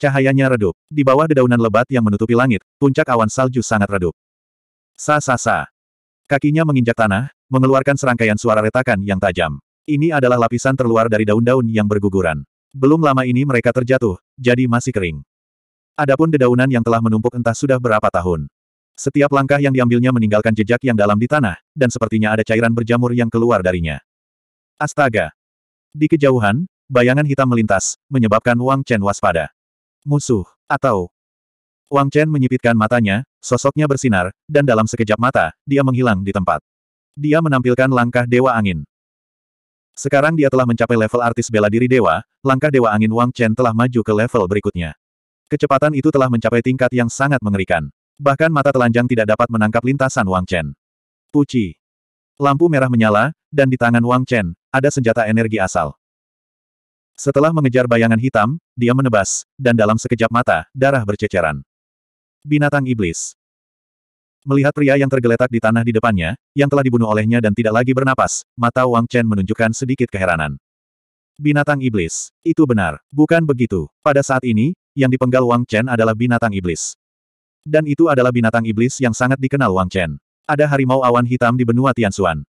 Cahayanya redup. Di bawah dedaunan lebat yang menutupi langit, puncak awan salju sangat redup. Sa-sa-sa. Kakinya menginjak tanah, mengeluarkan serangkaian suara retakan yang tajam. Ini adalah lapisan terluar dari daun-daun yang berguguran. Belum lama ini mereka terjatuh, jadi masih kering. Adapun dedaunan yang telah menumpuk entah sudah berapa tahun. Setiap langkah yang diambilnya meninggalkan jejak yang dalam di tanah, dan sepertinya ada cairan berjamur yang keluar darinya. Astaga! Di kejauhan, bayangan hitam melintas, menyebabkan Wang Chen waspada. Musuh, atau... Wang Chen menyipitkan matanya, sosoknya bersinar, dan dalam sekejap mata, dia menghilang di tempat. Dia menampilkan langkah Dewa Angin. Sekarang dia telah mencapai level artis bela diri dewa, langkah dewa angin Wang Chen telah maju ke level berikutnya. Kecepatan itu telah mencapai tingkat yang sangat mengerikan. Bahkan mata telanjang tidak dapat menangkap lintasan Wang Chen. Puci. Lampu merah menyala, dan di tangan Wang Chen, ada senjata energi asal. Setelah mengejar bayangan hitam, dia menebas, dan dalam sekejap mata, darah berceceran. Binatang Iblis. Melihat pria yang tergeletak di tanah di depannya, yang telah dibunuh olehnya dan tidak lagi bernapas, mata Wang Chen menunjukkan sedikit keheranan. Binatang iblis. Itu benar. Bukan begitu. Pada saat ini, yang dipenggal Wang Chen adalah binatang iblis. Dan itu adalah binatang iblis yang sangat dikenal Wang Chen. Ada harimau awan hitam di benua Tianxuan.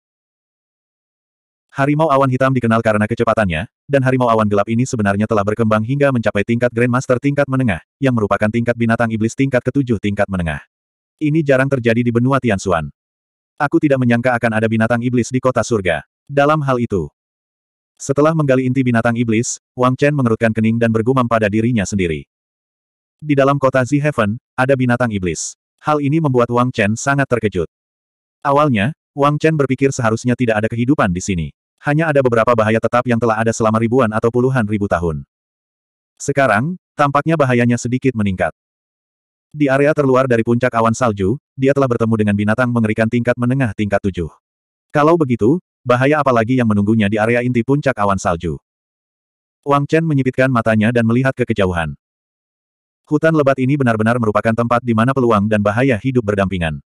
Harimau awan hitam dikenal karena kecepatannya, dan harimau awan gelap ini sebenarnya telah berkembang hingga mencapai tingkat Grandmaster tingkat menengah, yang merupakan tingkat binatang iblis tingkat ketujuh tingkat menengah. Ini jarang terjadi di benua Tianxuan. Aku tidak menyangka akan ada binatang iblis di kota surga. Dalam hal itu, setelah menggali inti binatang iblis, Wang Chen mengerutkan kening dan bergumam pada dirinya sendiri. Di dalam kota Z Heaven, ada binatang iblis. Hal ini membuat Wang Chen sangat terkejut. Awalnya, Wang Chen berpikir seharusnya tidak ada kehidupan di sini. Hanya ada beberapa bahaya tetap yang telah ada selama ribuan atau puluhan ribu tahun. Sekarang, tampaknya bahayanya sedikit meningkat. Di area terluar dari puncak awan salju, dia telah bertemu dengan binatang mengerikan tingkat menengah tingkat tujuh. Kalau begitu, bahaya apalagi yang menunggunya di area inti puncak awan salju? Wang Chen menyipitkan matanya dan melihat ke kejauhan. Hutan lebat ini benar-benar merupakan tempat di mana peluang dan bahaya hidup berdampingan.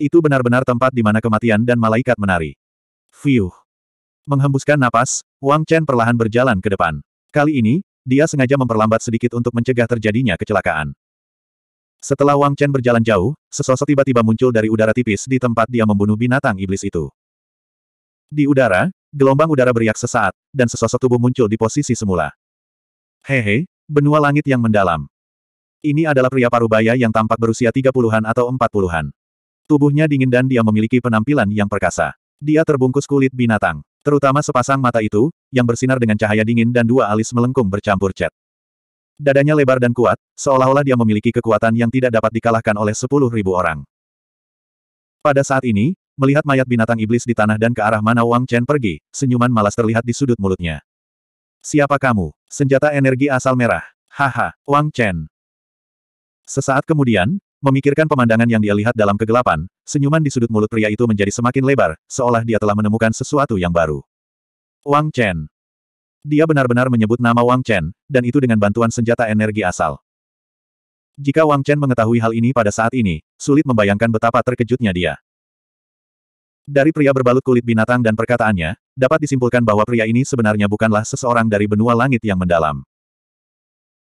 Itu benar-benar tempat di mana kematian dan malaikat menari. Fiuh. Menghembuskan napas, Wang Chen perlahan berjalan ke depan. Kali ini, dia sengaja memperlambat sedikit untuk mencegah terjadinya kecelakaan. Setelah Wang Chen berjalan jauh, sesosok tiba-tiba muncul dari udara tipis di tempat dia membunuh binatang iblis itu. Di udara, gelombang udara beriak sesaat, dan sesosok tubuh muncul di posisi semula. Hehe, benua langit yang mendalam. Ini adalah pria parubaya yang tampak berusia 30-an atau 40-an. Tubuhnya dingin dan dia memiliki penampilan yang perkasa. Dia terbungkus kulit binatang, terutama sepasang mata itu, yang bersinar dengan cahaya dingin dan dua alis melengkung bercampur cat. Dadanya lebar dan kuat, seolah-olah dia memiliki kekuatan yang tidak dapat dikalahkan oleh 10.000 orang. Pada saat ini, melihat mayat binatang iblis di tanah dan ke arah mana Wang Chen pergi, senyuman malas terlihat di sudut mulutnya. Siapa kamu? Senjata energi asal merah. Haha, Wang Chen. Sesaat kemudian, memikirkan pemandangan yang dia lihat dalam kegelapan, senyuman di sudut mulut pria itu menjadi semakin lebar, seolah dia telah menemukan sesuatu yang baru. Wang Chen. Dia benar-benar menyebut nama Wang Chen, dan itu dengan bantuan senjata energi asal. Jika Wang Chen mengetahui hal ini pada saat ini, sulit membayangkan betapa terkejutnya dia. Dari pria berbalut kulit binatang dan perkataannya, dapat disimpulkan bahwa pria ini sebenarnya bukanlah seseorang dari benua langit yang mendalam.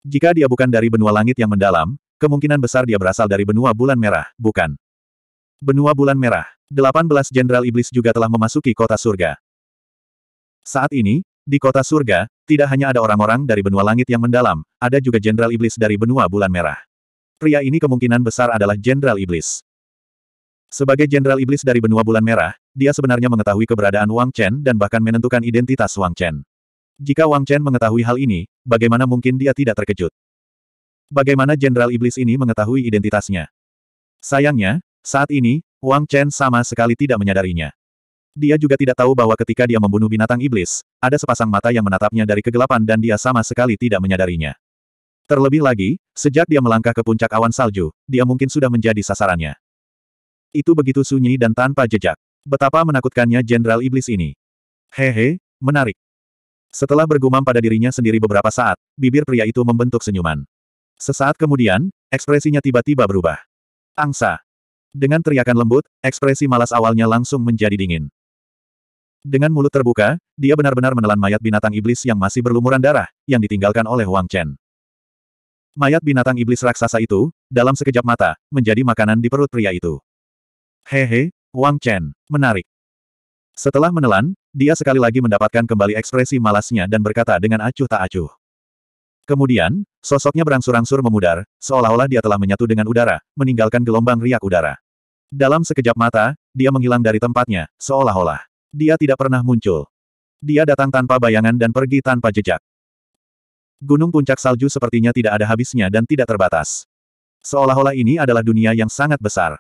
Jika dia bukan dari benua langit yang mendalam, Kemungkinan besar dia berasal dari benua bulan merah, bukan? Benua bulan merah. 18 jenderal iblis juga telah memasuki kota surga. Saat ini, di kota surga, tidak hanya ada orang-orang dari benua langit yang mendalam, ada juga jenderal iblis dari benua bulan merah. Pria ini kemungkinan besar adalah jenderal iblis. Sebagai jenderal iblis dari benua bulan merah, dia sebenarnya mengetahui keberadaan Wang Chen dan bahkan menentukan identitas Wang Chen. Jika Wang Chen mengetahui hal ini, bagaimana mungkin dia tidak terkejut? Bagaimana Jenderal Iblis ini mengetahui identitasnya? Sayangnya, saat ini, Wang Chen sama sekali tidak menyadarinya. Dia juga tidak tahu bahwa ketika dia membunuh binatang iblis, ada sepasang mata yang menatapnya dari kegelapan dan dia sama sekali tidak menyadarinya. Terlebih lagi, sejak dia melangkah ke puncak awan salju, dia mungkin sudah menjadi sasarannya. Itu begitu sunyi dan tanpa jejak. Betapa menakutkannya Jenderal Iblis ini. Hehe, menarik. Setelah bergumam pada dirinya sendiri beberapa saat, bibir pria itu membentuk senyuman. Sesaat kemudian, ekspresinya tiba-tiba berubah. Angsa. Dengan teriakan lembut, ekspresi malas awalnya langsung menjadi dingin. Dengan mulut terbuka, dia benar-benar menelan mayat binatang iblis yang masih berlumuran darah, yang ditinggalkan oleh Wang Chen. Mayat binatang iblis raksasa itu, dalam sekejap mata, menjadi makanan di perut pria itu. Hehe, Wang Chen, menarik. Setelah menelan, dia sekali lagi mendapatkan kembali ekspresi malasnya dan berkata dengan acuh tak acuh. Kemudian, sosoknya berangsur-angsur memudar, seolah-olah dia telah menyatu dengan udara, meninggalkan gelombang riak udara. Dalam sekejap mata, dia menghilang dari tempatnya, seolah-olah dia tidak pernah muncul. Dia datang tanpa bayangan dan pergi tanpa jejak. Gunung puncak salju sepertinya tidak ada habisnya dan tidak terbatas. Seolah-olah ini adalah dunia yang sangat besar.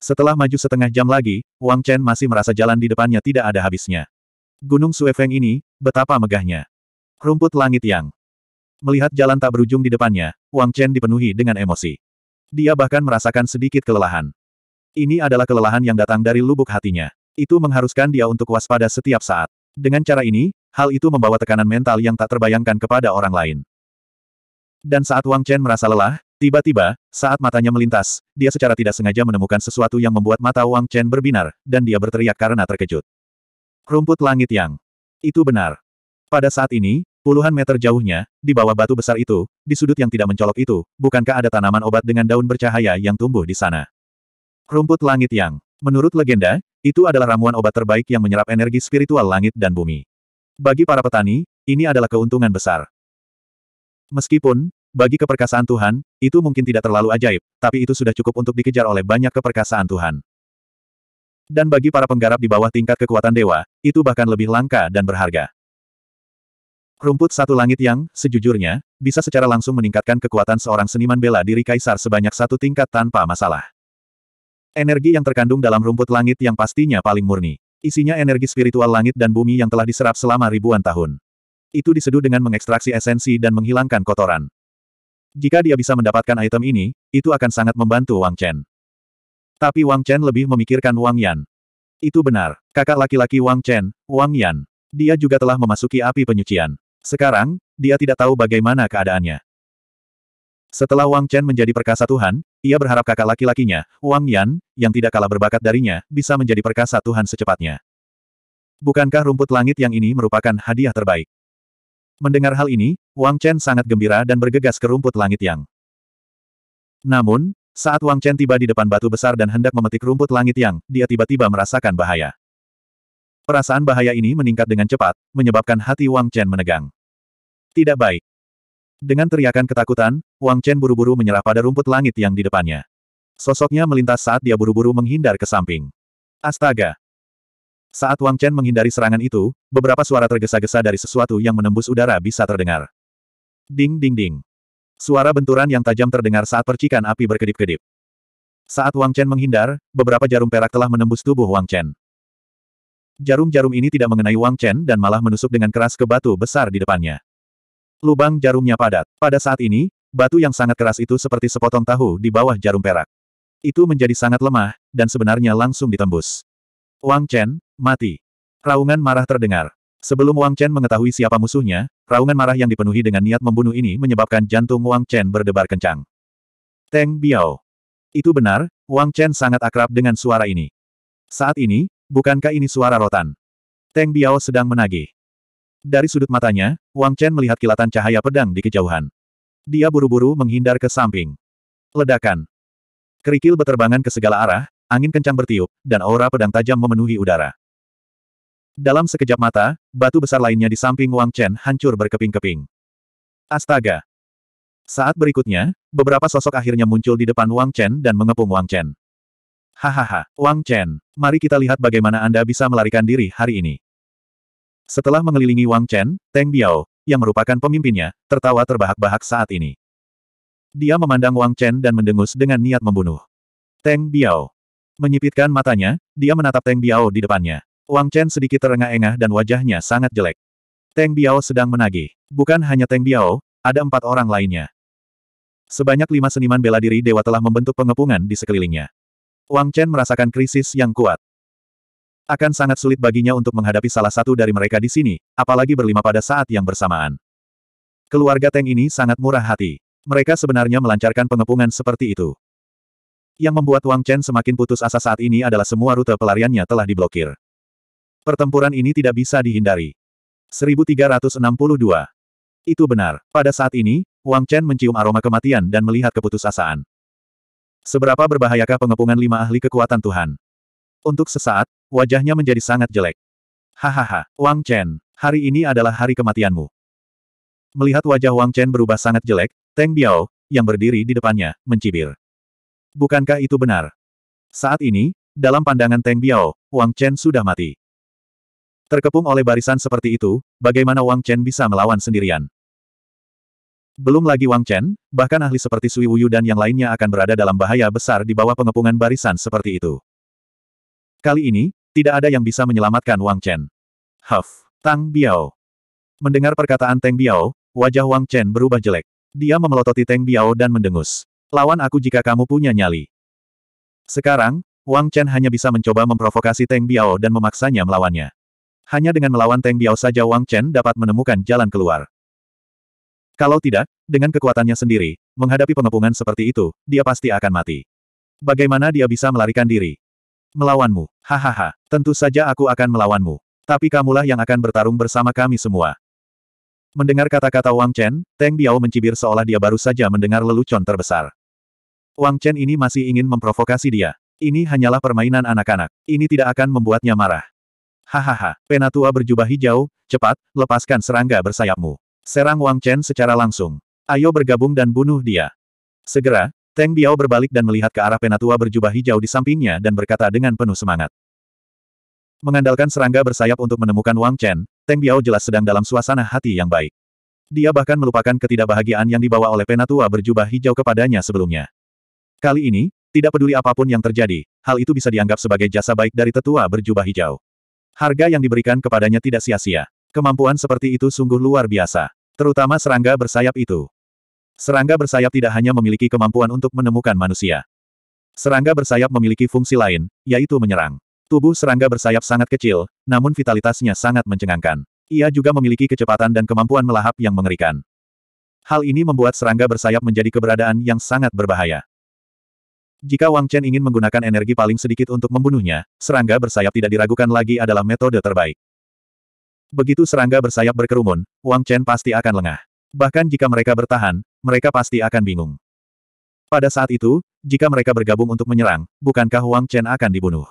Setelah maju setengah jam lagi, Wang Chen masih merasa jalan di depannya tidak ada habisnya. Gunung Suefeng ini, betapa megahnya. Rumput langit yang Melihat jalan tak berujung di depannya, Wang Chen dipenuhi dengan emosi. Dia bahkan merasakan sedikit kelelahan. Ini adalah kelelahan yang datang dari lubuk hatinya. Itu mengharuskan dia untuk waspada setiap saat. Dengan cara ini, hal itu membawa tekanan mental yang tak terbayangkan kepada orang lain. Dan saat Wang Chen merasa lelah, tiba-tiba, saat matanya melintas, dia secara tidak sengaja menemukan sesuatu yang membuat mata Wang Chen berbinar, dan dia berteriak karena terkejut. Rumput langit yang. Itu benar. Pada saat ini, Puluhan meter jauhnya, di bawah batu besar itu, di sudut yang tidak mencolok itu, bukankah ada tanaman obat dengan daun bercahaya yang tumbuh di sana? Rumput langit yang, menurut legenda, itu adalah ramuan obat terbaik yang menyerap energi spiritual langit dan bumi. Bagi para petani, ini adalah keuntungan besar. Meskipun, bagi keperkasaan Tuhan, itu mungkin tidak terlalu ajaib, tapi itu sudah cukup untuk dikejar oleh banyak keperkasaan Tuhan. Dan bagi para penggarap di bawah tingkat kekuatan dewa, itu bahkan lebih langka dan berharga. Rumput satu langit yang, sejujurnya, bisa secara langsung meningkatkan kekuatan seorang seniman bela diri kaisar sebanyak satu tingkat tanpa masalah. Energi yang terkandung dalam rumput langit yang pastinya paling murni. Isinya energi spiritual langit dan bumi yang telah diserap selama ribuan tahun. Itu diseduh dengan mengekstraksi esensi dan menghilangkan kotoran. Jika dia bisa mendapatkan item ini, itu akan sangat membantu Wang Chen. Tapi Wang Chen lebih memikirkan Wang Yan. Itu benar, kakak laki-laki Wang Chen, Wang Yan. Dia juga telah memasuki api penyucian. Sekarang, dia tidak tahu bagaimana keadaannya. Setelah Wang Chen menjadi perkasa Tuhan, ia berharap kakak laki-lakinya, Wang Yan, yang tidak kalah berbakat darinya, bisa menjadi perkasa Tuhan secepatnya. Bukankah rumput langit yang ini merupakan hadiah terbaik? Mendengar hal ini, Wang Chen sangat gembira dan bergegas ke rumput langit yang. Namun, saat Wang Chen tiba di depan batu besar dan hendak memetik rumput langit yang, dia tiba-tiba merasakan bahaya. Perasaan bahaya ini meningkat dengan cepat, menyebabkan hati Wang Chen menegang. Tidak baik. Dengan teriakan ketakutan, Wang Chen buru-buru menyerah pada rumput langit yang di depannya. Sosoknya melintas saat dia buru-buru menghindar ke samping. Astaga! Saat Wang Chen menghindari serangan itu, beberapa suara tergesa-gesa dari sesuatu yang menembus udara bisa terdengar. Ding ding ding. Suara benturan yang tajam terdengar saat percikan api berkedip-kedip. Saat Wang Chen menghindar, beberapa jarum perak telah menembus tubuh Wang Chen jarum-jarum ini tidak mengenai Wang Chen dan malah menusuk dengan keras ke batu besar di depannya. Lubang jarumnya padat. Pada saat ini, batu yang sangat keras itu seperti sepotong tahu di bawah jarum perak. Itu menjadi sangat lemah, dan sebenarnya langsung ditembus. Wang Chen, mati. Raungan marah terdengar. Sebelum Wang Chen mengetahui siapa musuhnya, raungan marah yang dipenuhi dengan niat membunuh ini menyebabkan jantung Wang Chen berdebar kencang. Teng Biao. Itu benar, Wang Chen sangat akrab dengan suara ini. Saat ini, Bukankah ini suara rotan? Teng Biao sedang menagih. Dari sudut matanya, Wang Chen melihat kilatan cahaya pedang di kejauhan. Dia buru-buru menghindar ke samping. Ledakan. Kerikil berterbangan ke segala arah, angin kencang bertiup, dan aura pedang tajam memenuhi udara. Dalam sekejap mata, batu besar lainnya di samping Wang Chen hancur berkeping-keping. Astaga! Saat berikutnya, beberapa sosok akhirnya muncul di depan Wang Chen dan mengepung Wang Chen. Hahaha, Wang Chen, mari kita lihat bagaimana Anda bisa melarikan diri hari ini. Setelah mengelilingi Wang Chen, Teng Biao, yang merupakan pemimpinnya, tertawa terbahak-bahak saat ini. Dia memandang Wang Chen dan mendengus dengan niat membunuh. Teng Biao. Menyipitkan matanya, dia menatap Teng Biao di depannya. Wang Chen sedikit terengah-engah dan wajahnya sangat jelek. Teng Biao sedang menagih. Bukan hanya Teng Biao, ada empat orang lainnya. Sebanyak lima seniman bela diri dewa telah membentuk pengepungan di sekelilingnya. Wang Chen merasakan krisis yang kuat. Akan sangat sulit baginya untuk menghadapi salah satu dari mereka di sini, apalagi berlima pada saat yang bersamaan. Keluarga Teng ini sangat murah hati. Mereka sebenarnya melancarkan pengepungan seperti itu. Yang membuat Wang Chen semakin putus asa saat ini adalah semua rute pelariannya telah diblokir. Pertempuran ini tidak bisa dihindari. 1362. Itu benar. Pada saat ini, Wang Chen mencium aroma kematian dan melihat keputusasaan. Seberapa berbahayakah pengepungan lima ahli kekuatan Tuhan? Untuk sesaat, wajahnya menjadi sangat jelek. Hahaha, Wang Chen, hari ini adalah hari kematianmu. Melihat wajah Wang Chen berubah sangat jelek, Teng Biao, yang berdiri di depannya, mencibir. Bukankah itu benar? Saat ini, dalam pandangan Teng Biao, Wang Chen sudah mati. Terkepung oleh barisan seperti itu, bagaimana Wang Chen bisa melawan sendirian? Belum lagi Wang Chen, bahkan ahli seperti Sui Wuyu dan yang lainnya akan berada dalam bahaya besar di bawah pengepungan barisan seperti itu. Kali ini, tidak ada yang bisa menyelamatkan Wang Chen. Huff! Tang Biao. Mendengar perkataan Tang Biao, wajah Wang Chen berubah jelek. Dia memelototi Tang Biao dan mendengus. Lawan aku jika kamu punya nyali. Sekarang, Wang Chen hanya bisa mencoba memprovokasi Tang Biao dan memaksanya melawannya. Hanya dengan melawan Tang Biao saja Wang Chen dapat menemukan jalan keluar. Kalau tidak, dengan kekuatannya sendiri, menghadapi pengepungan seperti itu, dia pasti akan mati. Bagaimana dia bisa melarikan diri? Melawanmu. Hahaha, tentu saja aku akan melawanmu. Tapi kamulah yang akan bertarung bersama kami semua. Mendengar kata-kata Wang Chen, Teng Biao mencibir seolah dia baru saja mendengar lelucon terbesar. Wang Chen ini masih ingin memprovokasi dia. Ini hanyalah permainan anak-anak. Ini tidak akan membuatnya marah. Hahaha, penatua berjubah hijau, cepat, lepaskan serangga bersayapmu. Serang Wang Chen secara langsung. Ayo bergabung dan bunuh dia. Segera, Teng Biao berbalik dan melihat ke arah penatua berjubah hijau di sampingnya dan berkata dengan penuh semangat. Mengandalkan serangga bersayap untuk menemukan Wang Chen, Teng Biao jelas sedang dalam suasana hati yang baik. Dia bahkan melupakan ketidakbahagiaan yang dibawa oleh penatua berjubah hijau kepadanya sebelumnya. Kali ini, tidak peduli apapun yang terjadi, hal itu bisa dianggap sebagai jasa baik dari tetua berjubah hijau. Harga yang diberikan kepadanya tidak sia-sia. Kemampuan seperti itu sungguh luar biasa. Terutama serangga bersayap itu. Serangga bersayap tidak hanya memiliki kemampuan untuk menemukan manusia. Serangga bersayap memiliki fungsi lain, yaitu menyerang. Tubuh serangga bersayap sangat kecil, namun vitalitasnya sangat mencengangkan. Ia juga memiliki kecepatan dan kemampuan melahap yang mengerikan. Hal ini membuat serangga bersayap menjadi keberadaan yang sangat berbahaya. Jika Wang Chen ingin menggunakan energi paling sedikit untuk membunuhnya, serangga bersayap tidak diragukan lagi adalah metode terbaik. Begitu serangga bersayap berkerumun, Wang Chen pasti akan lengah. Bahkan jika mereka bertahan, mereka pasti akan bingung. Pada saat itu, jika mereka bergabung untuk menyerang, bukankah Wang Chen akan dibunuh?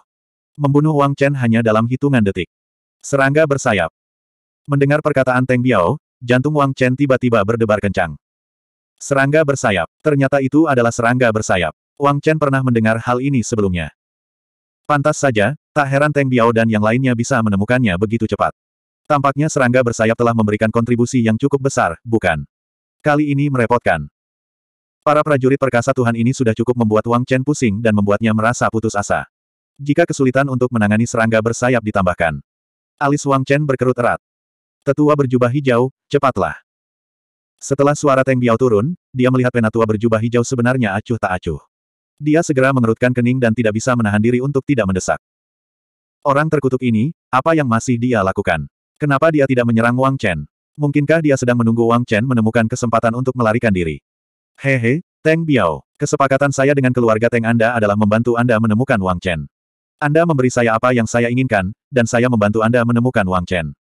Membunuh Wang Chen hanya dalam hitungan detik. Serangga bersayap. Mendengar perkataan Teng Biao, jantung Wang Chen tiba-tiba berdebar kencang. Serangga bersayap. Ternyata itu adalah serangga bersayap. Wang Chen pernah mendengar hal ini sebelumnya. Pantas saja, tak heran Teng Biao dan yang lainnya bisa menemukannya begitu cepat. Tampaknya serangga bersayap telah memberikan kontribusi yang cukup besar, bukan? Kali ini merepotkan. Para prajurit perkasa Tuhan ini sudah cukup membuat Wang Chen pusing dan membuatnya merasa putus asa. Jika kesulitan untuk menangani serangga bersayap ditambahkan. Alis Wang Chen berkerut erat. Tetua berjubah hijau, cepatlah. Setelah suara Teng Biao turun, dia melihat penatua berjubah hijau sebenarnya acuh tak acuh. Dia segera mengerutkan kening dan tidak bisa menahan diri untuk tidak mendesak. Orang terkutuk ini, apa yang masih dia lakukan? Kenapa dia tidak menyerang Wang Chen? Mungkinkah dia sedang menunggu Wang Chen menemukan kesempatan untuk melarikan diri? Hehe, Teng Biao, kesepakatan saya dengan keluarga Teng Anda adalah membantu Anda menemukan Wang Chen. Anda memberi saya apa yang saya inginkan, dan saya membantu Anda menemukan Wang Chen.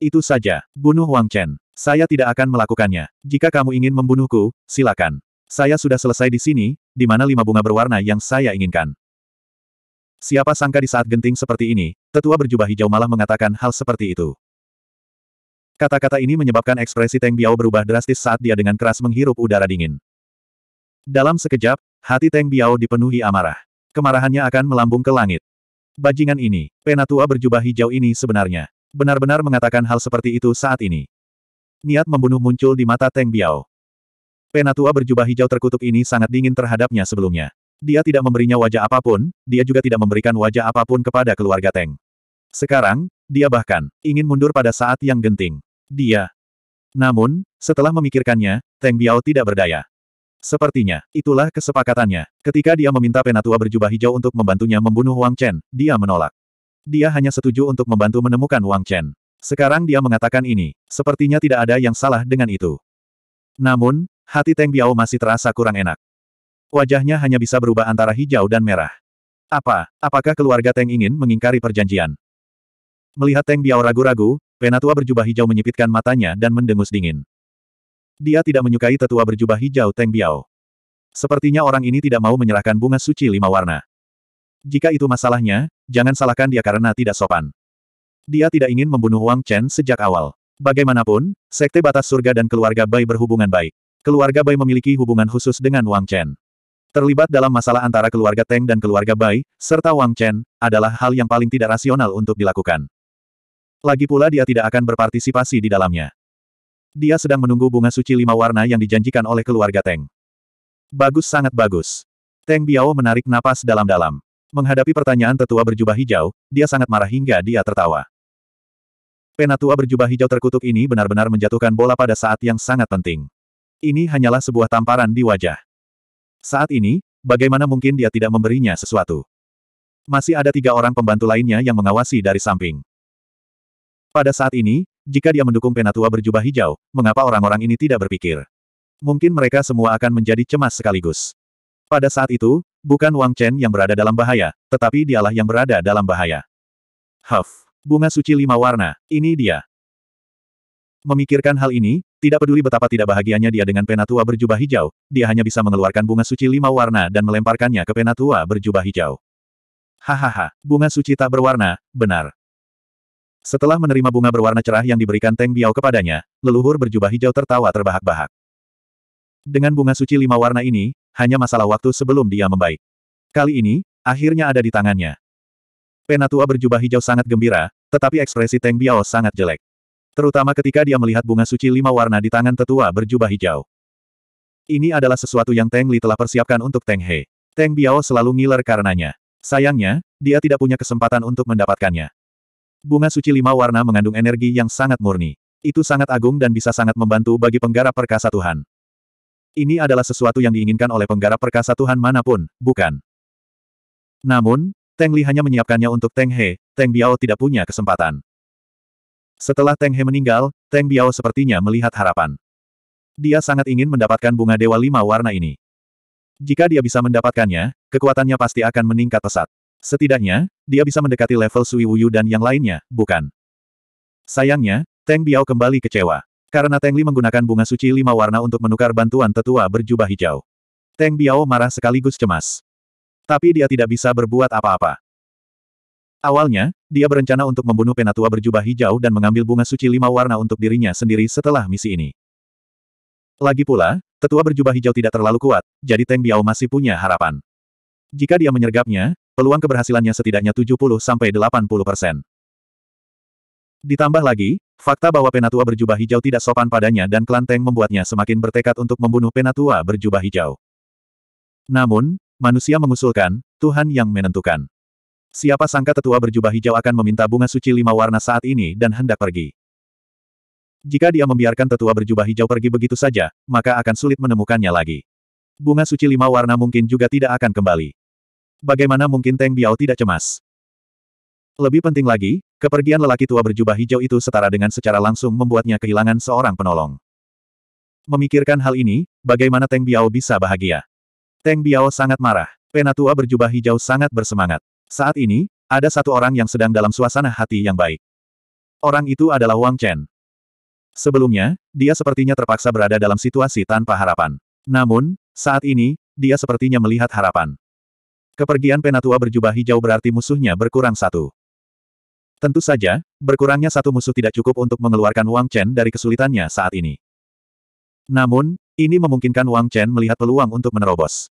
Itu saja, bunuh Wang Chen. Saya tidak akan melakukannya. Jika kamu ingin membunuhku, silakan. Saya sudah selesai di sini, di mana lima bunga berwarna yang saya inginkan. Siapa sangka di saat genting seperti ini, tetua berjubah hijau malah mengatakan hal seperti itu. Kata-kata ini menyebabkan ekspresi Teng Biao berubah drastis saat dia dengan keras menghirup udara dingin. Dalam sekejap, hati Teng Biao dipenuhi amarah. Kemarahannya akan melambung ke langit. Bajingan ini, penatua berjubah hijau ini sebenarnya, benar-benar mengatakan hal seperti itu saat ini. Niat membunuh muncul di mata Teng Biao. Penatua berjubah hijau terkutuk ini sangat dingin terhadapnya sebelumnya. Dia tidak memberinya wajah apapun, dia juga tidak memberikan wajah apapun kepada keluarga Teng. Sekarang, dia bahkan ingin mundur pada saat yang genting. Dia. Namun, setelah memikirkannya, Teng Biao tidak berdaya. Sepertinya, itulah kesepakatannya. Ketika dia meminta penatua berjubah hijau untuk membantunya membunuh Wang Chen, dia menolak. Dia hanya setuju untuk membantu menemukan Wang Chen. Sekarang dia mengatakan ini, sepertinya tidak ada yang salah dengan itu. Namun, hati Teng Biao masih terasa kurang enak. Wajahnya hanya bisa berubah antara hijau dan merah. Apa, apakah keluarga Teng ingin mengingkari perjanjian? Melihat Teng Biao ragu-ragu, penatua berjubah hijau menyipitkan matanya dan mendengus dingin. Dia tidak menyukai tetua berjubah hijau Teng Biao. Sepertinya orang ini tidak mau menyerahkan bunga suci lima warna. Jika itu masalahnya, jangan salahkan dia karena tidak sopan. Dia tidak ingin membunuh Wang Chen sejak awal. Bagaimanapun, Sekte Batas Surga dan keluarga Bai berhubungan baik. Keluarga Bai memiliki hubungan khusus dengan Wang Chen. Terlibat dalam masalah antara keluarga Teng dan keluarga Bai, serta Wang Chen, adalah hal yang paling tidak rasional untuk dilakukan. Lagi pula dia tidak akan berpartisipasi di dalamnya. Dia sedang menunggu bunga suci lima warna yang dijanjikan oleh keluarga Teng. Bagus sangat bagus. Teng Biao menarik napas dalam-dalam. Menghadapi pertanyaan tetua berjubah hijau, dia sangat marah hingga dia tertawa. Penatua berjubah hijau terkutuk ini benar-benar menjatuhkan bola pada saat yang sangat penting. Ini hanyalah sebuah tamparan di wajah. Saat ini, bagaimana mungkin dia tidak memberinya sesuatu? Masih ada tiga orang pembantu lainnya yang mengawasi dari samping. Pada saat ini, jika dia mendukung Penatua berjubah hijau, mengapa orang-orang ini tidak berpikir? Mungkin mereka semua akan menjadi cemas sekaligus. Pada saat itu, bukan Wang Chen yang berada dalam bahaya, tetapi dialah yang berada dalam bahaya. Huff, bunga suci lima warna, ini dia. Memikirkan hal ini, tidak peduli betapa tidak bahagianya dia dengan penatua berjubah hijau, dia hanya bisa mengeluarkan bunga suci lima warna dan melemparkannya ke penatua berjubah hijau. Hahaha, bunga suci tak berwarna, benar. Setelah menerima bunga berwarna cerah yang diberikan Teng Biao kepadanya, leluhur berjubah hijau tertawa terbahak-bahak. Dengan bunga suci lima warna ini, hanya masalah waktu sebelum dia membaik. Kali ini, akhirnya ada di tangannya. Penatua berjubah hijau sangat gembira, tetapi ekspresi Teng Biao sangat jelek. Terutama ketika dia melihat bunga suci lima warna di tangan tetua berjubah hijau. Ini adalah sesuatu yang Teng Li telah persiapkan untuk Teng He. Teng Biao selalu ngiler karenanya. Sayangnya, dia tidak punya kesempatan untuk mendapatkannya. Bunga suci lima warna mengandung energi yang sangat murni. Itu sangat agung dan bisa sangat membantu bagi penggarap perkasa Tuhan. Ini adalah sesuatu yang diinginkan oleh penggarap perkasa Tuhan manapun, bukan? Namun, Teng Li hanya menyiapkannya untuk Teng He, Teng Biao tidak punya kesempatan. Setelah Teng He meninggal, Teng Biao sepertinya melihat harapan. Dia sangat ingin mendapatkan bunga dewa lima warna ini. Jika dia bisa mendapatkannya, kekuatannya pasti akan meningkat pesat. Setidaknya, dia bisa mendekati level Sui Wuyu dan yang lainnya, bukan? Sayangnya, Teng Biao kembali kecewa. Karena Teng Li menggunakan bunga suci lima warna untuk menukar bantuan tetua berjubah hijau. Teng Biao marah sekaligus cemas. Tapi dia tidak bisa berbuat apa-apa. Awalnya, dia berencana untuk membunuh penatua berjubah hijau dan mengambil bunga suci lima warna untuk dirinya sendiri setelah misi ini. Lagi pula, tetua berjubah hijau tidak terlalu kuat, jadi Teng Biao masih punya harapan. Jika dia menyergapnya, peluang keberhasilannya setidaknya 70-80%. persen. Ditambah lagi, fakta bahwa Penatua berjubah hijau tidak sopan padanya dan Klanteng membuatnya semakin bertekad untuk membunuh Penatua berjubah hijau. Namun, manusia mengusulkan, Tuhan yang menentukan. Siapa sangka tetua berjubah hijau akan meminta bunga suci lima warna saat ini dan hendak pergi. Jika dia membiarkan tetua berjubah hijau pergi begitu saja, maka akan sulit menemukannya lagi. Bunga suci lima warna mungkin juga tidak akan kembali bagaimana mungkin Teng Biao tidak cemas? Lebih penting lagi, kepergian lelaki tua berjubah hijau itu setara dengan secara langsung membuatnya kehilangan seorang penolong. Memikirkan hal ini, bagaimana Teng Biao bisa bahagia? Teng Biao sangat marah. Penatua berjubah hijau sangat bersemangat. Saat ini, ada satu orang yang sedang dalam suasana hati yang baik. Orang itu adalah Wang Chen. Sebelumnya, dia sepertinya terpaksa berada dalam situasi tanpa harapan. Namun, saat ini, dia sepertinya melihat harapan. Kepergian penatua berjubah hijau berarti musuhnya berkurang satu. Tentu saja, berkurangnya satu musuh tidak cukup untuk mengeluarkan Wang Chen dari kesulitannya saat ini. Namun, ini memungkinkan Wang Chen melihat peluang untuk menerobos.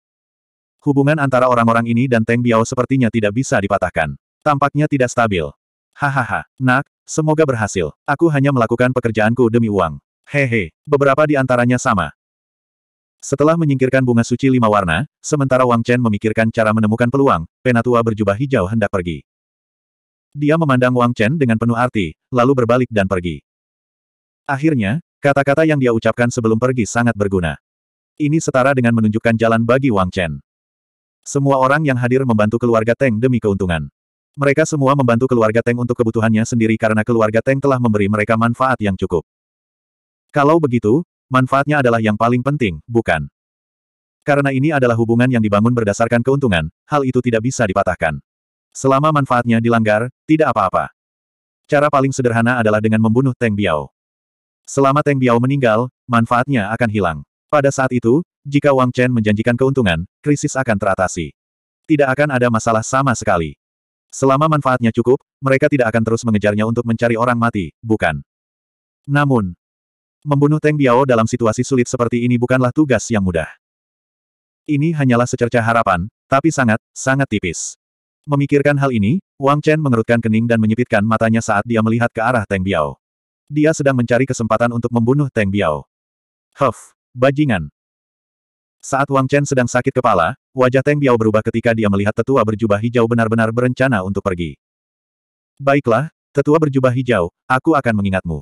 Hubungan antara orang-orang ini dan Teng Biao sepertinya tidak bisa dipatahkan. Tampaknya tidak stabil. Hahaha, nak, semoga berhasil. Aku hanya melakukan pekerjaanku demi uang. Hehe, beberapa di antaranya sama. Setelah menyingkirkan bunga suci lima warna, sementara Wang Chen memikirkan cara menemukan peluang, penatua berjubah hijau hendak pergi. Dia memandang Wang Chen dengan penuh arti, lalu berbalik dan pergi. Akhirnya, kata-kata yang dia ucapkan sebelum pergi sangat berguna. Ini setara dengan menunjukkan jalan bagi Wang Chen. Semua orang yang hadir membantu keluarga Teng demi keuntungan. Mereka semua membantu keluarga Teng untuk kebutuhannya sendiri karena keluarga Teng telah memberi mereka manfaat yang cukup. Kalau begitu, manfaatnya adalah yang paling penting, bukan? Karena ini adalah hubungan yang dibangun berdasarkan keuntungan, hal itu tidak bisa dipatahkan. Selama manfaatnya dilanggar, tidak apa-apa. Cara paling sederhana adalah dengan membunuh Teng Biao. Selama Teng Biao meninggal, manfaatnya akan hilang. Pada saat itu, jika Wang Chen menjanjikan keuntungan, krisis akan teratasi. Tidak akan ada masalah sama sekali. Selama manfaatnya cukup, mereka tidak akan terus mengejarnya untuk mencari orang mati, bukan? Namun, Membunuh Teng Biao dalam situasi sulit seperti ini bukanlah tugas yang mudah. Ini hanyalah secerca harapan, tapi sangat, sangat tipis. Memikirkan hal ini, Wang Chen mengerutkan kening dan menyipitkan matanya saat dia melihat ke arah Teng Biao. Dia sedang mencari kesempatan untuk membunuh Teng Biao. Huff, bajingan. Saat Wang Chen sedang sakit kepala, wajah Teng Biao berubah ketika dia melihat tetua berjubah hijau benar-benar berencana untuk pergi. Baiklah, tetua berjubah hijau, aku akan mengingatmu.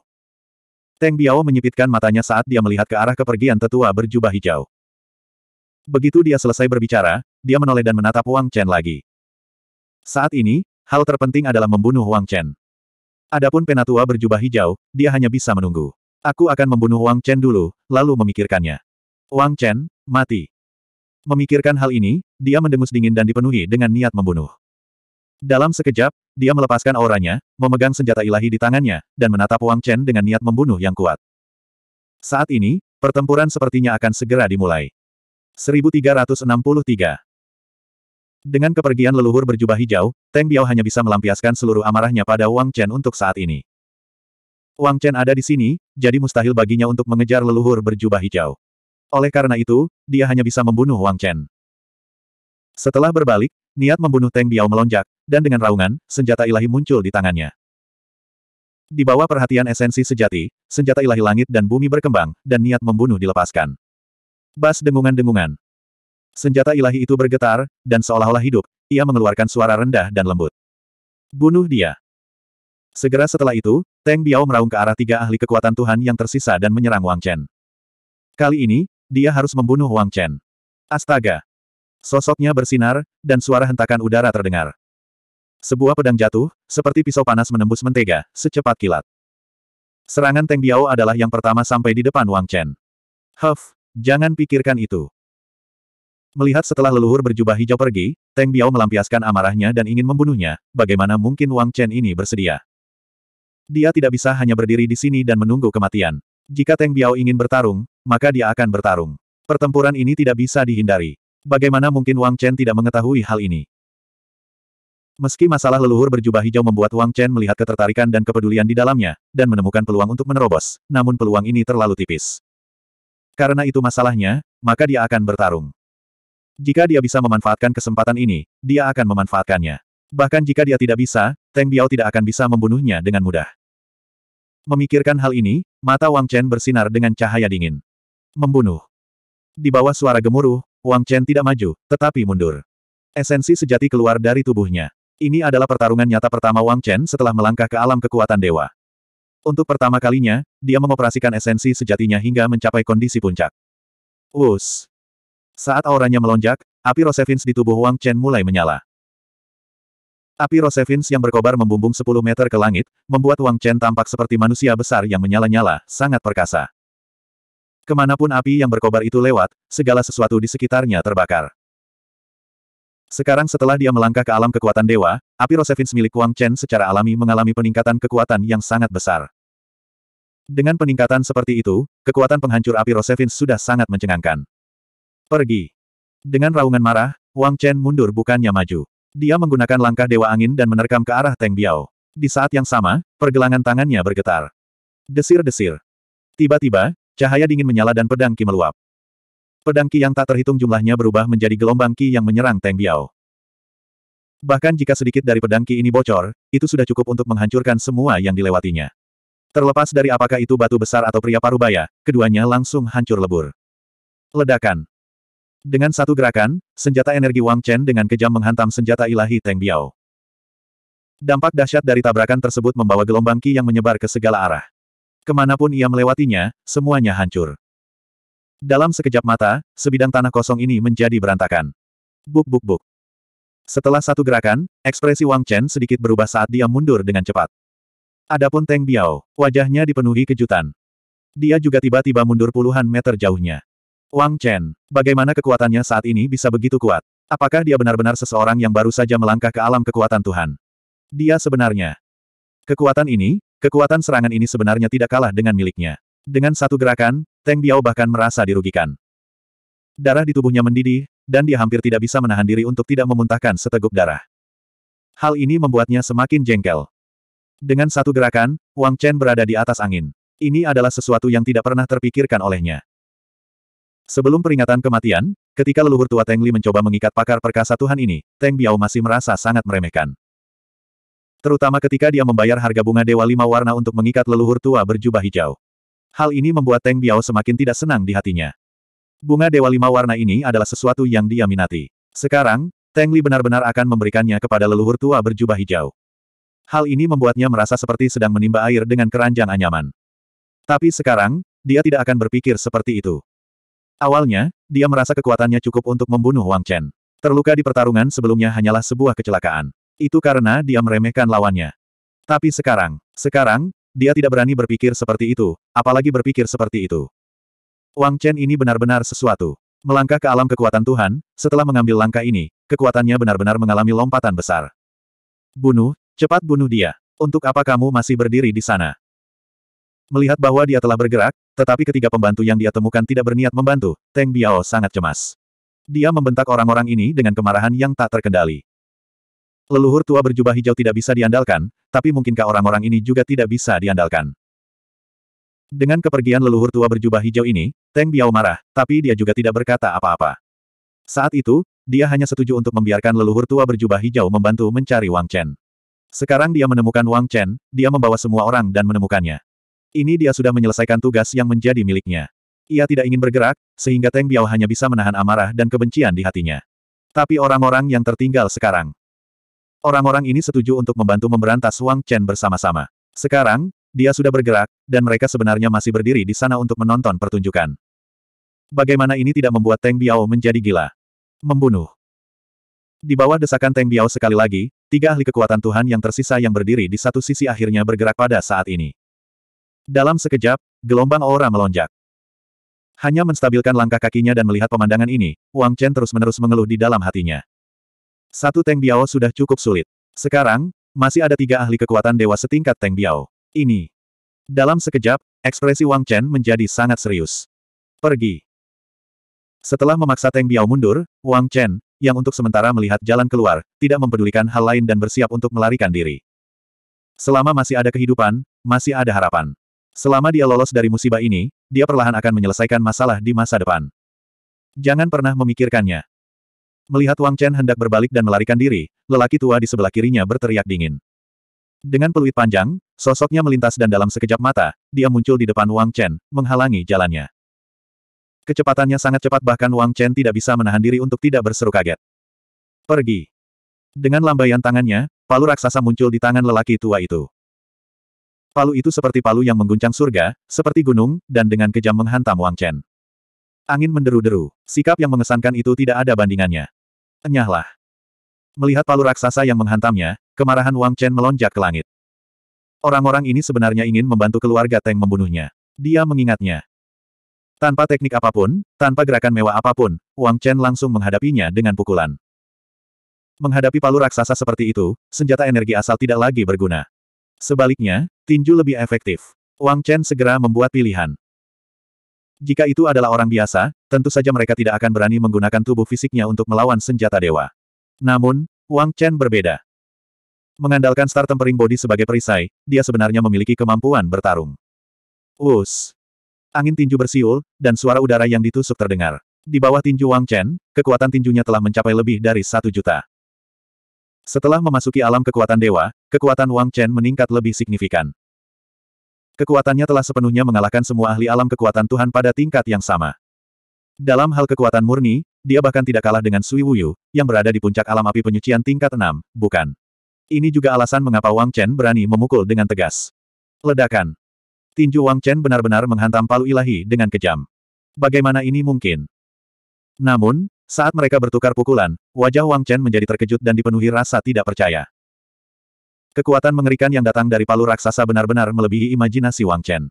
Teng Biao menyipitkan matanya saat dia melihat ke arah kepergian tetua berjubah hijau. Begitu dia selesai berbicara, dia menoleh dan menatap Wang Chen lagi. Saat ini, hal terpenting adalah membunuh Wang Chen. Adapun penatua berjubah hijau, dia hanya bisa menunggu. Aku akan membunuh Wang Chen dulu, lalu memikirkannya. Wang Chen, mati. Memikirkan hal ini, dia mendengus dingin dan dipenuhi dengan niat membunuh. Dalam sekejap, dia melepaskan auranya, memegang senjata ilahi di tangannya, dan menatap Wang Chen dengan niat membunuh yang kuat. Saat ini, pertempuran sepertinya akan segera dimulai. 1363 Dengan kepergian leluhur berjubah hijau, Teng Biao hanya bisa melampiaskan seluruh amarahnya pada Wang Chen untuk saat ini. Wang Chen ada di sini, jadi mustahil baginya untuk mengejar leluhur berjubah hijau. Oleh karena itu, dia hanya bisa membunuh Wang Chen. Setelah berbalik, Niat membunuh Teng Biao melonjak, dan dengan raungan, senjata ilahi muncul di tangannya. Di bawah perhatian esensi sejati, senjata ilahi langit dan bumi berkembang, dan niat membunuh dilepaskan. Bas dengungan-dengungan. Senjata ilahi itu bergetar, dan seolah-olah hidup, ia mengeluarkan suara rendah dan lembut. Bunuh dia. Segera setelah itu, Teng Biao meraung ke arah tiga ahli kekuatan Tuhan yang tersisa dan menyerang Wang Chen. Kali ini, dia harus membunuh Wang Chen. Astaga! Sosoknya bersinar, dan suara hentakan udara terdengar. Sebuah pedang jatuh, seperti pisau panas menembus mentega, secepat kilat. Serangan Teng Biao adalah yang pertama sampai di depan Wang Chen. Huff, jangan pikirkan itu. Melihat setelah leluhur berjubah hijau pergi, Teng Biao melampiaskan amarahnya dan ingin membunuhnya, bagaimana mungkin Wang Chen ini bersedia. Dia tidak bisa hanya berdiri di sini dan menunggu kematian. Jika Teng Biao ingin bertarung, maka dia akan bertarung. Pertempuran ini tidak bisa dihindari. Bagaimana mungkin Wang Chen tidak mengetahui hal ini? Meski masalah leluhur berjubah hijau membuat Wang Chen melihat ketertarikan dan kepedulian di dalamnya, dan menemukan peluang untuk menerobos, namun peluang ini terlalu tipis. Karena itu masalahnya, maka dia akan bertarung. Jika dia bisa memanfaatkan kesempatan ini, dia akan memanfaatkannya. Bahkan jika dia tidak bisa, Teng Biao tidak akan bisa membunuhnya dengan mudah. Memikirkan hal ini, mata Wang Chen bersinar dengan cahaya dingin. Membunuh. Di bawah suara gemuruh, Wang Chen tidak maju, tetapi mundur. Esensi sejati keluar dari tubuhnya. Ini adalah pertarungan nyata pertama Wang Chen setelah melangkah ke alam kekuatan dewa. Untuk pertama kalinya, dia mengoperasikan esensi sejatinya hingga mencapai kondisi puncak. Wus! Saat auranya melonjak, api Rosevins di tubuh Wang Chen mulai menyala. Api Rosevins yang berkobar membumbung 10 meter ke langit, membuat Wang Chen tampak seperti manusia besar yang menyala-nyala, sangat perkasa. Kemanapun api yang berkobar itu lewat, segala sesuatu di sekitarnya terbakar. Sekarang setelah dia melangkah ke alam kekuatan dewa, api Rosevins milik Wang Chen secara alami mengalami peningkatan kekuatan yang sangat besar. Dengan peningkatan seperti itu, kekuatan penghancur api Rosevins sudah sangat mencengangkan. Pergi. Dengan raungan marah, Wang Chen mundur bukannya maju. Dia menggunakan langkah dewa angin dan menerkam ke arah Teng Biao. Di saat yang sama, pergelangan tangannya bergetar. Desir-desir. Tiba-tiba, Cahaya dingin menyala dan pedang Ki meluap. Pedang Ki yang tak terhitung jumlahnya berubah menjadi gelombang Ki yang menyerang Teng Biao. Bahkan jika sedikit dari pedang Ki ini bocor, itu sudah cukup untuk menghancurkan semua yang dilewatinya. Terlepas dari apakah itu batu besar atau pria parubaya, keduanya langsung hancur lebur. Ledakan. Dengan satu gerakan, senjata energi Wang Chen dengan kejam menghantam senjata ilahi Teng Biao. Dampak dahsyat dari tabrakan tersebut membawa gelombang Ki yang menyebar ke segala arah. Kemanapun ia melewatinya, semuanya hancur. Dalam sekejap mata, sebidang tanah kosong ini menjadi berantakan. Buk buk buk. Setelah satu gerakan, ekspresi Wang Chen sedikit berubah saat dia mundur dengan cepat. Adapun Teng Biao, wajahnya dipenuhi kejutan. Dia juga tiba-tiba mundur puluhan meter jauhnya. Wang Chen, bagaimana kekuatannya saat ini bisa begitu kuat? Apakah dia benar-benar seseorang yang baru saja melangkah ke alam kekuatan Tuhan? Dia sebenarnya. Kekuatan ini, Kekuatan serangan ini sebenarnya tidak kalah dengan miliknya. Dengan satu gerakan, Teng Biao bahkan merasa dirugikan. Darah di tubuhnya mendidih, dan dia hampir tidak bisa menahan diri untuk tidak memuntahkan seteguk darah. Hal ini membuatnya semakin jengkel. Dengan satu gerakan, Wang Chen berada di atas angin. Ini adalah sesuatu yang tidak pernah terpikirkan olehnya. Sebelum peringatan kematian, ketika leluhur tua Teng Li mencoba mengikat pakar perkasa Tuhan ini, Teng Biao masih merasa sangat meremehkan. Terutama ketika dia membayar harga bunga Dewa Lima Warna untuk mengikat leluhur tua berjubah hijau. Hal ini membuat Teng Biao semakin tidak senang di hatinya. Bunga Dewa Lima Warna ini adalah sesuatu yang dia minati. Sekarang, Teng Li benar-benar akan memberikannya kepada leluhur tua berjubah hijau. Hal ini membuatnya merasa seperti sedang menimba air dengan keranjang anyaman. Tapi sekarang, dia tidak akan berpikir seperti itu. Awalnya, dia merasa kekuatannya cukup untuk membunuh Wang Chen. Terluka di pertarungan sebelumnya hanyalah sebuah kecelakaan. Itu karena dia meremehkan lawannya. Tapi sekarang, sekarang, dia tidak berani berpikir seperti itu, apalagi berpikir seperti itu. Wang Chen ini benar-benar sesuatu. Melangkah ke alam kekuatan Tuhan, setelah mengambil langkah ini, kekuatannya benar-benar mengalami lompatan besar. Bunuh, cepat bunuh dia. Untuk apa kamu masih berdiri di sana? Melihat bahwa dia telah bergerak, tetapi ketiga pembantu yang dia temukan tidak berniat membantu, Teng Biao sangat cemas. Dia membentak orang-orang ini dengan kemarahan yang tak terkendali. Leluhur tua berjubah hijau tidak bisa diandalkan, tapi mungkinkah orang-orang ini juga tidak bisa diandalkan? Dengan kepergian leluhur tua berjubah hijau ini, Teng Biao marah, tapi dia juga tidak berkata apa-apa. Saat itu, dia hanya setuju untuk membiarkan leluhur tua berjubah hijau membantu mencari Wang Chen. Sekarang dia menemukan Wang Chen, dia membawa semua orang dan menemukannya. Ini dia sudah menyelesaikan tugas yang menjadi miliknya. Ia tidak ingin bergerak, sehingga Teng Biao hanya bisa menahan amarah dan kebencian di hatinya. Tapi orang-orang yang tertinggal sekarang, Orang-orang ini setuju untuk membantu memberantas Wang Chen bersama-sama. Sekarang, dia sudah bergerak, dan mereka sebenarnya masih berdiri di sana untuk menonton pertunjukan. Bagaimana ini tidak membuat Teng Biao menjadi gila? Membunuh. Di bawah desakan Teng Biao sekali lagi, tiga ahli kekuatan Tuhan yang tersisa yang berdiri di satu sisi akhirnya bergerak pada saat ini. Dalam sekejap, gelombang aura melonjak. Hanya menstabilkan langkah kakinya dan melihat pemandangan ini, Wang Chen terus-menerus mengeluh di dalam hatinya. Satu Teng Biao sudah cukup sulit. Sekarang, masih ada tiga ahli kekuatan dewa setingkat Teng Biao. Ini. Dalam sekejap, ekspresi Wang Chen menjadi sangat serius. Pergi. Setelah memaksa Teng Biao mundur, Wang Chen, yang untuk sementara melihat jalan keluar, tidak mempedulikan hal lain dan bersiap untuk melarikan diri. Selama masih ada kehidupan, masih ada harapan. Selama dia lolos dari musibah ini, dia perlahan akan menyelesaikan masalah di masa depan. Jangan pernah memikirkannya. Melihat Wang Chen hendak berbalik dan melarikan diri, lelaki tua di sebelah kirinya berteriak dingin. Dengan peluit panjang, sosoknya melintas dan dalam sekejap mata, dia muncul di depan Wang Chen, menghalangi jalannya. Kecepatannya sangat cepat bahkan Wang Chen tidak bisa menahan diri untuk tidak berseru kaget. Pergi. Dengan lambaian tangannya, palu raksasa muncul di tangan lelaki tua itu. Palu itu seperti palu yang mengguncang surga, seperti gunung, dan dengan kejam menghantam Wang Chen. Angin menderu-deru. Sikap yang mengesankan itu tidak ada bandingannya enyahlah. Melihat palu raksasa yang menghantamnya, kemarahan Wang Chen melonjak ke langit. Orang-orang ini sebenarnya ingin membantu keluarga Teng membunuhnya. Dia mengingatnya. Tanpa teknik apapun, tanpa gerakan mewah apapun, Wang Chen langsung menghadapinya dengan pukulan. Menghadapi palu raksasa seperti itu, senjata energi asal tidak lagi berguna. Sebaliknya, tinju lebih efektif. Wang Chen segera membuat pilihan. Jika itu adalah orang biasa, tentu saja mereka tidak akan berani menggunakan tubuh fisiknya untuk melawan senjata dewa. Namun, Wang Chen berbeda. Mengandalkan star tempering body sebagai perisai, dia sebenarnya memiliki kemampuan bertarung. Us. Angin tinju bersiul, dan suara udara yang ditusuk terdengar. Di bawah tinju Wang Chen, kekuatan tinjunya telah mencapai lebih dari satu juta. Setelah memasuki alam kekuatan dewa, kekuatan Wang Chen meningkat lebih signifikan. Kekuatannya telah sepenuhnya mengalahkan semua ahli alam kekuatan Tuhan pada tingkat yang sama. Dalam hal kekuatan murni, dia bahkan tidak kalah dengan Sui Wuyu, yang berada di puncak alam api penyucian tingkat 6, bukan. Ini juga alasan mengapa Wang Chen berani memukul dengan tegas. Ledakan. Tinju Wang Chen benar-benar menghantam palu ilahi dengan kejam. Bagaimana ini mungkin? Namun, saat mereka bertukar pukulan, wajah Wang Chen menjadi terkejut dan dipenuhi rasa tidak percaya. Kekuatan mengerikan yang datang dari palu raksasa benar-benar melebihi imajinasi Wang Chen.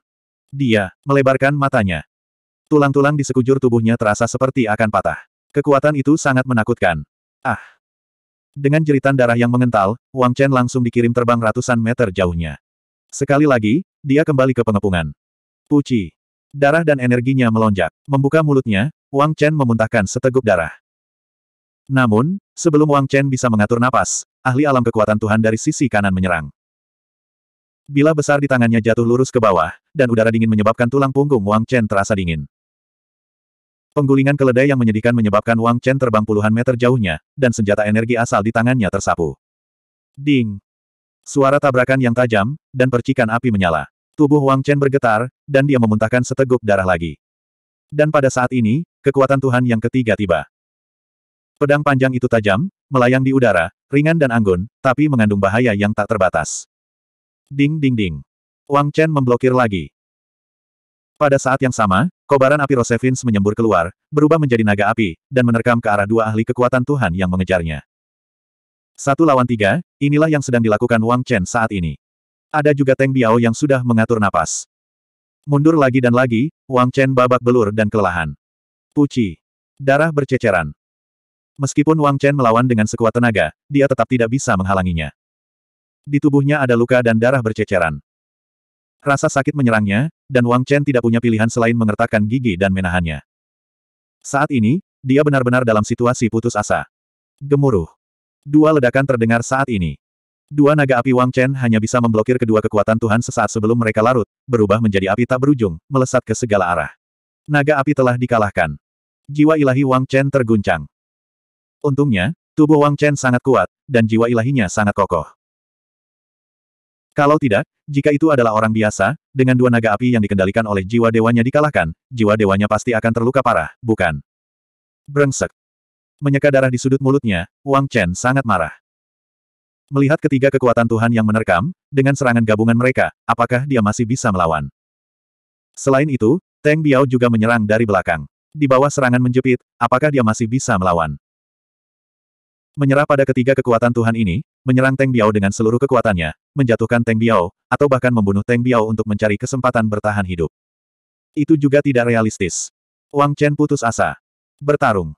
Dia melebarkan matanya. Tulang-tulang di sekujur tubuhnya terasa seperti akan patah. Kekuatan itu sangat menakutkan. Ah! Dengan jeritan darah yang mengental, Wang Chen langsung dikirim terbang ratusan meter jauhnya. Sekali lagi, dia kembali ke pengepungan. Puci. Darah dan energinya melonjak. Membuka mulutnya, Wang Chen memuntahkan seteguk darah. Namun, sebelum Wang Chen bisa mengatur napas, ahli alam kekuatan Tuhan dari sisi kanan menyerang. Bila besar di tangannya jatuh lurus ke bawah, dan udara dingin menyebabkan tulang punggung Wang Chen terasa dingin. Penggulingan keledai yang menyedihkan menyebabkan Wang Chen terbang puluhan meter jauhnya, dan senjata energi asal di tangannya tersapu. Ding! Suara tabrakan yang tajam, dan percikan api menyala. Tubuh Wang Chen bergetar, dan dia memuntahkan seteguk darah lagi. Dan pada saat ini, kekuatan Tuhan yang ketiga tiba. Pedang panjang itu tajam, melayang di udara, Ringan dan anggun, tapi mengandung bahaya yang tak terbatas. Ding ding ding. Wang Chen memblokir lagi. Pada saat yang sama, kobaran api Rosevins menyembur keluar, berubah menjadi naga api, dan menerkam ke arah dua ahli kekuatan Tuhan yang mengejarnya. Satu lawan tiga, inilah yang sedang dilakukan Wang Chen saat ini. Ada juga Teng Biao yang sudah mengatur napas. Mundur lagi dan lagi, Wang Chen babak belur dan kelelahan. Puci. Darah berceceran. Meskipun Wang Chen melawan dengan sekuat tenaga, dia tetap tidak bisa menghalanginya. Di tubuhnya ada luka dan darah berceceran. Rasa sakit menyerangnya, dan Wang Chen tidak punya pilihan selain mengertakkan gigi dan menahannya. Saat ini, dia benar-benar dalam situasi putus asa. Gemuruh. Dua ledakan terdengar saat ini. Dua naga api Wang Chen hanya bisa memblokir kedua kekuatan Tuhan sesaat sebelum mereka larut, berubah menjadi api tak berujung, melesat ke segala arah. Naga api telah dikalahkan. Jiwa ilahi Wang Chen terguncang. Untungnya, tubuh Wang Chen sangat kuat, dan jiwa ilahinya sangat kokoh. Kalau tidak, jika itu adalah orang biasa, dengan dua naga api yang dikendalikan oleh jiwa dewanya dikalahkan, jiwa dewanya pasti akan terluka parah, bukan? Brengsek. Menyeka darah di sudut mulutnya, Wang Chen sangat marah. Melihat ketiga kekuatan Tuhan yang menerkam, dengan serangan gabungan mereka, apakah dia masih bisa melawan? Selain itu, Tang Biao juga menyerang dari belakang. Di bawah serangan menjepit, apakah dia masih bisa melawan? menyerah pada ketiga kekuatan Tuhan ini, menyerang Teng Biao dengan seluruh kekuatannya, menjatuhkan Teng Biao, atau bahkan membunuh Teng Biao untuk mencari kesempatan bertahan hidup. Itu juga tidak realistis. Wang Chen putus asa. Bertarung.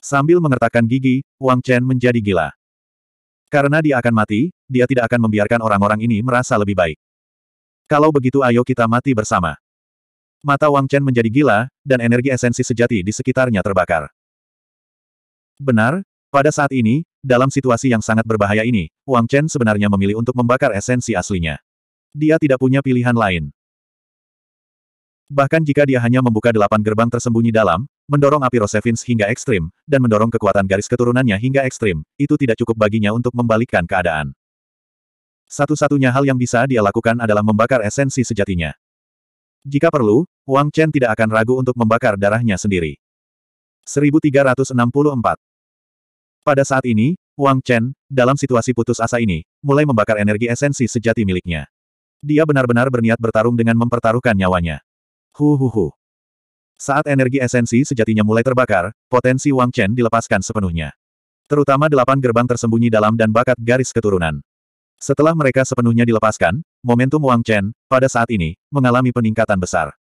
Sambil mengertakkan gigi, Wang Chen menjadi gila. Karena dia akan mati, dia tidak akan membiarkan orang-orang ini merasa lebih baik. Kalau begitu ayo kita mati bersama. Mata Wang Chen menjadi gila, dan energi esensi sejati di sekitarnya terbakar. Benar, pada saat ini, dalam situasi yang sangat berbahaya ini, Wang Chen sebenarnya memilih untuk membakar esensi aslinya. Dia tidak punya pilihan lain. Bahkan jika dia hanya membuka delapan gerbang tersembunyi dalam, mendorong api Rosevins hingga ekstrim, dan mendorong kekuatan garis keturunannya hingga ekstrim, itu tidak cukup baginya untuk membalikkan keadaan. Satu-satunya hal yang bisa dia lakukan adalah membakar esensi sejatinya. Jika perlu, Wang Chen tidak akan ragu untuk membakar darahnya sendiri. 1364 pada saat ini, Wang Chen, dalam situasi putus asa ini, mulai membakar energi esensi sejati miliknya. Dia benar-benar berniat bertarung dengan mempertaruhkan nyawanya. Hu hu hu. Saat energi esensi sejatinya mulai terbakar, potensi Wang Chen dilepaskan sepenuhnya. Terutama delapan gerbang tersembunyi dalam dan bakat garis keturunan. Setelah mereka sepenuhnya dilepaskan, momentum Wang Chen, pada saat ini, mengalami peningkatan besar.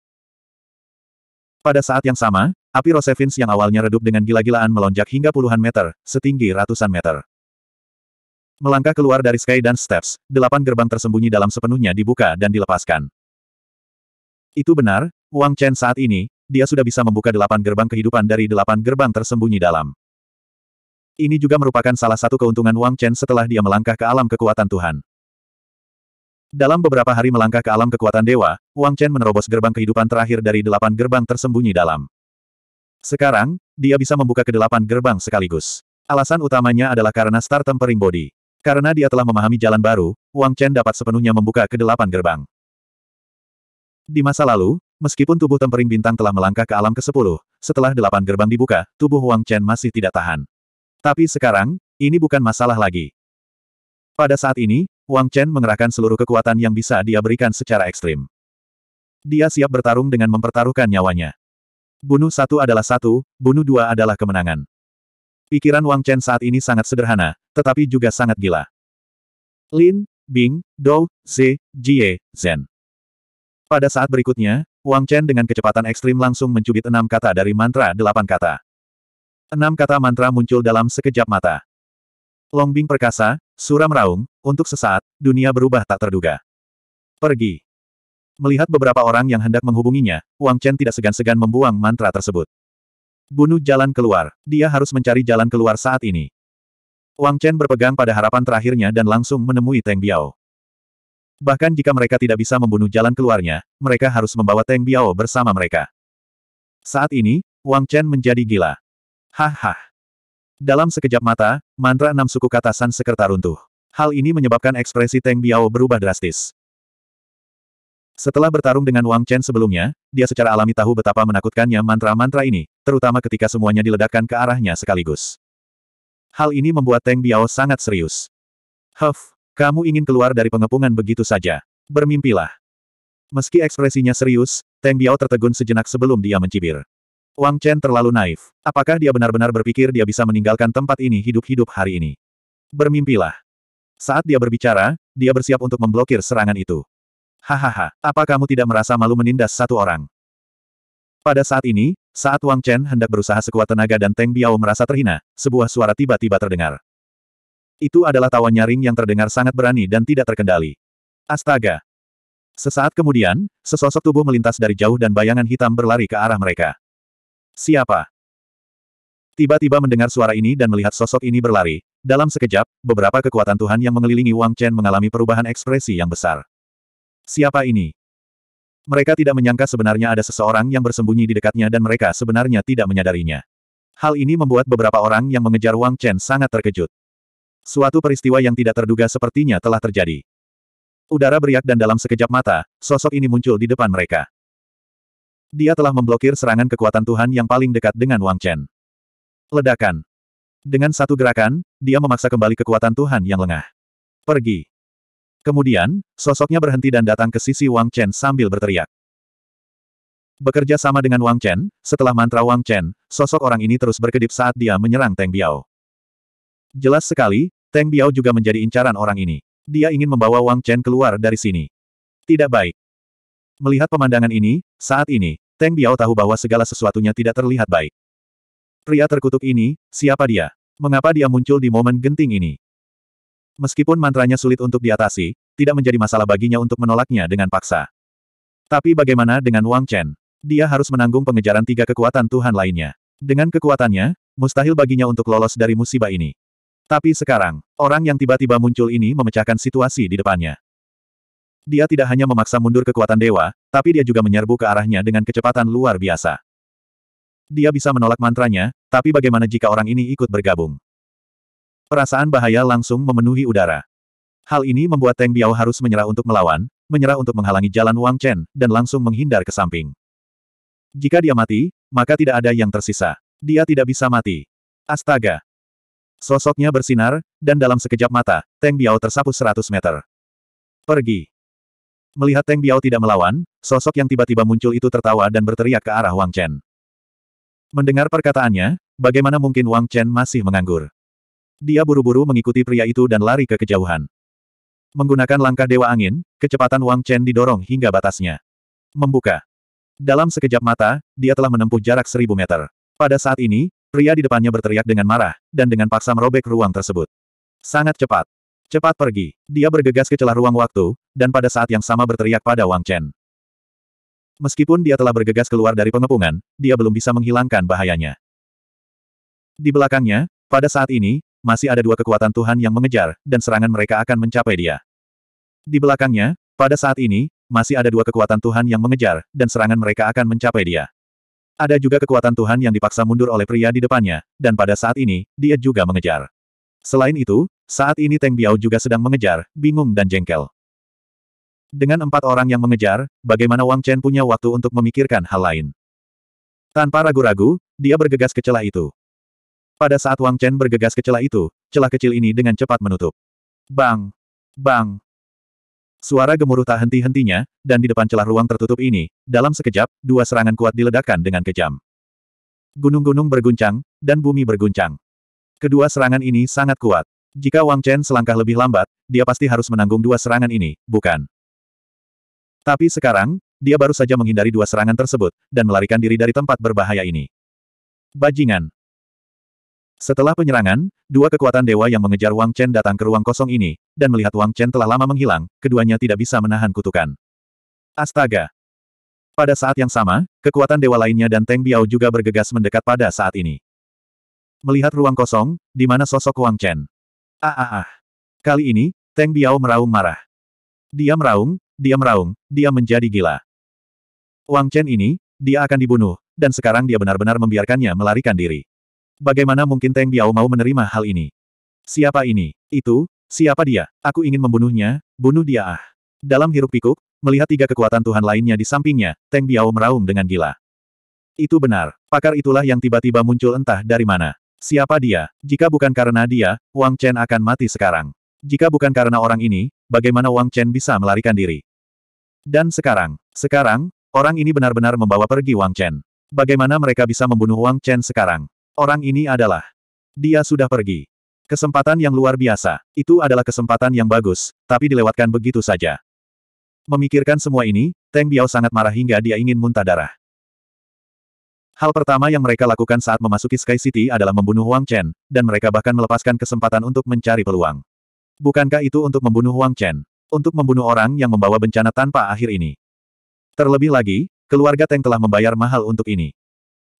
Pada saat yang sama, Api Rosevins yang awalnya redup dengan gila-gilaan melonjak hingga puluhan meter, setinggi ratusan meter. Melangkah keluar dari Sky Dance Steps, delapan gerbang tersembunyi dalam sepenuhnya dibuka dan dilepaskan. Itu benar, Wang Chen saat ini, dia sudah bisa membuka delapan gerbang kehidupan dari delapan gerbang tersembunyi dalam. Ini juga merupakan salah satu keuntungan Wang Chen setelah dia melangkah ke alam kekuatan Tuhan. Dalam beberapa hari melangkah ke alam kekuatan dewa, Wang Chen menerobos gerbang kehidupan terakhir dari delapan gerbang tersembunyi dalam. Sekarang, dia bisa membuka kedelapan gerbang sekaligus. Alasan utamanya adalah karena Star Tempering Body. Karena dia telah memahami jalan baru, Wang Chen dapat sepenuhnya membuka kedelapan gerbang. Di masa lalu, meskipun tubuh Tempering Bintang telah melangkah ke alam ke-10, setelah delapan gerbang dibuka, tubuh Wang Chen masih tidak tahan. Tapi sekarang, ini bukan masalah lagi. Pada saat ini, Wang Chen mengerahkan seluruh kekuatan yang bisa dia berikan secara ekstrim. Dia siap bertarung dengan mempertaruhkan nyawanya. Bunuh satu adalah satu, bunuh dua adalah kemenangan. Pikiran Wang Chen saat ini sangat sederhana, tetapi juga sangat gila. Lin, Bing, Dou, Zhe, Jie, Zhen. Pada saat berikutnya, Wang Chen dengan kecepatan ekstrim langsung mencubit enam kata dari mantra delapan kata. Enam kata mantra muncul dalam sekejap mata. Longbing perkasa, suram raung, untuk sesaat, dunia berubah tak terduga. Pergi. Melihat beberapa orang yang hendak menghubunginya, Wang Chen tidak segan-segan membuang mantra tersebut. Bunuh jalan keluar. Dia harus mencari jalan keluar saat ini. Wang Chen berpegang pada harapan terakhirnya dan langsung menemui Teng Biao. Bahkan jika mereka tidak bisa membunuh jalan keluarnya, mereka harus membawa Teng Biao bersama mereka. Saat ini, Wang Chen menjadi gila. Haha. Dalam sekejap mata, mantra enam suku kata San Sekerta runtuh. Hal ini menyebabkan ekspresi Teng Biao berubah drastis. Setelah bertarung dengan Wang Chen sebelumnya, dia secara alami tahu betapa menakutkannya mantra-mantra ini, terutama ketika semuanya diledakkan ke arahnya sekaligus. Hal ini membuat Teng Biao sangat serius. Huff, kamu ingin keluar dari pengepungan begitu saja. Bermimpilah. Meski ekspresinya serius, Teng Biao tertegun sejenak sebelum dia mencibir. Wang Chen terlalu naif. Apakah dia benar-benar berpikir dia bisa meninggalkan tempat ini hidup-hidup hari ini? Bermimpilah. Saat dia berbicara, dia bersiap untuk memblokir serangan itu. Hahaha, apa kamu tidak merasa malu menindas satu orang? Pada saat ini, saat Wang Chen hendak berusaha sekuat tenaga dan Teng Biao merasa terhina, sebuah suara tiba-tiba terdengar. Itu adalah tawa nyaring yang terdengar sangat berani dan tidak terkendali. Astaga! Sesaat kemudian, sesosok tubuh melintas dari jauh dan bayangan hitam berlari ke arah mereka. Siapa? Tiba-tiba mendengar suara ini dan melihat sosok ini berlari. Dalam sekejap, beberapa kekuatan Tuhan yang mengelilingi Wang Chen mengalami perubahan ekspresi yang besar. Siapa ini? Mereka tidak menyangka sebenarnya ada seseorang yang bersembunyi di dekatnya dan mereka sebenarnya tidak menyadarinya. Hal ini membuat beberapa orang yang mengejar Wang Chen sangat terkejut. Suatu peristiwa yang tidak terduga sepertinya telah terjadi. Udara beriak dan dalam sekejap mata, sosok ini muncul di depan mereka. Dia telah memblokir serangan kekuatan Tuhan yang paling dekat dengan Wang Chen. Ledakan. Dengan satu gerakan, dia memaksa kembali kekuatan Tuhan yang lengah. Pergi. Kemudian, sosoknya berhenti dan datang ke sisi Wang Chen sambil berteriak. Bekerja sama dengan Wang Chen, setelah mantra Wang Chen, sosok orang ini terus berkedip saat dia menyerang Teng Biao. Jelas sekali, Teng Biao juga menjadi incaran orang ini. Dia ingin membawa Wang Chen keluar dari sini. Tidak baik. Melihat pemandangan ini, saat ini, Teng Biao tahu bahwa segala sesuatunya tidak terlihat baik. Pria terkutuk ini, siapa dia? Mengapa dia muncul di momen genting ini? Meskipun mantranya sulit untuk diatasi, tidak menjadi masalah baginya untuk menolaknya dengan paksa. Tapi bagaimana dengan Wang Chen? Dia harus menanggung pengejaran tiga kekuatan Tuhan lainnya. Dengan kekuatannya, mustahil baginya untuk lolos dari musibah ini. Tapi sekarang, orang yang tiba-tiba muncul ini memecahkan situasi di depannya. Dia tidak hanya memaksa mundur kekuatan dewa, tapi dia juga menyerbu ke arahnya dengan kecepatan luar biasa. Dia bisa menolak mantranya, tapi bagaimana jika orang ini ikut bergabung? Perasaan bahaya langsung memenuhi udara. Hal ini membuat Teng Biao harus menyerah untuk melawan, menyerah untuk menghalangi jalan Wang Chen, dan langsung menghindar ke samping. Jika dia mati, maka tidak ada yang tersisa. Dia tidak bisa mati. Astaga! Sosoknya bersinar, dan dalam sekejap mata, Teng Biao tersapu 100 meter. Pergi! Melihat Teng Biao tidak melawan, sosok yang tiba-tiba muncul itu tertawa dan berteriak ke arah Wang Chen. Mendengar perkataannya, bagaimana mungkin Wang Chen masih menganggur? Dia buru-buru mengikuti pria itu dan lari ke kejauhan. Menggunakan langkah Dewa Angin, kecepatan Wang Chen didorong hingga batasnya. Membuka. Dalam sekejap mata, dia telah menempuh jarak seribu meter. Pada saat ini, pria di depannya berteriak dengan marah, dan dengan paksa merobek ruang tersebut. Sangat cepat. Cepat pergi. Dia bergegas ke celah ruang waktu, dan pada saat yang sama berteriak pada Wang Chen. Meskipun dia telah bergegas keluar dari pengepungan, dia belum bisa menghilangkan bahayanya. Di belakangnya, pada saat ini, masih ada dua kekuatan Tuhan yang mengejar, dan serangan mereka akan mencapai dia. Di belakangnya, pada saat ini, masih ada dua kekuatan Tuhan yang mengejar, dan serangan mereka akan mencapai dia. Ada juga kekuatan Tuhan yang dipaksa mundur oleh pria di depannya, dan pada saat ini, dia juga mengejar. Selain itu, saat ini Teng Biao juga sedang mengejar, bingung dan jengkel. Dengan empat orang yang mengejar, bagaimana Wang Chen punya waktu untuk memikirkan hal lain? Tanpa ragu-ragu, dia bergegas ke celah itu. Pada saat Wang Chen bergegas ke celah itu, celah kecil ini dengan cepat menutup. Bang! Bang! Suara gemuruh tak henti-hentinya, dan di depan celah ruang tertutup ini, dalam sekejap, dua serangan kuat diledakkan dengan kejam. Gunung-gunung berguncang, dan bumi berguncang. Kedua serangan ini sangat kuat. Jika Wang Chen selangkah lebih lambat, dia pasti harus menanggung dua serangan ini, bukan? Tapi sekarang, dia baru saja menghindari dua serangan tersebut, dan melarikan diri dari tempat berbahaya ini. Bajingan! Setelah penyerangan, dua kekuatan dewa yang mengejar Wang Chen datang ke ruang kosong ini, dan melihat Wang Chen telah lama menghilang, keduanya tidak bisa menahan kutukan. Astaga! Pada saat yang sama, kekuatan dewa lainnya dan Teng Biao juga bergegas mendekat pada saat ini. Melihat ruang kosong, di mana sosok Wang Chen. Ah ah ah. Kali ini, Teng Biao meraung marah. Dia meraung, dia meraung, dia menjadi gila. Wang Chen ini, dia akan dibunuh, dan sekarang dia benar-benar membiarkannya melarikan diri. Bagaimana mungkin Teng Biao mau menerima hal ini? Siapa ini? Itu, siapa dia? Aku ingin membunuhnya, bunuh dia ah. Dalam hirup pikuk, melihat tiga kekuatan Tuhan lainnya di sampingnya, Teng Biao meraung dengan gila. Itu benar, pakar itulah yang tiba-tiba muncul entah dari mana. Siapa dia? Jika bukan karena dia, Wang Chen akan mati sekarang. Jika bukan karena orang ini, bagaimana Wang Chen bisa melarikan diri? Dan sekarang, sekarang, orang ini benar-benar membawa pergi Wang Chen. Bagaimana mereka bisa membunuh Wang Chen sekarang? Orang ini adalah. Dia sudah pergi. Kesempatan yang luar biasa. Itu adalah kesempatan yang bagus, tapi dilewatkan begitu saja. Memikirkan semua ini, Teng Biao sangat marah hingga dia ingin muntah darah. Hal pertama yang mereka lakukan saat memasuki Sky City adalah membunuh Wang Chen, dan mereka bahkan melepaskan kesempatan untuk mencari peluang. Bukankah itu untuk membunuh Wang Chen? Untuk membunuh orang yang membawa bencana tanpa akhir ini. Terlebih lagi, keluarga Teng telah membayar mahal untuk ini.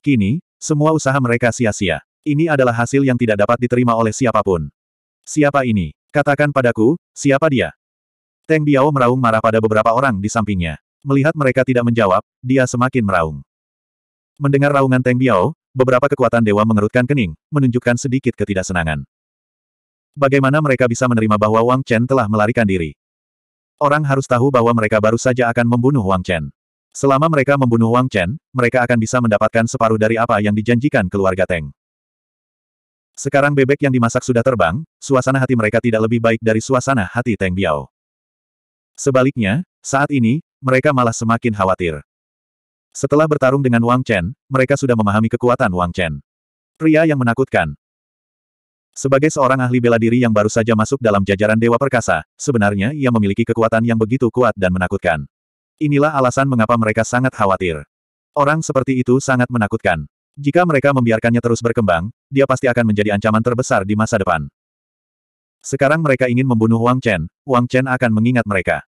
Kini, semua usaha mereka sia-sia. Ini adalah hasil yang tidak dapat diterima oleh siapapun. Siapa ini? Katakan padaku, siapa dia? Teng Biao meraung marah pada beberapa orang di sampingnya. Melihat mereka tidak menjawab, dia semakin meraung. Mendengar raungan Teng Biao, beberapa kekuatan dewa mengerutkan kening, menunjukkan sedikit ketidaksenangan. Bagaimana mereka bisa menerima bahwa Wang Chen telah melarikan diri? Orang harus tahu bahwa mereka baru saja akan membunuh Wang Chen. Selama mereka membunuh Wang Chen, mereka akan bisa mendapatkan separuh dari apa yang dijanjikan keluarga Teng. Sekarang bebek yang dimasak sudah terbang, suasana hati mereka tidak lebih baik dari suasana hati Teng Biao. Sebaliknya, saat ini, mereka malah semakin khawatir. Setelah bertarung dengan Wang Chen, mereka sudah memahami kekuatan Wang Chen. Pria yang menakutkan, sebagai seorang ahli bela diri yang baru saja masuk dalam jajaran Dewa Perkasa, sebenarnya ia memiliki kekuatan yang begitu kuat dan menakutkan. Inilah alasan mengapa mereka sangat khawatir. Orang seperti itu sangat menakutkan. Jika mereka membiarkannya terus berkembang, dia pasti akan menjadi ancaman terbesar di masa depan. Sekarang mereka ingin membunuh Wang Chen, Wang Chen akan mengingat mereka.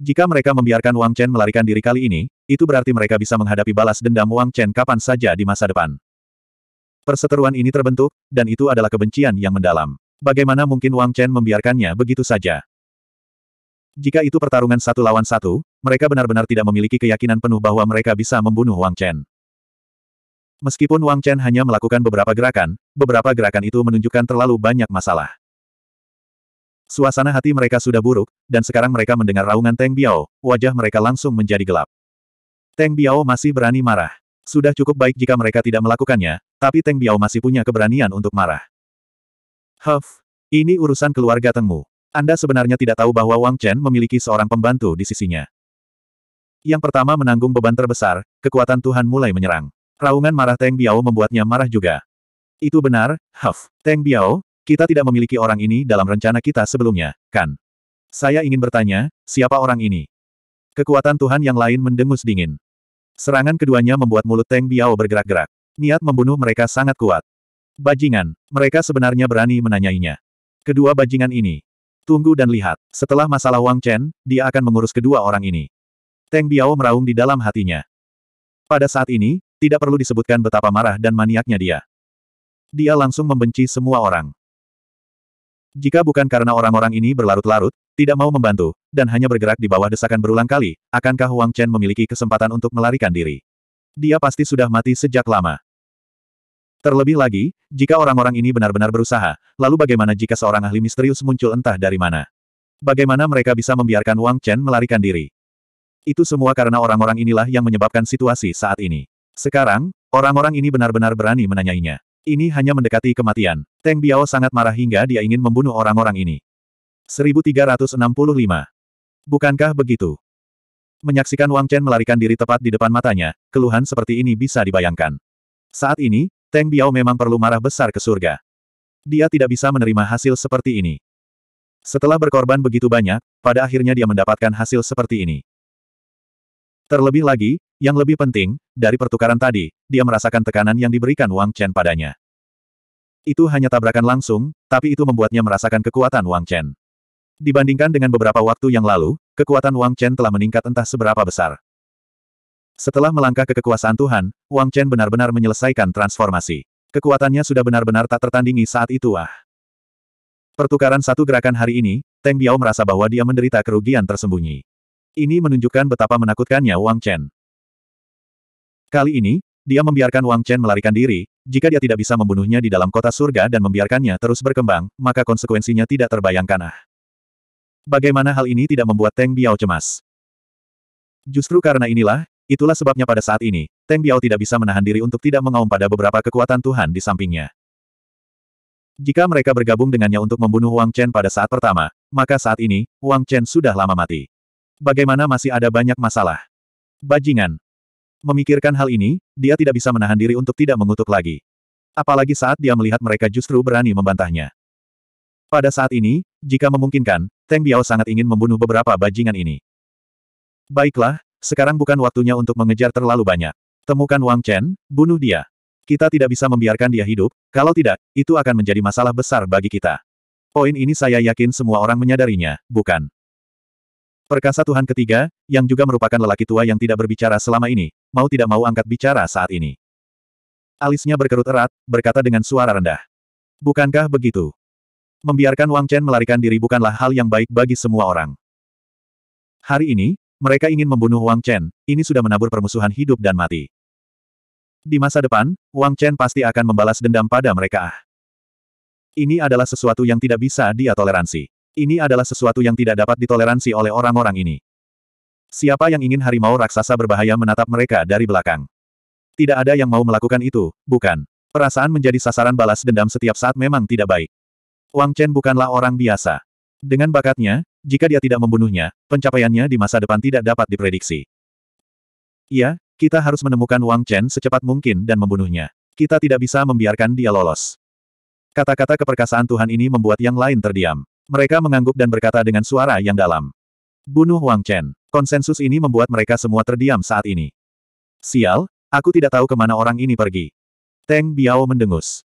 Jika mereka membiarkan Wang Chen melarikan diri kali ini, itu berarti mereka bisa menghadapi balas dendam Wang Chen kapan saja di masa depan. Perseteruan ini terbentuk, dan itu adalah kebencian yang mendalam. Bagaimana mungkin Wang Chen membiarkannya begitu saja? Jika itu pertarungan satu lawan satu, mereka benar-benar tidak memiliki keyakinan penuh bahwa mereka bisa membunuh Wang Chen. Meskipun Wang Chen hanya melakukan beberapa gerakan, beberapa gerakan itu menunjukkan terlalu banyak masalah. Suasana hati mereka sudah buruk, dan sekarang mereka mendengar raungan Teng Biao, wajah mereka langsung menjadi gelap. Teng Biao masih berani marah. Sudah cukup baik jika mereka tidak melakukannya, tapi Teng Biao masih punya keberanian untuk marah. Huff, ini urusan keluarga Tengmu. Anda sebenarnya tidak tahu bahwa Wang Chen memiliki seorang pembantu di sisinya. Yang pertama menanggung beban terbesar, kekuatan Tuhan mulai menyerang. Raungan marah Teng Biao membuatnya marah juga. Itu benar, Huff. Teng Biao, kita tidak memiliki orang ini dalam rencana kita sebelumnya, kan? Saya ingin bertanya, siapa orang ini? Kekuatan Tuhan yang lain mendengus dingin. Serangan keduanya membuat mulut Teng Biao bergerak-gerak. Niat membunuh mereka sangat kuat. Bajingan, mereka sebenarnya berani menanyainya. Kedua bajingan ini. Tunggu dan lihat, setelah masalah Wang Chen, dia akan mengurus kedua orang ini. Teng Biao meraung di dalam hatinya. Pada saat ini, tidak perlu disebutkan betapa marah dan maniaknya dia. Dia langsung membenci semua orang. Jika bukan karena orang-orang ini berlarut-larut, tidak mau membantu, dan hanya bergerak di bawah desakan berulang kali, akankah Wang Chen memiliki kesempatan untuk melarikan diri? Dia pasti sudah mati sejak lama. Terlebih lagi, jika orang-orang ini benar-benar berusaha, lalu bagaimana jika seorang ahli misterius muncul entah dari mana? Bagaimana mereka bisa membiarkan Wang Chen melarikan diri? Itu semua karena orang-orang inilah yang menyebabkan situasi saat ini. Sekarang, orang-orang ini benar-benar berani menanyainya. Ini hanya mendekati kematian. Teng Biao sangat marah hingga dia ingin membunuh orang-orang ini. 1365. Bukankah begitu? Menyaksikan Wang Chen melarikan diri tepat di depan matanya, keluhan seperti ini bisa dibayangkan. Saat ini, Teng Biao memang perlu marah besar ke surga. Dia tidak bisa menerima hasil seperti ini. Setelah berkorban begitu banyak, pada akhirnya dia mendapatkan hasil seperti ini. Terlebih lagi, yang lebih penting, dari pertukaran tadi, dia merasakan tekanan yang diberikan Wang Chen padanya. Itu hanya tabrakan langsung, tapi itu membuatnya merasakan kekuatan Wang Chen. Dibandingkan dengan beberapa waktu yang lalu, kekuatan Wang Chen telah meningkat entah seberapa besar. Setelah melangkah ke kekuasaan Tuhan, Wang Chen benar-benar menyelesaikan transformasi. Kekuatannya sudah benar-benar tak tertandingi saat itu ah. Pertukaran satu gerakan hari ini, Teng Biao merasa bahwa dia menderita kerugian tersembunyi. Ini menunjukkan betapa menakutkannya Wang Chen. Kali ini, dia membiarkan Wang Chen melarikan diri, jika dia tidak bisa membunuhnya di dalam kota surga dan membiarkannya terus berkembang, maka konsekuensinya tidak terbayangkan ah. Bagaimana hal ini tidak membuat Teng Biao cemas? Justru karena inilah, itulah sebabnya pada saat ini, Teng Biao tidak bisa menahan diri untuk tidak mengaum pada beberapa kekuatan Tuhan di sampingnya. Jika mereka bergabung dengannya untuk membunuh Wang Chen pada saat pertama, maka saat ini, Wang Chen sudah lama mati. Bagaimana masih ada banyak masalah? Bajingan. Memikirkan hal ini, dia tidak bisa menahan diri untuk tidak mengutuk lagi. Apalagi saat dia melihat mereka justru berani membantahnya. Pada saat ini, jika memungkinkan, Teng Biao sangat ingin membunuh beberapa bajingan ini. Baiklah, sekarang bukan waktunya untuk mengejar terlalu banyak. Temukan Wang Chen, bunuh dia. Kita tidak bisa membiarkan dia hidup, kalau tidak, itu akan menjadi masalah besar bagi kita. Poin ini saya yakin semua orang menyadarinya, bukan? Perkasa Tuhan ketiga, yang juga merupakan lelaki tua yang tidak berbicara selama ini, mau tidak mau angkat bicara saat ini. Alisnya berkerut erat, berkata dengan suara rendah. Bukankah begitu? Membiarkan Wang Chen melarikan diri bukanlah hal yang baik bagi semua orang. Hari ini, mereka ingin membunuh Wang Chen, ini sudah menabur permusuhan hidup dan mati. Di masa depan, Wang Chen pasti akan membalas dendam pada mereka. Ah. Ini adalah sesuatu yang tidak bisa dia toleransi. Ini adalah sesuatu yang tidak dapat ditoleransi oleh orang-orang ini. Siapa yang ingin harimau raksasa berbahaya menatap mereka dari belakang? Tidak ada yang mau melakukan itu, bukan. Perasaan menjadi sasaran balas dendam setiap saat memang tidak baik. Wang Chen bukanlah orang biasa. Dengan bakatnya, jika dia tidak membunuhnya, pencapaiannya di masa depan tidak dapat diprediksi. Iya, kita harus menemukan Wang Chen secepat mungkin dan membunuhnya. Kita tidak bisa membiarkan dia lolos. Kata-kata keperkasaan Tuhan ini membuat yang lain terdiam. Mereka mengangguk dan berkata dengan suara yang dalam. Bunuh Wang Chen. Konsensus ini membuat mereka semua terdiam saat ini. Sial, aku tidak tahu kemana orang ini pergi. Teng Biao mendengus.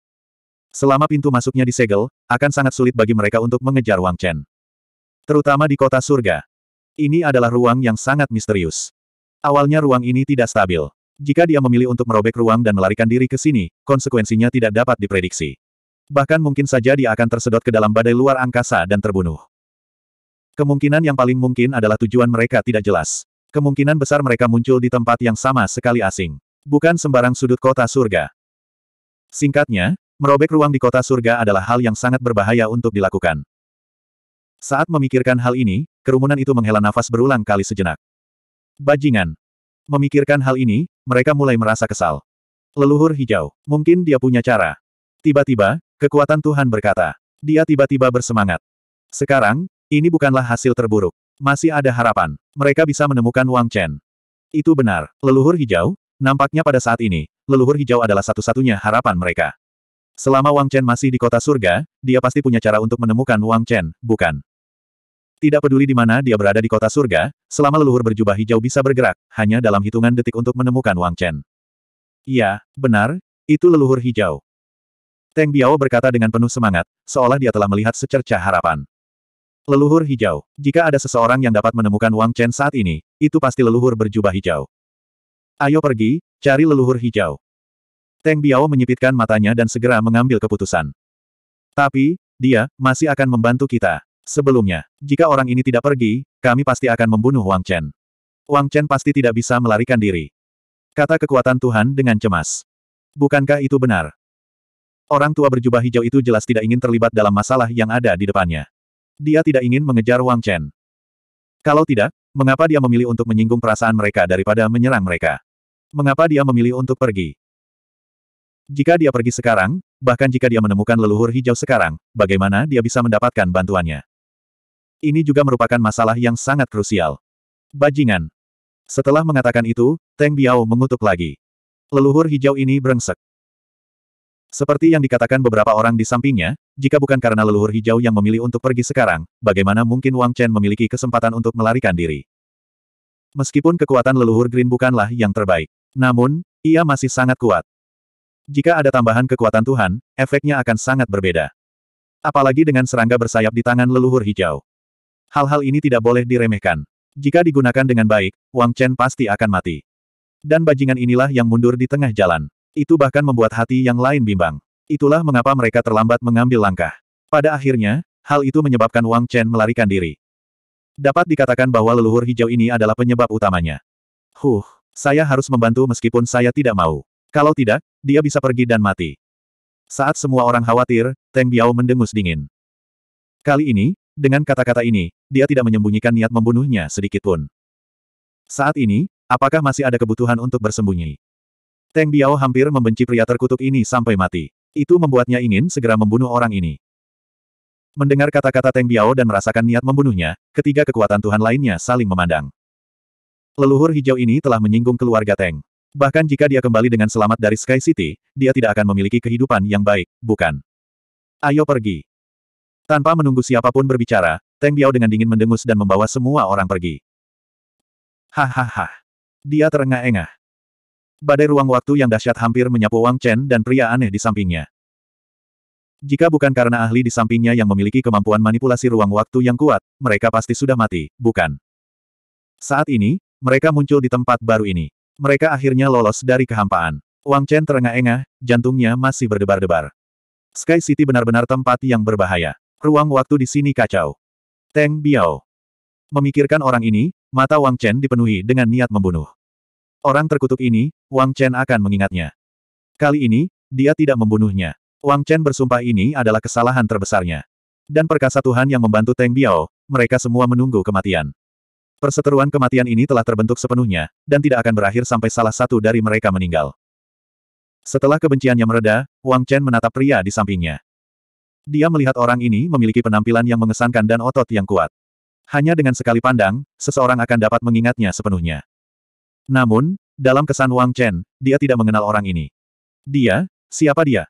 Selama pintu masuknya disegel, akan sangat sulit bagi mereka untuk mengejar Wang Chen. Terutama di kota surga. Ini adalah ruang yang sangat misterius. Awalnya ruang ini tidak stabil. Jika dia memilih untuk merobek ruang dan melarikan diri ke sini, konsekuensinya tidak dapat diprediksi. Bahkan mungkin saja dia akan tersedot ke dalam badai luar angkasa dan terbunuh. Kemungkinan yang paling mungkin adalah tujuan mereka tidak jelas. Kemungkinan besar mereka muncul di tempat yang sama sekali asing. Bukan sembarang sudut kota surga. Singkatnya, merobek ruang di kota surga adalah hal yang sangat berbahaya untuk dilakukan. Saat memikirkan hal ini, kerumunan itu menghela nafas berulang kali sejenak. Bajingan. Memikirkan hal ini, mereka mulai merasa kesal. Leluhur hijau. Mungkin dia punya cara. Tiba-tiba, Kekuatan Tuhan berkata. Dia tiba-tiba bersemangat. Sekarang, ini bukanlah hasil terburuk. Masih ada harapan. Mereka bisa menemukan Wang Chen. Itu benar. Leluhur hijau? Nampaknya pada saat ini, leluhur hijau adalah satu-satunya harapan mereka. Selama Wang Chen masih di kota surga, dia pasti punya cara untuk menemukan Wang Chen, bukan? Tidak peduli di mana dia berada di kota surga, selama leluhur berjubah hijau bisa bergerak, hanya dalam hitungan detik untuk menemukan Wang Chen. Ya, benar, itu leluhur hijau. Teng Biao berkata dengan penuh semangat, seolah dia telah melihat secerca harapan. Leluhur hijau. Jika ada seseorang yang dapat menemukan Wang Chen saat ini, itu pasti leluhur berjubah hijau. Ayo pergi, cari leluhur hijau. Teng Biao menyipitkan matanya dan segera mengambil keputusan. Tapi, dia, masih akan membantu kita. Sebelumnya, jika orang ini tidak pergi, kami pasti akan membunuh Wang Chen. Wang Chen pasti tidak bisa melarikan diri. Kata kekuatan Tuhan dengan cemas. Bukankah itu benar? Orang tua berjubah hijau itu jelas tidak ingin terlibat dalam masalah yang ada di depannya. Dia tidak ingin mengejar Wang Chen. Kalau tidak, mengapa dia memilih untuk menyinggung perasaan mereka daripada menyerang mereka? Mengapa dia memilih untuk pergi? Jika dia pergi sekarang, bahkan jika dia menemukan leluhur hijau sekarang, bagaimana dia bisa mendapatkan bantuannya? Ini juga merupakan masalah yang sangat krusial. Bajingan. Setelah mengatakan itu, Teng Biao mengutuk lagi. Leluhur hijau ini berengsek. Seperti yang dikatakan beberapa orang di sampingnya, jika bukan karena leluhur hijau yang memilih untuk pergi sekarang, bagaimana mungkin Wang Chen memiliki kesempatan untuk melarikan diri? Meskipun kekuatan leluhur Green bukanlah yang terbaik, namun, ia masih sangat kuat. Jika ada tambahan kekuatan Tuhan, efeknya akan sangat berbeda. Apalagi dengan serangga bersayap di tangan leluhur hijau. Hal-hal ini tidak boleh diremehkan. Jika digunakan dengan baik, Wang Chen pasti akan mati. Dan bajingan inilah yang mundur di tengah jalan. Itu bahkan membuat hati yang lain bimbang. Itulah mengapa mereka terlambat mengambil langkah. Pada akhirnya, hal itu menyebabkan Wang Chen melarikan diri. Dapat dikatakan bahwa leluhur hijau ini adalah penyebab utamanya. Huh, saya harus membantu meskipun saya tidak mau. Kalau tidak, dia bisa pergi dan mati. Saat semua orang khawatir, Teng Biao mendengus dingin. Kali ini, dengan kata-kata ini, dia tidak menyembunyikan niat membunuhnya sedikitpun. Saat ini, apakah masih ada kebutuhan untuk bersembunyi? Teng Biao hampir membenci pria terkutuk ini sampai mati. Itu membuatnya ingin segera membunuh orang ini. Mendengar kata-kata Teng Biao dan merasakan niat membunuhnya, ketiga kekuatan Tuhan lainnya saling memandang. Leluhur hijau ini telah menyinggung keluarga Teng. Bahkan jika dia kembali dengan selamat dari Sky City, dia tidak akan memiliki kehidupan yang baik, bukan? Ayo pergi. Tanpa menunggu siapapun berbicara, Teng Biao dengan dingin mendengus dan membawa semua orang pergi. Hahaha. Dia terengah-engah. Badai ruang waktu yang dahsyat hampir menyapu Wang Chen dan pria aneh di sampingnya. Jika bukan karena ahli di sampingnya yang memiliki kemampuan manipulasi ruang waktu yang kuat, mereka pasti sudah mati, bukan? Saat ini, mereka muncul di tempat baru ini. Mereka akhirnya lolos dari kehampaan. Wang Chen terengah-engah, jantungnya masih berdebar-debar. Sky City benar-benar tempat yang berbahaya. Ruang waktu di sini kacau. Teng Biao. Memikirkan orang ini, mata Wang Chen dipenuhi dengan niat membunuh orang terkutuk ini, Wang Chen akan mengingatnya. Kali ini, dia tidak membunuhnya. Wang Chen bersumpah ini adalah kesalahan terbesarnya. Dan perkasa Tuhan yang membantu Teng Biao, mereka semua menunggu kematian. Perseteruan kematian ini telah terbentuk sepenuhnya, dan tidak akan berakhir sampai salah satu dari mereka meninggal. Setelah kebenciannya mereda, Wang Chen menatap pria di sampingnya. Dia melihat orang ini memiliki penampilan yang mengesankan dan otot yang kuat. Hanya dengan sekali pandang, seseorang akan dapat mengingatnya sepenuhnya. Namun, dalam kesan Wang Chen, dia tidak mengenal orang ini. Dia? Siapa dia?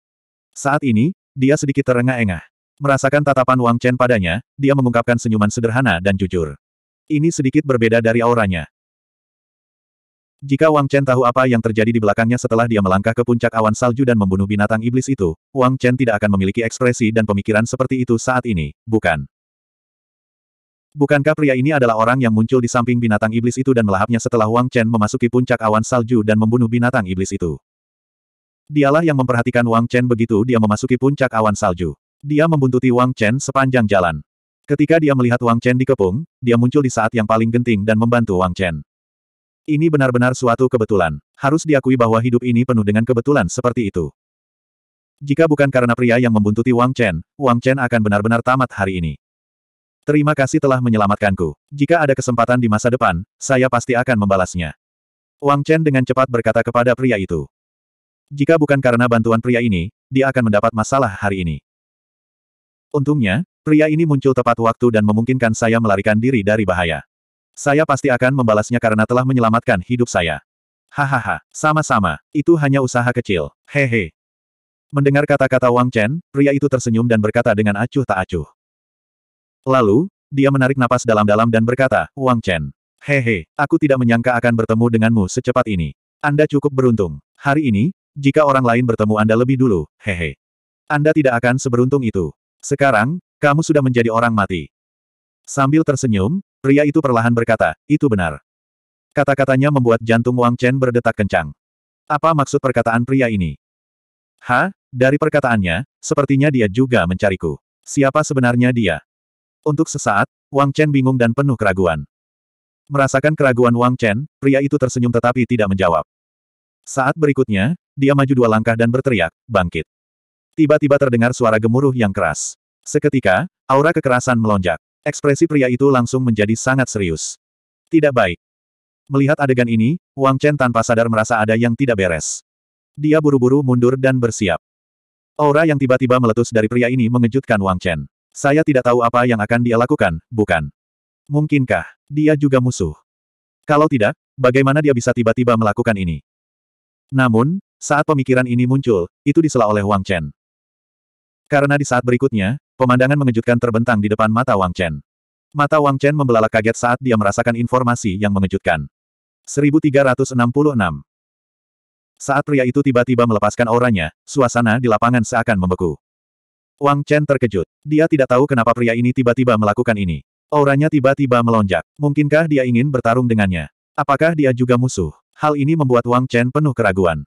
Saat ini, dia sedikit terengah-engah. Merasakan tatapan Wang Chen padanya, dia mengungkapkan senyuman sederhana dan jujur. Ini sedikit berbeda dari auranya. Jika Wang Chen tahu apa yang terjadi di belakangnya setelah dia melangkah ke puncak awan salju dan membunuh binatang iblis itu, Wang Chen tidak akan memiliki ekspresi dan pemikiran seperti itu saat ini, bukan? Bukankah pria ini adalah orang yang muncul di samping binatang iblis itu dan melahapnya setelah Wang Chen memasuki puncak awan salju dan membunuh binatang iblis itu? Dialah yang memperhatikan Wang Chen begitu dia memasuki puncak awan salju. Dia membuntuti Wang Chen sepanjang jalan. Ketika dia melihat Wang Chen dikepung, dia muncul di saat yang paling genting dan membantu Wang Chen. Ini benar-benar suatu kebetulan. Harus diakui bahwa hidup ini penuh dengan kebetulan seperti itu. Jika bukan karena pria yang membuntuti Wang Chen, Wang Chen akan benar-benar tamat hari ini. Terima kasih telah menyelamatkanku. Jika ada kesempatan di masa depan, saya pasti akan membalasnya. Wang Chen dengan cepat berkata kepada pria itu. Jika bukan karena bantuan pria ini, dia akan mendapat masalah hari ini. Untungnya, pria ini muncul tepat waktu dan memungkinkan saya melarikan diri dari bahaya. Saya pasti akan membalasnya karena telah menyelamatkan hidup saya. Hahaha, sama-sama, itu hanya usaha kecil. Hehe. Mendengar kata-kata Wang Chen, pria itu tersenyum dan berkata dengan acuh tak acuh. Lalu, dia menarik napas dalam-dalam dan berkata, Wang Chen. Hehe, aku tidak menyangka akan bertemu denganmu secepat ini. Anda cukup beruntung. Hari ini, jika orang lain bertemu Anda lebih dulu, hehe. Anda tidak akan seberuntung itu. Sekarang, kamu sudah menjadi orang mati. Sambil tersenyum, pria itu perlahan berkata, itu benar. Kata-katanya membuat jantung Wang Chen berdetak kencang. Apa maksud perkataan pria ini? Ha, dari perkataannya, sepertinya dia juga mencariku. Siapa sebenarnya dia? Untuk sesaat, Wang Chen bingung dan penuh keraguan. Merasakan keraguan Wang Chen, pria itu tersenyum tetapi tidak menjawab. Saat berikutnya, dia maju dua langkah dan berteriak, bangkit. Tiba-tiba terdengar suara gemuruh yang keras. Seketika, aura kekerasan melonjak. Ekspresi pria itu langsung menjadi sangat serius. Tidak baik. Melihat adegan ini, Wang Chen tanpa sadar merasa ada yang tidak beres. Dia buru-buru mundur dan bersiap. Aura yang tiba-tiba meletus dari pria ini mengejutkan Wang Chen. Saya tidak tahu apa yang akan dia lakukan, bukan? Mungkinkah dia juga musuh? Kalau tidak, bagaimana dia bisa tiba-tiba melakukan ini? Namun, saat pemikiran ini muncul, itu disela oleh Wang Chen. Karena di saat berikutnya, pemandangan mengejutkan terbentang di depan mata Wang Chen. Mata Wang Chen membelalak kaget saat dia merasakan informasi yang mengejutkan. 1366 Saat pria itu tiba-tiba melepaskan auranya, suasana di lapangan seakan membeku. Wang Chen terkejut. Dia tidak tahu kenapa pria ini tiba-tiba melakukan ini. Auranya tiba-tiba melonjak. Mungkinkah dia ingin bertarung dengannya? Apakah dia juga musuh? Hal ini membuat Wang Chen penuh keraguan.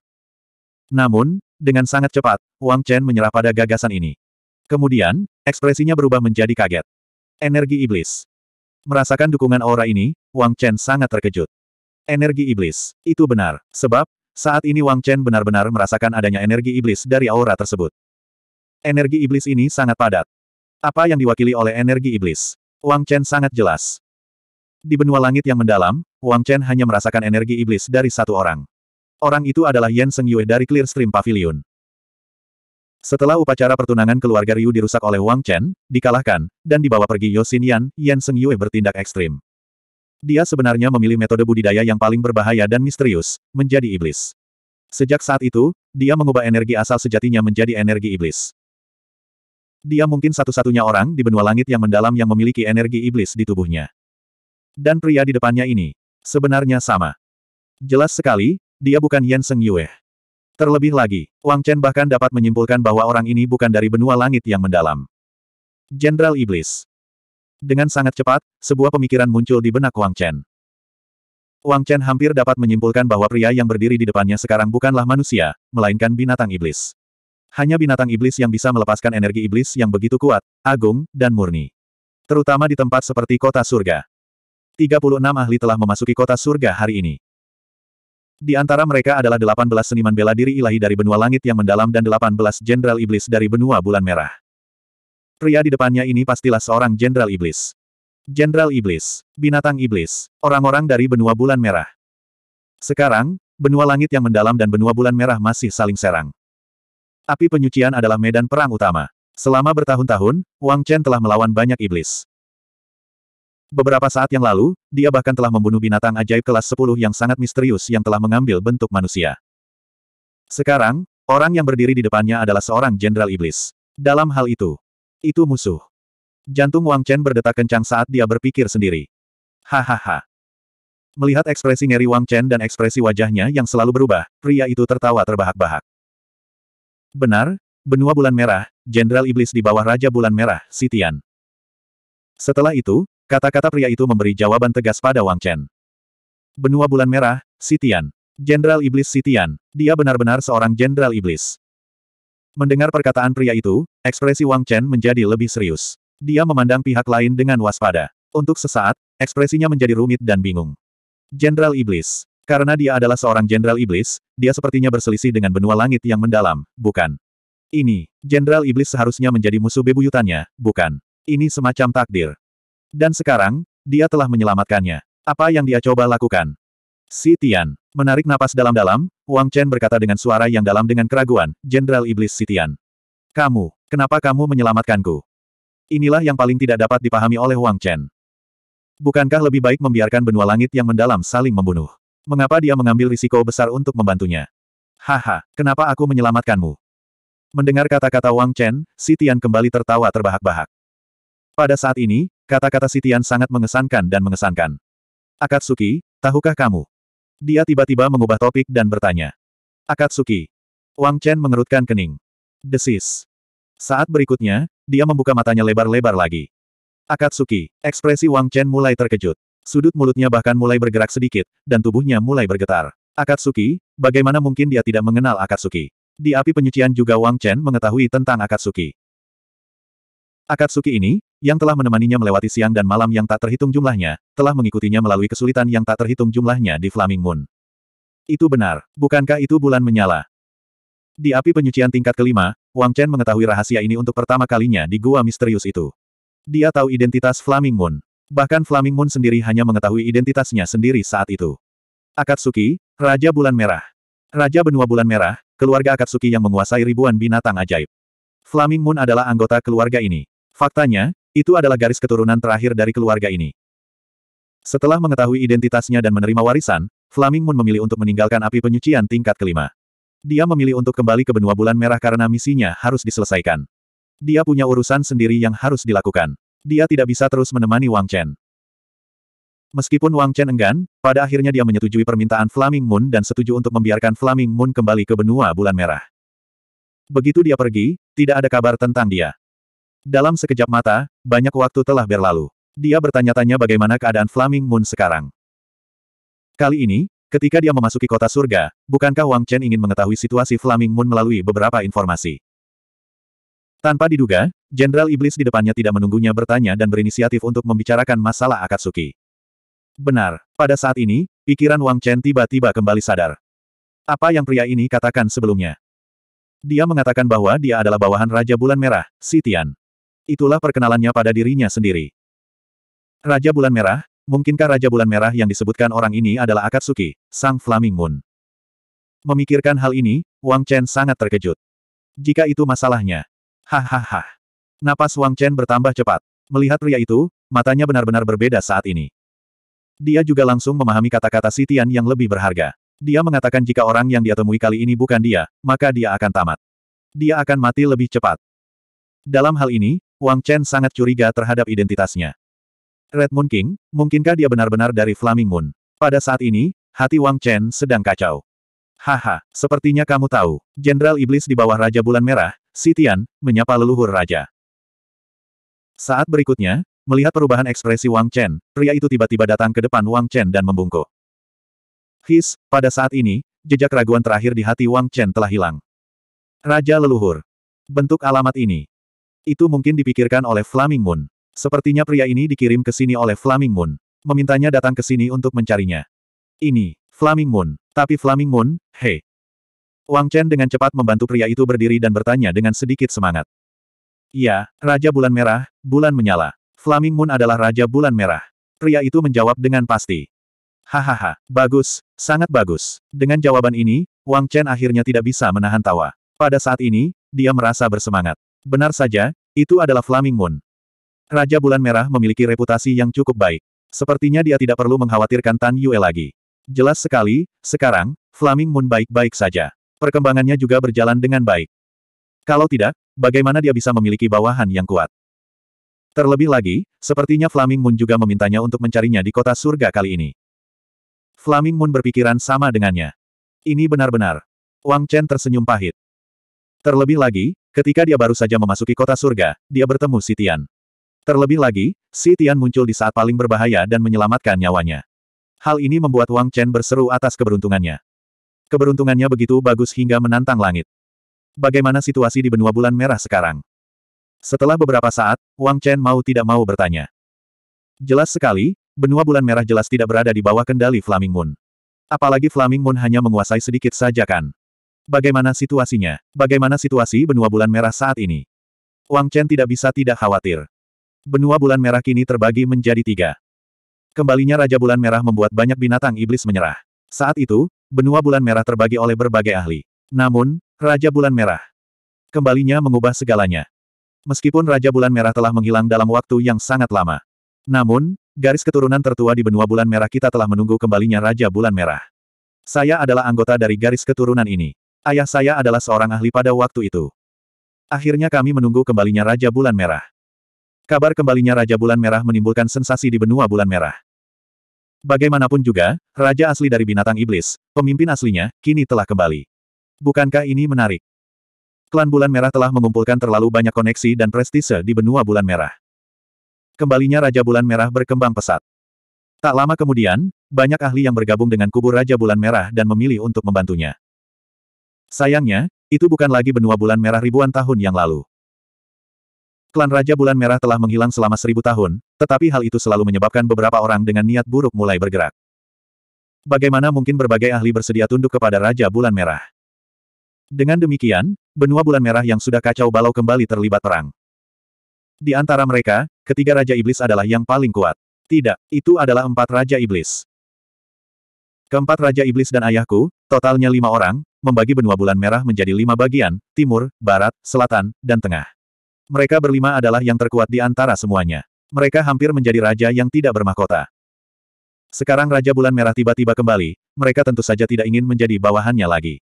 Namun, dengan sangat cepat, Wang Chen menyerah pada gagasan ini. Kemudian, ekspresinya berubah menjadi kaget. Energi iblis. Merasakan dukungan aura ini, Wang Chen sangat terkejut. Energi iblis. Itu benar, sebab, saat ini Wang Chen benar-benar merasakan adanya energi iblis dari aura tersebut. Energi iblis ini sangat padat. Apa yang diwakili oleh energi iblis? Wang Chen sangat jelas. Di benua langit yang mendalam, Wang Chen hanya merasakan energi iblis dari satu orang. Orang itu adalah Yan Seng Yue dari Clearstream Pavilion. Setelah upacara pertunangan keluarga Ryu dirusak oleh Wang Chen, dikalahkan, dan dibawa pergi Yosin Yan, Yan Seng Yue bertindak ekstrim. Dia sebenarnya memilih metode budidaya yang paling berbahaya dan misterius, menjadi iblis. Sejak saat itu, dia mengubah energi asal sejatinya menjadi energi iblis. Dia mungkin satu-satunya orang di benua langit yang mendalam yang memiliki energi iblis di tubuhnya. Dan pria di depannya ini, sebenarnya sama. Jelas sekali, dia bukan Yan Seng Yue. Terlebih lagi, Wang Chen bahkan dapat menyimpulkan bahwa orang ini bukan dari benua langit yang mendalam. Jenderal Iblis. Dengan sangat cepat, sebuah pemikiran muncul di benak Wang Chen. Wang Chen hampir dapat menyimpulkan bahwa pria yang berdiri di depannya sekarang bukanlah manusia, melainkan binatang iblis hanya binatang iblis yang bisa melepaskan energi iblis yang begitu kuat, agung, dan murni. Terutama di tempat seperti kota surga. 36 ahli telah memasuki kota surga hari ini. Di antara mereka adalah 18 seniman bela diri ilahi dari benua langit yang mendalam dan 18 jenderal iblis dari benua bulan merah. Pria di depannya ini pastilah seorang jenderal iblis. Jenderal iblis, binatang iblis, orang-orang dari benua bulan merah. Sekarang, benua langit yang mendalam dan benua bulan merah masih saling serang. Api penyucian adalah medan perang utama. Selama bertahun-tahun, Wang Chen telah melawan banyak iblis. Beberapa saat yang lalu, dia bahkan telah membunuh binatang ajaib kelas 10 yang sangat misterius yang telah mengambil bentuk manusia. Sekarang, orang yang berdiri di depannya adalah seorang jenderal iblis. Dalam hal itu, itu musuh. Jantung Wang Chen berdetak kencang saat dia berpikir sendiri. Hahaha. Melihat ekspresi ngeri Wang Chen dan ekspresi wajahnya yang selalu berubah, pria itu tertawa terbahak-bahak. Benar, benua bulan merah, Jenderal Iblis di bawah Raja Bulan Merah, Sitian. Setelah itu, kata-kata pria itu memberi jawaban tegas pada Wang Chen. Benua bulan merah, Sitian. Jenderal Iblis Sitian, dia benar-benar seorang Jenderal Iblis. Mendengar perkataan pria itu, ekspresi Wang Chen menjadi lebih serius. Dia memandang pihak lain dengan waspada. Untuk sesaat, ekspresinya menjadi rumit dan bingung. Jenderal Iblis. Karena dia adalah seorang jenderal iblis, dia sepertinya berselisih dengan benua langit yang mendalam, bukan? Ini, jenderal iblis seharusnya menjadi musuh bebuyutannya, bukan? Ini semacam takdir. Dan sekarang, dia telah menyelamatkannya. Apa yang dia coba lakukan? Si Tian. Menarik napas dalam-dalam, Wang Chen berkata dengan suara yang dalam dengan keraguan, Jenderal Iblis Si Tian. Kamu, kenapa kamu menyelamatkanku? Inilah yang paling tidak dapat dipahami oleh Wang Chen. Bukankah lebih baik membiarkan benua langit yang mendalam saling membunuh? mengapa dia mengambil risiko besar untuk membantunya? Haha, kenapa aku menyelamatkanmu? Mendengar kata-kata Wang Chen, Sitian kembali tertawa terbahak-bahak. Pada saat ini, kata-kata Sitian sangat mengesankan dan mengesankan. Akatsuki, tahukah kamu? Dia tiba-tiba mengubah topik dan bertanya. Akatsuki. Wang Chen mengerutkan kening. Desis. Saat berikutnya, dia membuka matanya lebar-lebar lagi. Akatsuki, ekspresi Wang Chen mulai terkejut. Sudut mulutnya bahkan mulai bergerak sedikit, dan tubuhnya mulai bergetar. Akatsuki, bagaimana mungkin dia tidak mengenal Akatsuki? Di api penyucian juga Wang Chen mengetahui tentang Akatsuki. Akatsuki ini, yang telah menemaninya melewati siang dan malam yang tak terhitung jumlahnya, telah mengikutinya melalui kesulitan yang tak terhitung jumlahnya di Flaming Moon. Itu benar, bukankah itu bulan menyala? Di api penyucian tingkat kelima, Wang Chen mengetahui rahasia ini untuk pertama kalinya di gua misterius itu. Dia tahu identitas Flaming Moon. Bahkan Flaming Moon sendiri hanya mengetahui identitasnya sendiri saat itu. Akatsuki, Raja Bulan Merah. Raja Benua Bulan Merah, keluarga Akatsuki yang menguasai ribuan binatang ajaib. Flaming Moon adalah anggota keluarga ini. Faktanya, itu adalah garis keturunan terakhir dari keluarga ini. Setelah mengetahui identitasnya dan menerima warisan, Flaming Moon memilih untuk meninggalkan api penyucian tingkat kelima. Dia memilih untuk kembali ke benua bulan merah karena misinya harus diselesaikan. Dia punya urusan sendiri yang harus dilakukan. Dia tidak bisa terus menemani Wang Chen. Meskipun Wang Chen enggan, pada akhirnya dia menyetujui permintaan Flaming Moon dan setuju untuk membiarkan Flaming Moon kembali ke benua bulan merah. Begitu dia pergi, tidak ada kabar tentang dia. Dalam sekejap mata, banyak waktu telah berlalu. Dia bertanya-tanya bagaimana keadaan Flaming Moon sekarang. Kali ini, ketika dia memasuki kota surga, bukankah Wang Chen ingin mengetahui situasi Flaming Moon melalui beberapa informasi? Tanpa diduga, Jenderal Iblis di depannya tidak menunggunya bertanya dan berinisiatif untuk membicarakan masalah Akatsuki. Benar, pada saat ini, pikiran Wang Chen tiba-tiba kembali sadar. Apa yang pria ini katakan sebelumnya? Dia mengatakan bahwa dia adalah bawahan Raja Bulan Merah, Sitian. Itulah perkenalannya pada dirinya sendiri. Raja Bulan Merah, mungkinkah Raja Bulan Merah yang disebutkan orang ini adalah Akatsuki, Sang Flaming Moon? Memikirkan hal ini, Wang Chen sangat terkejut. Jika itu masalahnya, Hahaha. Napas Wang Chen bertambah cepat. Melihat pria itu, matanya benar-benar berbeda saat ini. Dia juga langsung memahami kata-kata Sitian yang lebih berharga. Dia mengatakan jika orang yang dia temui kali ini bukan dia, maka dia akan tamat. Dia akan mati lebih cepat. Dalam hal ini, Wang Chen sangat curiga terhadap identitasnya. Red Moon King, mungkinkah dia benar-benar dari Flaming Moon? Pada saat ini, hati Wang Chen sedang kacau. Haha, sepertinya kamu tahu, Jenderal Iblis di bawah Raja Bulan Merah, Sitian, menyapa leluhur raja. Saat berikutnya, melihat perubahan ekspresi Wang Chen, pria itu tiba-tiba datang ke depan Wang Chen dan membungkuk. His, pada saat ini, jejak raguan terakhir di hati Wang Chen telah hilang. Raja leluhur. Bentuk alamat ini. Itu mungkin dipikirkan oleh Flaming Moon. Sepertinya pria ini dikirim ke sini oleh Flaming Moon. Memintanya datang ke sini untuk mencarinya. Ini, Flaming Moon. Tapi Flaming Moon, hei, Wang Chen dengan cepat membantu pria itu berdiri dan bertanya dengan sedikit semangat. "Ya, Raja Bulan Merah, Bulan Menyala. Flaming Moon adalah Raja Bulan Merah. Pria itu menjawab dengan pasti. Hahaha, bagus, sangat bagus. Dengan jawaban ini, Wang Chen akhirnya tidak bisa menahan tawa. Pada saat ini, dia merasa bersemangat. Benar saja, itu adalah Flaming Moon. Raja Bulan Merah memiliki reputasi yang cukup baik. Sepertinya dia tidak perlu mengkhawatirkan Tan Yue lagi. Jelas sekali, sekarang, Flaming Moon baik-baik saja perkembangannya juga berjalan dengan baik. Kalau tidak, bagaimana dia bisa memiliki bawahan yang kuat? Terlebih lagi, sepertinya Flaming Moon juga memintanya untuk mencarinya di kota surga kali ini. Flaming Moon berpikiran sama dengannya. Ini benar-benar. Wang Chen tersenyum pahit. Terlebih lagi, ketika dia baru saja memasuki kota surga, dia bertemu Si Tian. Terlebih lagi, Si Tian muncul di saat paling berbahaya dan menyelamatkan nyawanya. Hal ini membuat Wang Chen berseru atas keberuntungannya. Keberuntungannya begitu bagus hingga menantang langit. Bagaimana situasi di benua bulan merah sekarang? Setelah beberapa saat, Wang Chen mau tidak mau bertanya. Jelas sekali, benua bulan merah jelas tidak berada di bawah kendali Flaming Moon. Apalagi Flaming Moon hanya menguasai sedikit saja kan. Bagaimana situasinya? Bagaimana situasi benua bulan merah saat ini? Wang Chen tidak bisa tidak khawatir. Benua bulan merah kini terbagi menjadi tiga. Kembalinya Raja Bulan Merah membuat banyak binatang iblis menyerah. Saat itu, benua bulan merah terbagi oleh berbagai ahli. Namun, Raja Bulan Merah kembalinya mengubah segalanya. Meskipun Raja Bulan Merah telah menghilang dalam waktu yang sangat lama. Namun, garis keturunan tertua di benua bulan merah kita telah menunggu kembalinya Raja Bulan Merah. Saya adalah anggota dari garis keturunan ini. Ayah saya adalah seorang ahli pada waktu itu. Akhirnya kami menunggu kembalinya Raja Bulan Merah. Kabar kembalinya Raja Bulan Merah menimbulkan sensasi di benua bulan merah. Bagaimanapun juga, raja asli dari binatang iblis, pemimpin aslinya, kini telah kembali. Bukankah ini menarik? Klan Bulan Merah telah mengumpulkan terlalu banyak koneksi dan prestise di benua Bulan Merah. Kembalinya Raja Bulan Merah berkembang pesat. Tak lama kemudian, banyak ahli yang bergabung dengan kubur Raja Bulan Merah dan memilih untuk membantunya. Sayangnya, itu bukan lagi benua Bulan Merah ribuan tahun yang lalu. Klan Raja Bulan Merah telah menghilang selama seribu tahun, tetapi hal itu selalu menyebabkan beberapa orang dengan niat buruk mulai bergerak. Bagaimana mungkin berbagai ahli bersedia tunduk kepada Raja Bulan Merah? Dengan demikian, benua Bulan Merah yang sudah kacau balau kembali terlibat perang. Di antara mereka, ketiga Raja Iblis adalah yang paling kuat. Tidak, itu adalah empat Raja Iblis. Keempat Raja Iblis dan ayahku, totalnya lima orang, membagi benua bulan merah menjadi lima bagian, timur, barat, selatan, dan tengah. Mereka berlima adalah yang terkuat di antara semuanya. Mereka hampir menjadi raja yang tidak bermahkota. Sekarang Raja Bulan Merah tiba-tiba kembali, mereka tentu saja tidak ingin menjadi bawahannya lagi.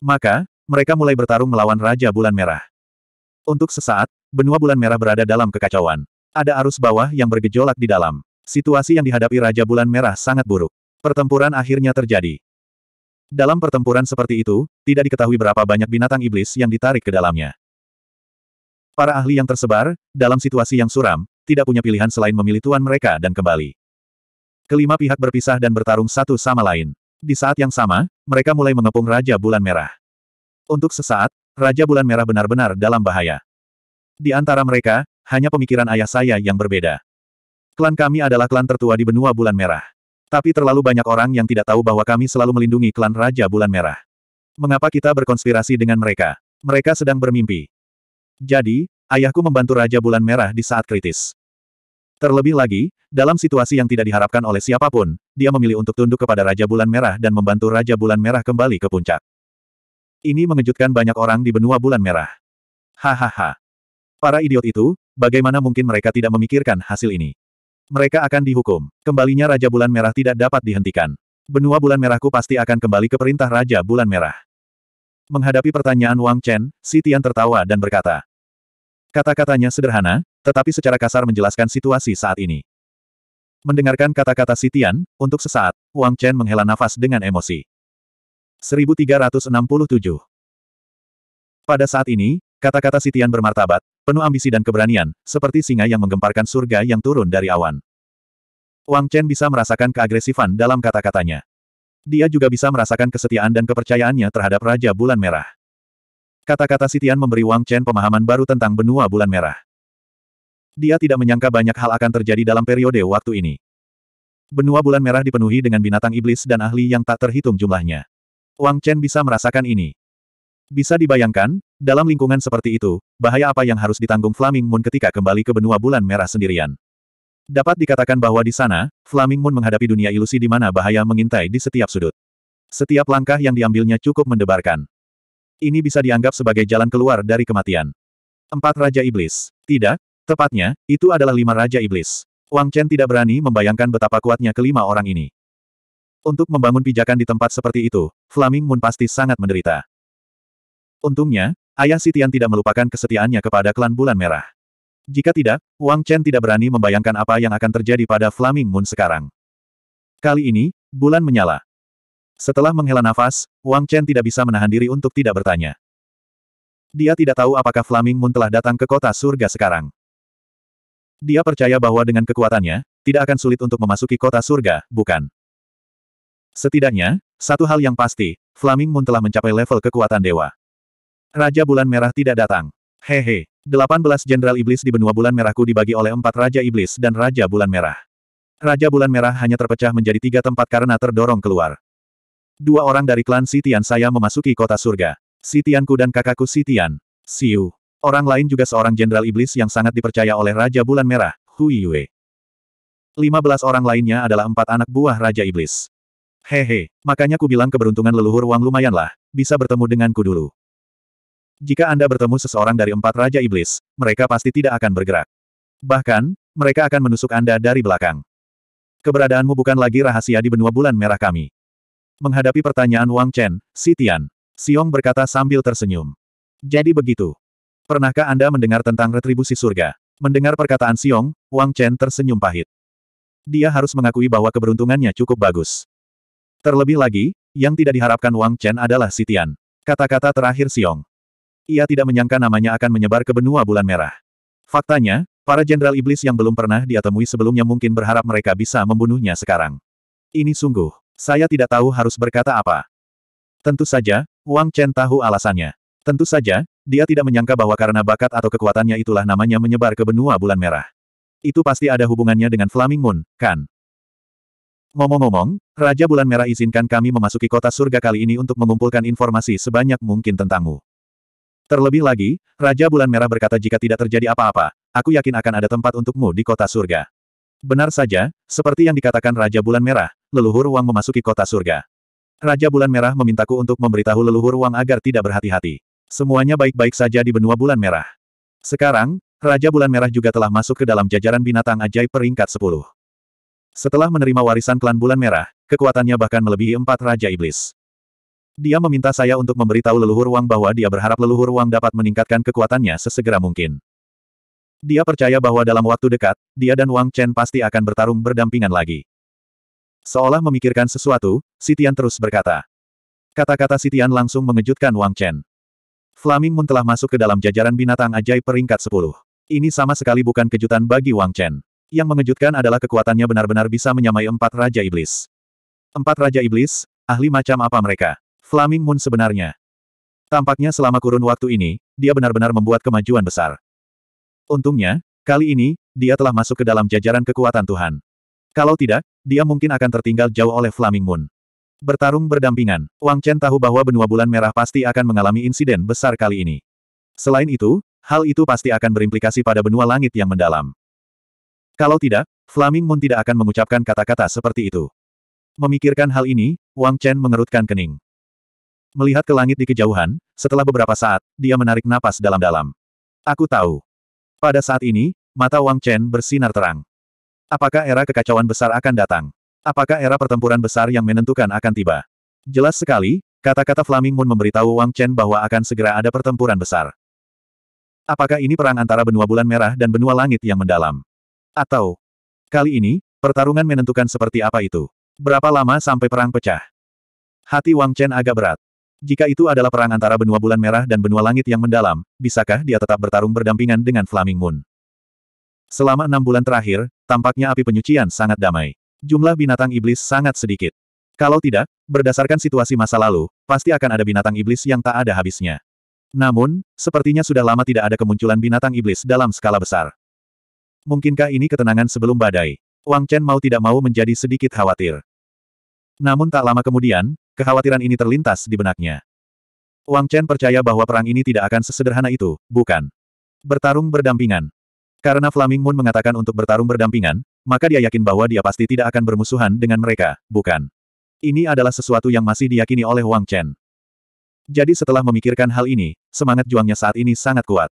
Maka, mereka mulai bertarung melawan Raja Bulan Merah. Untuk sesaat, benua Bulan Merah berada dalam kekacauan. Ada arus bawah yang bergejolak di dalam. Situasi yang dihadapi Raja Bulan Merah sangat buruk. Pertempuran akhirnya terjadi. Dalam pertempuran seperti itu, tidak diketahui berapa banyak binatang iblis yang ditarik ke dalamnya. Para ahli yang tersebar, dalam situasi yang suram, tidak punya pilihan selain memilih tuan mereka dan kembali. Kelima pihak berpisah dan bertarung satu sama lain. Di saat yang sama, mereka mulai mengepung Raja Bulan Merah. Untuk sesaat, Raja Bulan Merah benar-benar dalam bahaya. Di antara mereka, hanya pemikiran ayah saya yang berbeda. Klan kami adalah klan tertua di benua Bulan Merah. Tapi terlalu banyak orang yang tidak tahu bahwa kami selalu melindungi klan Raja Bulan Merah. Mengapa kita berkonspirasi dengan mereka? Mereka sedang bermimpi. Jadi, ayahku membantu Raja Bulan Merah di saat kritis. Terlebih lagi, dalam situasi yang tidak diharapkan oleh siapapun, dia memilih untuk tunduk kepada Raja Bulan Merah dan membantu Raja Bulan Merah kembali ke puncak. Ini mengejutkan banyak orang di benua Bulan Merah. Hahaha. Para idiot itu, bagaimana mungkin mereka tidak memikirkan hasil ini? Mereka akan dihukum. Kembalinya Raja Bulan Merah tidak dapat dihentikan. Benua Bulan Merahku pasti akan kembali ke perintah Raja Bulan Merah. Menghadapi pertanyaan Wang Chen, Si Tian tertawa dan berkata. Kata-katanya sederhana, tetapi secara kasar menjelaskan situasi saat ini. Mendengarkan kata-kata Si Tian, untuk sesaat, Wang Chen menghela nafas dengan emosi. 1367 Pada saat ini, kata-kata Si Tian bermartabat, penuh ambisi dan keberanian, seperti singa yang menggemparkan surga yang turun dari awan. Wang Chen bisa merasakan keagresifan dalam kata-katanya. Dia juga bisa merasakan kesetiaan dan kepercayaannya terhadap Raja Bulan Merah. Kata-kata Sitian memberi Wang Chen pemahaman baru tentang benua Bulan Merah. Dia tidak menyangka banyak hal akan terjadi dalam periode waktu ini. Benua Bulan Merah dipenuhi dengan binatang iblis dan ahli yang tak terhitung jumlahnya. Wang Chen bisa merasakan ini. Bisa dibayangkan, dalam lingkungan seperti itu, bahaya apa yang harus ditanggung Flaming Moon ketika kembali ke benua Bulan Merah sendirian. Dapat dikatakan bahwa di sana, Flaming Moon menghadapi dunia ilusi di mana bahaya mengintai di setiap sudut. Setiap langkah yang diambilnya cukup mendebarkan. Ini bisa dianggap sebagai jalan keluar dari kematian. Empat Raja Iblis. Tidak, tepatnya, itu adalah lima Raja Iblis. Wang Chen tidak berani membayangkan betapa kuatnya kelima orang ini. Untuk membangun pijakan di tempat seperti itu, Flaming Moon pasti sangat menderita. Untungnya, ayah Sitian tidak melupakan kesetiaannya kepada klan Bulan Merah. Jika tidak, Wang Chen tidak berani membayangkan apa yang akan terjadi pada Flaming Moon sekarang. Kali ini, bulan menyala. Setelah menghela nafas, Wang Chen tidak bisa menahan diri untuk tidak bertanya. Dia tidak tahu apakah Flaming Moon telah datang ke kota surga sekarang. Dia percaya bahwa dengan kekuatannya, tidak akan sulit untuk memasuki kota surga, bukan? Setidaknya, satu hal yang pasti, Flaming Moon telah mencapai level kekuatan dewa. Raja Bulan Merah tidak datang. Hehe. 18 Jenderal Iblis di benua bulan merahku dibagi oleh empat Raja Iblis dan Raja Bulan Merah. Raja Bulan Merah hanya terpecah menjadi tiga tempat karena terdorong keluar. Dua orang dari klan Sitian saya memasuki kota surga. Sitianku dan kakakku Sitian. Siu. Orang lain juga seorang Jenderal Iblis yang sangat dipercaya oleh Raja Bulan Merah, Hui Yue. 15 orang lainnya adalah empat anak buah Raja Iblis. Hehe, makanya ku bilang keberuntungan leluhur Wang lumayanlah, bisa bertemu denganku dulu. Jika Anda bertemu seseorang dari empat Raja Iblis, mereka pasti tidak akan bergerak. Bahkan, mereka akan menusuk Anda dari belakang. Keberadaanmu bukan lagi rahasia di benua bulan merah kami. Menghadapi pertanyaan Wang Chen, Si Tian, Siong berkata sambil tersenyum. Jadi begitu. Pernahkah Anda mendengar tentang retribusi surga? Mendengar perkataan Siong, Wang Chen tersenyum pahit. Dia harus mengakui bahwa keberuntungannya cukup bagus. Terlebih lagi, yang tidak diharapkan Wang Chen adalah Sitian. Kata-kata terakhir Siong. Ia tidak menyangka namanya akan menyebar ke benua bulan merah. Faktanya, para jenderal iblis yang belum pernah dia temui sebelumnya mungkin berharap mereka bisa membunuhnya sekarang. Ini sungguh, saya tidak tahu harus berkata apa. Tentu saja, Wang Chen tahu alasannya. Tentu saja, dia tidak menyangka bahwa karena bakat atau kekuatannya itulah namanya menyebar ke benua bulan merah. Itu pasti ada hubungannya dengan Flaming Moon, kan? Ngomong-ngomong, Raja Bulan Merah izinkan kami memasuki kota surga kali ini untuk mengumpulkan informasi sebanyak mungkin tentangmu. Terlebih lagi, Raja Bulan Merah berkata jika tidak terjadi apa-apa, aku yakin akan ada tempat untukmu di kota surga. Benar saja, seperti yang dikatakan Raja Bulan Merah, leluhur Wang memasuki kota surga. Raja Bulan Merah memintaku untuk memberitahu leluhur Wang agar tidak berhati-hati. Semuanya baik-baik saja di benua Bulan Merah. Sekarang, Raja Bulan Merah juga telah masuk ke dalam jajaran binatang ajaib peringkat 10. Setelah menerima warisan klan Bulan Merah, kekuatannya bahkan melebihi empat Raja Iblis. Dia meminta saya untuk memberitahu leluhur Wang bahwa dia berharap leluhur Wang dapat meningkatkan kekuatannya sesegera mungkin. Dia percaya bahwa dalam waktu dekat, dia dan Wang Chen pasti akan bertarung berdampingan lagi. Seolah memikirkan sesuatu, Sitian terus berkata. Kata-kata Sitian langsung mengejutkan Wang Chen. Flaming Moon telah masuk ke dalam jajaran binatang ajaib peringkat 10. Ini sama sekali bukan kejutan bagi Wang Chen. Yang mengejutkan adalah kekuatannya benar-benar bisa menyamai empat Raja Iblis. Empat Raja Iblis, ahli macam apa mereka? Flaming Moon sebenarnya. Tampaknya selama kurun waktu ini, dia benar-benar membuat kemajuan besar. Untungnya, kali ini, dia telah masuk ke dalam jajaran kekuatan Tuhan. Kalau tidak, dia mungkin akan tertinggal jauh oleh Flaming Moon. Bertarung berdampingan, Wang Chen tahu bahwa benua bulan merah pasti akan mengalami insiden besar kali ini. Selain itu, hal itu pasti akan berimplikasi pada benua langit yang mendalam. Kalau tidak, Flaming Moon tidak akan mengucapkan kata-kata seperti itu. Memikirkan hal ini, Wang Chen mengerutkan kening melihat ke langit di kejauhan, setelah beberapa saat, dia menarik napas dalam-dalam. Aku tahu. Pada saat ini, mata Wang Chen bersinar terang. Apakah era kekacauan besar akan datang? Apakah era pertempuran besar yang menentukan akan tiba? Jelas sekali, kata-kata Flaming Moon memberitahu Wang Chen bahwa akan segera ada pertempuran besar. Apakah ini perang antara benua bulan merah dan benua langit yang mendalam? Atau, kali ini, pertarungan menentukan seperti apa itu? Berapa lama sampai perang pecah? Hati Wang Chen agak berat. Jika itu adalah perang antara benua bulan merah dan benua langit yang mendalam, bisakah dia tetap bertarung berdampingan dengan Flaming Moon? Selama enam bulan terakhir, tampaknya api penyucian sangat damai. Jumlah binatang iblis sangat sedikit. Kalau tidak, berdasarkan situasi masa lalu, pasti akan ada binatang iblis yang tak ada habisnya. Namun, sepertinya sudah lama tidak ada kemunculan binatang iblis dalam skala besar. Mungkinkah ini ketenangan sebelum badai? Wang Chen mau tidak mau menjadi sedikit khawatir. Namun tak lama kemudian, Kekhawatiran ini terlintas di benaknya. Wang Chen percaya bahwa perang ini tidak akan sesederhana itu, bukan. Bertarung berdampingan. Karena Flaming Moon mengatakan untuk bertarung berdampingan, maka dia yakin bahwa dia pasti tidak akan bermusuhan dengan mereka, bukan. Ini adalah sesuatu yang masih diyakini oleh Wang Chen. Jadi setelah memikirkan hal ini, semangat juangnya saat ini sangat kuat.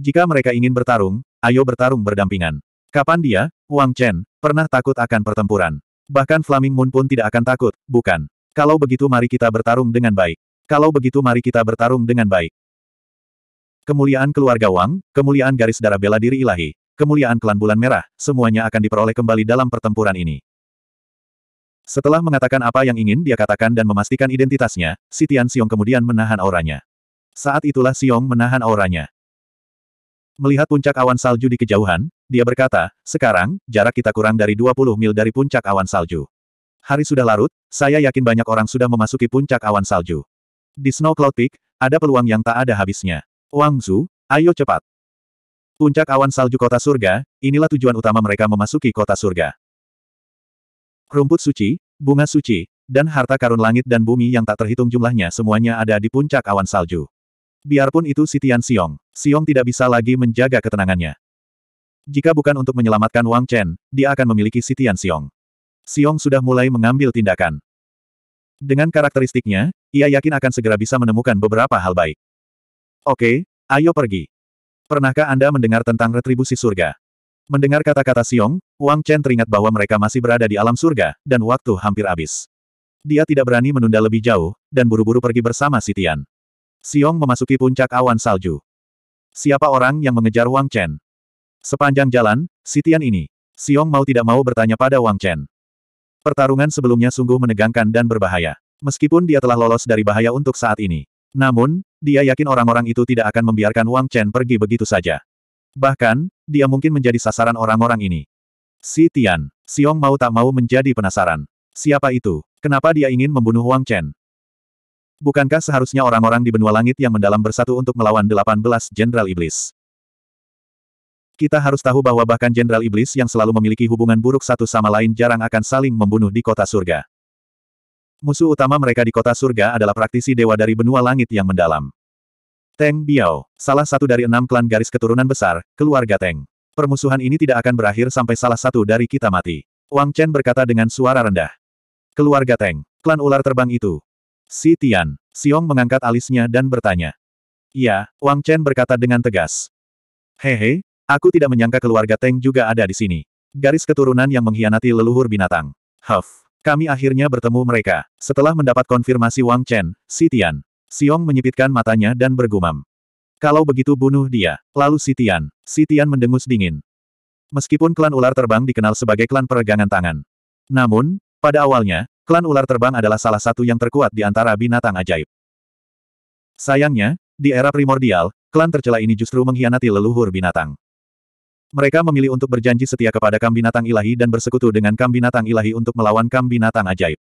Jika mereka ingin bertarung, ayo bertarung berdampingan. Kapan dia, Wang Chen, pernah takut akan pertempuran? Bahkan Flaming Moon pun tidak akan takut, bukan? Kalau begitu mari kita bertarung dengan baik. Kalau begitu mari kita bertarung dengan baik. Kemuliaan keluarga Wang, kemuliaan garis darah bela diri ilahi, kemuliaan klan bulan merah, semuanya akan diperoleh kembali dalam pertempuran ini. Setelah mengatakan apa yang ingin dia katakan dan memastikan identitasnya, si Tian Xiong kemudian menahan auranya. Saat itulah Xiong menahan auranya. Melihat puncak awan salju di kejauhan, dia berkata, sekarang, jarak kita kurang dari 20 mil dari puncak awan salju. Hari sudah larut, saya yakin banyak orang sudah memasuki puncak awan salju. Di Snow Cloud Peak, ada peluang yang tak ada habisnya. Wang Zhu, ayo cepat. Puncak awan salju kota surga, inilah tujuan utama mereka memasuki kota surga. Rumput suci, bunga suci, dan harta karun langit dan bumi yang tak terhitung jumlahnya semuanya ada di puncak awan salju. Biarpun itu Sitian Siong, Siong tidak bisa lagi menjaga ketenangannya. Jika bukan untuk menyelamatkan Wang Chen, dia akan memiliki Sitian Siong. Siong sudah mulai mengambil tindakan. Dengan karakteristiknya, ia yakin akan segera bisa menemukan beberapa hal baik. Oke, ayo pergi. Pernahkah Anda mendengar tentang retribusi surga? Mendengar kata-kata Siong, Wang Chen teringat bahwa mereka masih berada di alam surga, dan waktu hampir habis. Dia tidak berani menunda lebih jauh, dan buru-buru pergi bersama Sitian. Tian. Siong memasuki puncak awan salju. Siapa orang yang mengejar Wang Chen? Sepanjang jalan, Sitian ini. Siong mau tidak mau bertanya pada Wang Chen. Pertarungan sebelumnya sungguh menegangkan dan berbahaya. Meskipun dia telah lolos dari bahaya untuk saat ini. Namun, dia yakin orang-orang itu tidak akan membiarkan Wang Chen pergi begitu saja. Bahkan, dia mungkin menjadi sasaran orang-orang ini. Si Tian, Xiong mau tak mau menjadi penasaran. Siapa itu? Kenapa dia ingin membunuh Wang Chen? Bukankah seharusnya orang-orang di benua langit yang mendalam bersatu untuk melawan 18 Jenderal Iblis? Kita harus tahu bahwa bahkan Jenderal Iblis yang selalu memiliki hubungan buruk satu sama lain jarang akan saling membunuh di kota surga. Musuh utama mereka di kota surga adalah praktisi dewa dari benua langit yang mendalam. Teng Biao, salah satu dari enam klan garis keturunan besar, keluarga Teng. Permusuhan ini tidak akan berakhir sampai salah satu dari kita mati. Wang Chen berkata dengan suara rendah. Keluarga Teng, klan ular terbang itu. Si Tian, Xiong mengangkat alisnya dan bertanya. Ya, Wang Chen berkata dengan tegas. Hehe, Aku tidak menyangka keluarga Teng juga ada di sini. Garis keturunan yang mengkhianati leluhur binatang. Huff. Kami akhirnya bertemu mereka. Setelah mendapat konfirmasi Wang Chen, Si Tian. Xiong menyipitkan matanya dan bergumam. Kalau begitu bunuh dia. Lalu Si Tian. Si Tian mendengus dingin. Meskipun klan ular terbang dikenal sebagai klan peregangan tangan. Namun, pada awalnya, klan ular terbang adalah salah satu yang terkuat di antara binatang ajaib. Sayangnya, di era primordial, klan tercela ini justru mengkhianati leluhur binatang. Mereka memilih untuk berjanji setia kepada Kam Binatang Ilahi dan bersekutu dengan Kam Binatang Ilahi untuk melawan Kam Binatang Ajaib.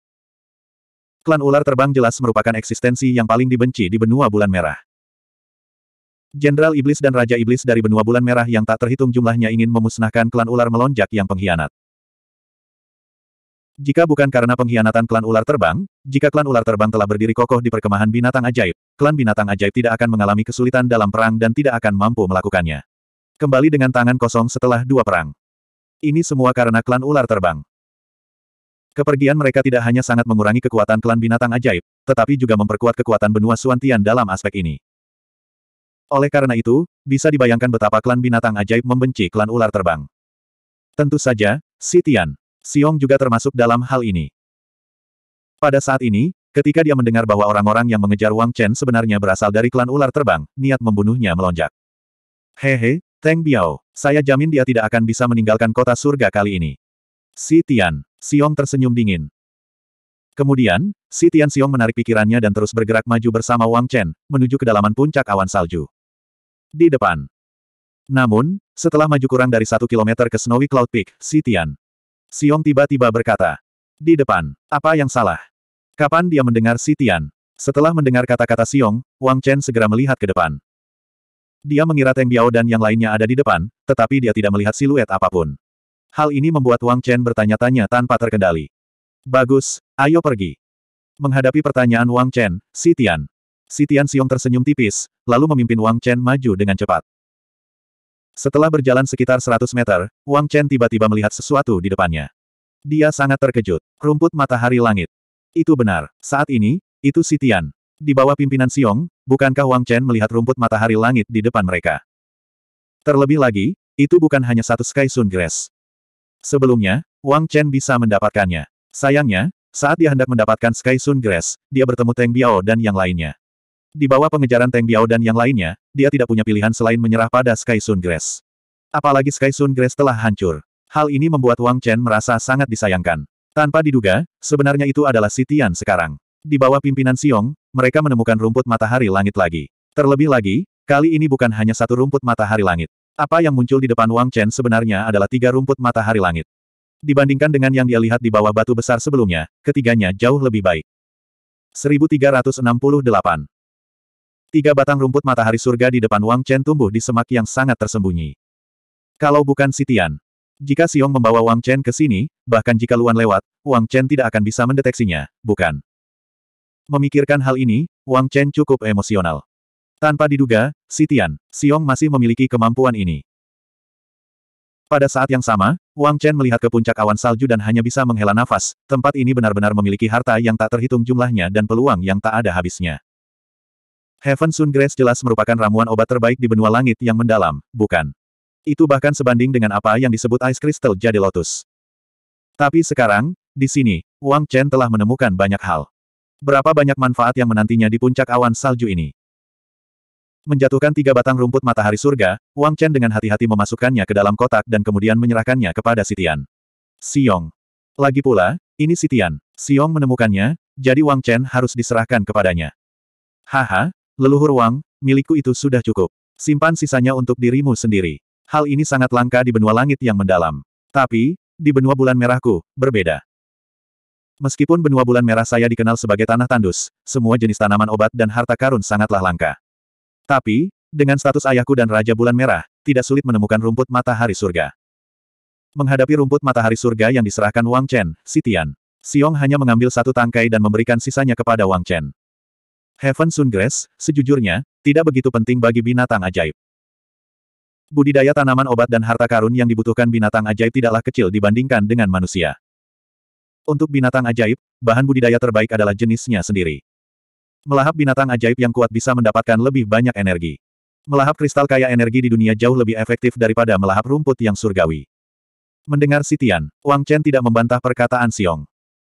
Klan ular terbang jelas merupakan eksistensi yang paling dibenci di benua bulan merah. Jenderal Iblis dan Raja Iblis dari benua bulan merah yang tak terhitung jumlahnya ingin memusnahkan klan ular melonjak yang pengkhianat. Jika bukan karena pengkhianatan klan ular terbang, jika klan ular terbang telah berdiri kokoh di perkemahan binatang ajaib, klan binatang ajaib tidak akan mengalami kesulitan dalam perang dan tidak akan mampu melakukannya. Kembali dengan tangan kosong setelah dua perang. Ini semua karena klan ular terbang. Kepergian mereka tidak hanya sangat mengurangi kekuatan klan binatang ajaib, tetapi juga memperkuat kekuatan benua Suantian dalam aspek ini. Oleh karena itu, bisa dibayangkan betapa klan binatang ajaib membenci klan ular terbang. Tentu saja, Si Tian, Siong juga termasuk dalam hal ini. Pada saat ini, ketika dia mendengar bahwa orang-orang yang mengejar Wang Chen sebenarnya berasal dari klan ular terbang, niat membunuhnya melonjak. Hehe, Teng Biao, saya jamin dia tidak akan bisa meninggalkan kota surga kali ini. Si Tian, Siong tersenyum dingin. Kemudian, si Tian Siong menarik pikirannya dan terus bergerak maju bersama Wang Chen, menuju kedalaman puncak awan salju. Di depan. Namun, setelah maju kurang dari satu kilometer ke Snowy Cloud Peak, si Tian. Siong tiba-tiba berkata. Di depan, apa yang salah? Kapan dia mendengar si Tian? Setelah mendengar kata-kata Siong, Wang Chen segera melihat ke depan. Dia mengira Teng Biao dan yang lainnya ada di depan, tetapi dia tidak melihat siluet apapun. Hal ini membuat Wang Chen bertanya-tanya tanpa terkendali. Bagus, ayo pergi. Menghadapi pertanyaan Wang Chen, Si Tian. Si Tian Xiong tersenyum tipis, lalu memimpin Wang Chen maju dengan cepat. Setelah berjalan sekitar 100 meter, Wang Chen tiba-tiba melihat sesuatu di depannya. Dia sangat terkejut. Rumput matahari langit. Itu benar. Saat ini, itu Si Tian. Di bawah pimpinan Siong, bukankah Wang Chen melihat rumput matahari langit di depan mereka? Terlebih lagi, itu bukan hanya satu Sky Sun Grass. Sebelumnya, Wang Chen bisa mendapatkannya. Sayangnya, saat dia hendak mendapatkan Sky Sun Grass, dia bertemu Teng Biao dan yang lainnya. Di bawah pengejaran Teng Biao dan yang lainnya, dia tidak punya pilihan selain menyerah pada Sky Sun Grass. Apalagi Sky Sun Grass telah hancur. Hal ini membuat Wang Chen merasa sangat disayangkan. Tanpa diduga, sebenarnya itu adalah Sitian sekarang. Di bawah pimpinan Siong, mereka menemukan rumput matahari langit lagi. Terlebih lagi, kali ini bukan hanya satu rumput matahari langit. Apa yang muncul di depan Wang Chen sebenarnya adalah tiga rumput matahari langit. Dibandingkan dengan yang dia lihat di bawah batu besar sebelumnya, ketiganya jauh lebih baik. 1368 Tiga batang rumput matahari surga di depan Wang Chen tumbuh di semak yang sangat tersembunyi. Kalau bukan Sitian, Jika Siong membawa Wang Chen ke sini, bahkan jika Luan lewat, Wang Chen tidak akan bisa mendeteksinya, bukan? Memikirkan hal ini, Wang Chen cukup emosional. Tanpa diduga, si Tian, Xiong masih memiliki kemampuan ini. Pada saat yang sama, Wang Chen melihat ke puncak awan salju dan hanya bisa menghela nafas, tempat ini benar-benar memiliki harta yang tak terhitung jumlahnya dan peluang yang tak ada habisnya. Heaven Sun Grace jelas merupakan ramuan obat terbaik di benua langit yang mendalam, bukan? Itu bahkan sebanding dengan apa yang disebut Ice Crystal Jade Lotus. Tapi sekarang, di sini, Wang Chen telah menemukan banyak hal. Berapa banyak manfaat yang menantinya di puncak awan salju ini? Menjatuhkan tiga batang rumput matahari surga, Wang Chen dengan hati-hati memasukkannya ke dalam kotak dan kemudian menyerahkannya kepada Sitian. Siong. Lagi pula, ini Sitian. Siong menemukannya, jadi Wang Chen harus diserahkan kepadanya. Haha, leluhur Wang, milikku itu sudah cukup. Simpan sisanya untuk dirimu sendiri. Hal ini sangat langka di benua langit yang mendalam. Tapi, di benua bulan merahku, berbeda. Meskipun benua bulan merah saya dikenal sebagai tanah tandus, semua jenis tanaman obat dan harta karun sangatlah langka. Tapi, dengan status ayahku dan Raja Bulan Merah, tidak sulit menemukan rumput matahari surga. Menghadapi rumput matahari surga yang diserahkan Wang Chen, Sitian, Siong hanya mengambil satu tangkai dan memberikan sisanya kepada Wang Chen. Heaven Sungress, sejujurnya, tidak begitu penting bagi binatang ajaib. Budidaya tanaman obat dan harta karun yang dibutuhkan binatang ajaib tidaklah kecil dibandingkan dengan manusia. Untuk binatang ajaib, bahan budidaya terbaik adalah jenisnya sendiri. Melahap binatang ajaib yang kuat bisa mendapatkan lebih banyak energi. Melahap kristal kaya energi di dunia jauh lebih efektif daripada melahap rumput yang surgawi. Mendengar Sitian, Wang Chen tidak membantah perkataan Xiong.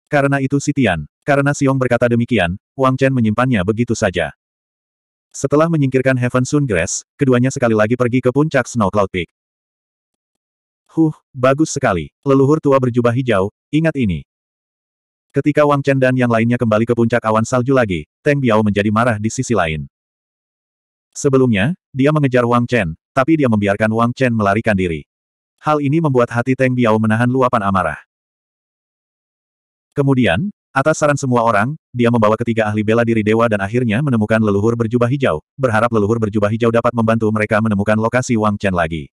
Karena itu Sitian, karena Xiong berkata demikian, Wang Chen menyimpannya begitu saja. Setelah menyingkirkan Heaven Sun Grass, keduanya sekali lagi pergi ke puncak Snow Cloud Peak. Huh, bagus sekali. Leluhur tua berjubah hijau, ingat ini. Ketika Wang Chen dan yang lainnya kembali ke puncak awan salju lagi, Teng Biao menjadi marah di sisi lain. Sebelumnya, dia mengejar Wang Chen, tapi dia membiarkan Wang Chen melarikan diri. Hal ini membuat hati Teng Biao menahan luapan amarah. Kemudian, atas saran semua orang, dia membawa ketiga ahli bela diri dewa dan akhirnya menemukan leluhur berjubah hijau, berharap leluhur berjubah hijau dapat membantu mereka menemukan lokasi Wang Chen lagi.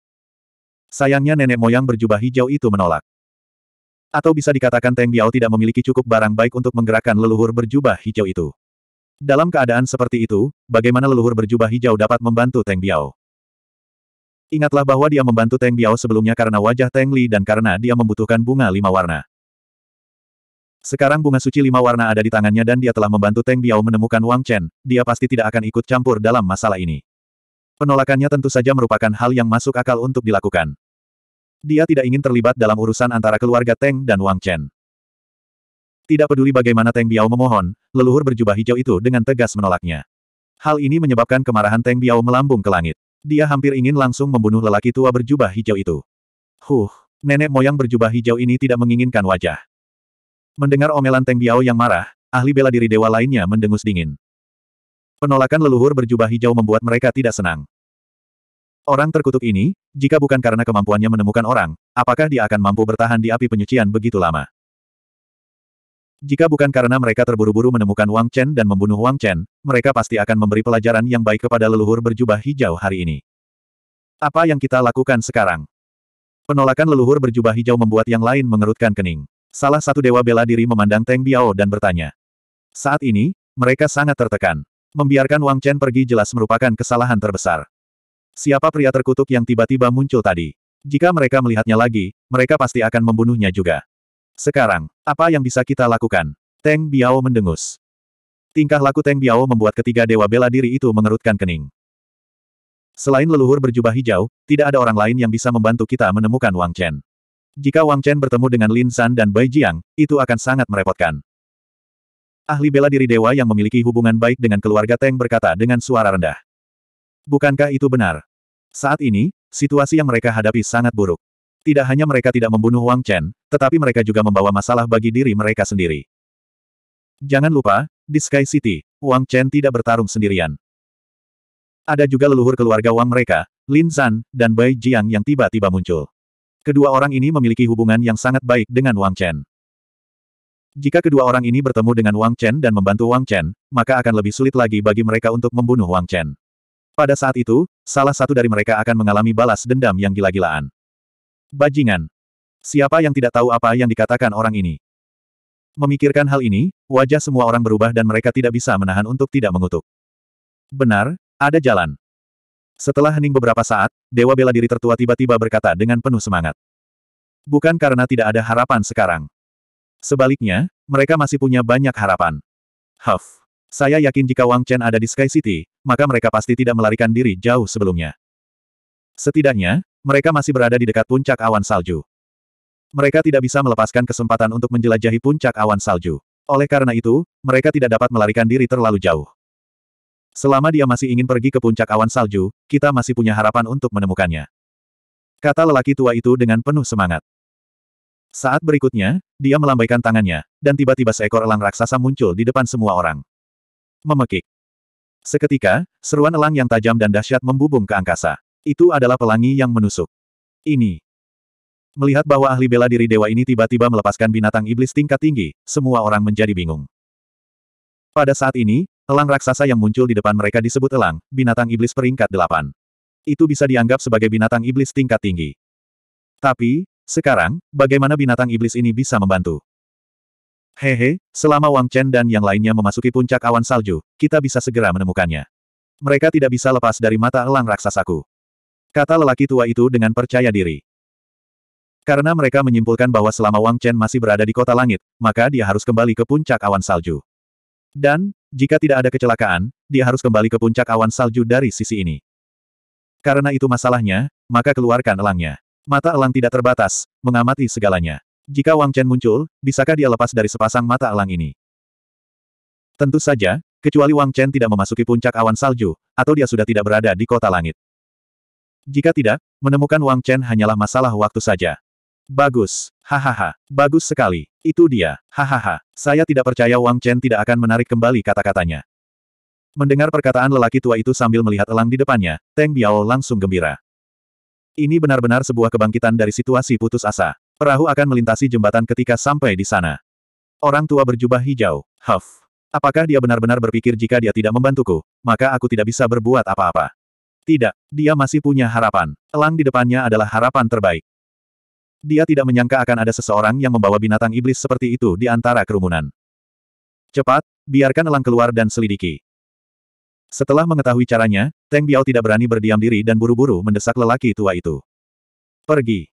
Sayangnya nenek moyang berjubah hijau itu menolak atau bisa dikatakan Teng Biao tidak memiliki cukup barang baik untuk menggerakkan leluhur berjubah hijau itu. Dalam keadaan seperti itu, bagaimana leluhur berjubah hijau dapat membantu Teng Biao? Ingatlah bahwa dia membantu Teng Biao sebelumnya karena wajah Teng Li dan karena dia membutuhkan bunga lima warna. Sekarang bunga suci lima warna ada di tangannya dan dia telah membantu Teng Biao menemukan Wang Chen, dia pasti tidak akan ikut campur dalam masalah ini. Penolakannya tentu saja merupakan hal yang masuk akal untuk dilakukan. Dia tidak ingin terlibat dalam urusan antara keluarga Teng dan Wang Chen. Tidak peduli bagaimana Teng Biao memohon, leluhur berjubah hijau itu dengan tegas menolaknya. Hal ini menyebabkan kemarahan Teng Biao melambung ke langit. Dia hampir ingin langsung membunuh lelaki tua berjubah hijau itu. Huh, nenek moyang berjubah hijau ini tidak menginginkan wajah. Mendengar omelan Teng Biao yang marah, ahli bela diri dewa lainnya mendengus dingin. Penolakan leluhur berjubah hijau membuat mereka tidak senang. Orang terkutuk ini, jika bukan karena kemampuannya menemukan orang, apakah dia akan mampu bertahan di api penyucian begitu lama? Jika bukan karena mereka terburu-buru menemukan Wang Chen dan membunuh Wang Chen, mereka pasti akan memberi pelajaran yang baik kepada leluhur berjubah hijau hari ini. Apa yang kita lakukan sekarang? Penolakan leluhur berjubah hijau membuat yang lain mengerutkan kening. Salah satu dewa bela diri memandang Teng Biao dan bertanya. Saat ini, mereka sangat tertekan. Membiarkan Wang Chen pergi jelas merupakan kesalahan terbesar. Siapa pria terkutuk yang tiba-tiba muncul tadi? Jika mereka melihatnya lagi, mereka pasti akan membunuhnya juga. Sekarang, apa yang bisa kita lakukan? Teng Biao mendengus. Tingkah laku Teng Biao membuat ketiga dewa bela diri itu mengerutkan kening. Selain leluhur berjubah hijau, tidak ada orang lain yang bisa membantu kita menemukan Wang Chen. Jika Wang Chen bertemu dengan Lin San dan Bai Jiang, itu akan sangat merepotkan. Ahli bela diri dewa yang memiliki hubungan baik dengan keluarga Teng berkata dengan suara rendah. Bukankah itu benar? Saat ini, situasi yang mereka hadapi sangat buruk. Tidak hanya mereka tidak membunuh Wang Chen, tetapi mereka juga membawa masalah bagi diri mereka sendiri. Jangan lupa, di Sky City, Wang Chen tidak bertarung sendirian. Ada juga leluhur keluarga Wang mereka, Lin Zan, dan Bai Jiang yang tiba-tiba muncul. Kedua orang ini memiliki hubungan yang sangat baik dengan Wang Chen. Jika kedua orang ini bertemu dengan Wang Chen dan membantu Wang Chen, maka akan lebih sulit lagi bagi mereka untuk membunuh Wang Chen. Pada saat itu, salah satu dari mereka akan mengalami balas dendam yang gila-gilaan. Bajingan. Siapa yang tidak tahu apa yang dikatakan orang ini? Memikirkan hal ini, wajah semua orang berubah dan mereka tidak bisa menahan untuk tidak mengutuk. Benar, ada jalan. Setelah hening beberapa saat, Dewa Bela Diri tertua tiba-tiba berkata dengan penuh semangat. Bukan karena tidak ada harapan sekarang. Sebaliknya, mereka masih punya banyak harapan. Huff. Saya yakin jika Wang Chen ada di Sky City, maka mereka pasti tidak melarikan diri jauh sebelumnya. Setidaknya, mereka masih berada di dekat puncak awan salju. Mereka tidak bisa melepaskan kesempatan untuk menjelajahi puncak awan salju. Oleh karena itu, mereka tidak dapat melarikan diri terlalu jauh. Selama dia masih ingin pergi ke puncak awan salju, kita masih punya harapan untuk menemukannya. Kata lelaki tua itu dengan penuh semangat. Saat berikutnya, dia melambaikan tangannya, dan tiba-tiba seekor elang raksasa muncul di depan semua orang memekik. Seketika, seruan elang yang tajam dan dahsyat membubung ke angkasa. Itu adalah pelangi yang menusuk. Ini. Melihat bahwa ahli bela diri dewa ini tiba-tiba melepaskan binatang iblis tingkat tinggi, semua orang menjadi bingung. Pada saat ini, elang raksasa yang muncul di depan mereka disebut elang, binatang iblis peringkat delapan. Itu bisa dianggap sebagai binatang iblis tingkat tinggi. Tapi, sekarang, bagaimana binatang iblis ini bisa membantu? Hehe, selama Wang Chen dan yang lainnya memasuki puncak awan salju, kita bisa segera menemukannya. Mereka tidak bisa lepas dari mata elang raksasaku. Kata lelaki tua itu dengan percaya diri. Karena mereka menyimpulkan bahwa selama Wang Chen masih berada di kota langit, maka dia harus kembali ke puncak awan salju. Dan, jika tidak ada kecelakaan, dia harus kembali ke puncak awan salju dari sisi ini. Karena itu masalahnya, maka keluarkan elangnya. Mata elang tidak terbatas, mengamati segalanya. Jika Wang Chen muncul, bisakah dia lepas dari sepasang mata elang ini? Tentu saja, kecuali Wang Chen tidak memasuki puncak awan salju, atau dia sudah tidak berada di kota langit. Jika tidak, menemukan Wang Chen hanyalah masalah waktu saja. Bagus, hahaha, bagus sekali, itu dia, hahaha, saya tidak percaya Wang Chen tidak akan menarik kembali kata-katanya. Mendengar perkataan lelaki tua itu sambil melihat elang di depannya, Teng Biao langsung gembira. Ini benar-benar sebuah kebangkitan dari situasi putus asa. Perahu akan melintasi jembatan ketika sampai di sana. Orang tua berjubah hijau, Huff. Apakah dia benar-benar berpikir jika dia tidak membantuku, maka aku tidak bisa berbuat apa-apa? Tidak, dia masih punya harapan. Elang di depannya adalah harapan terbaik. Dia tidak menyangka akan ada seseorang yang membawa binatang iblis seperti itu di antara kerumunan. Cepat, biarkan elang keluar dan selidiki. Setelah mengetahui caranya, Teng Biao tidak berani berdiam diri dan buru-buru mendesak lelaki tua itu. Pergi.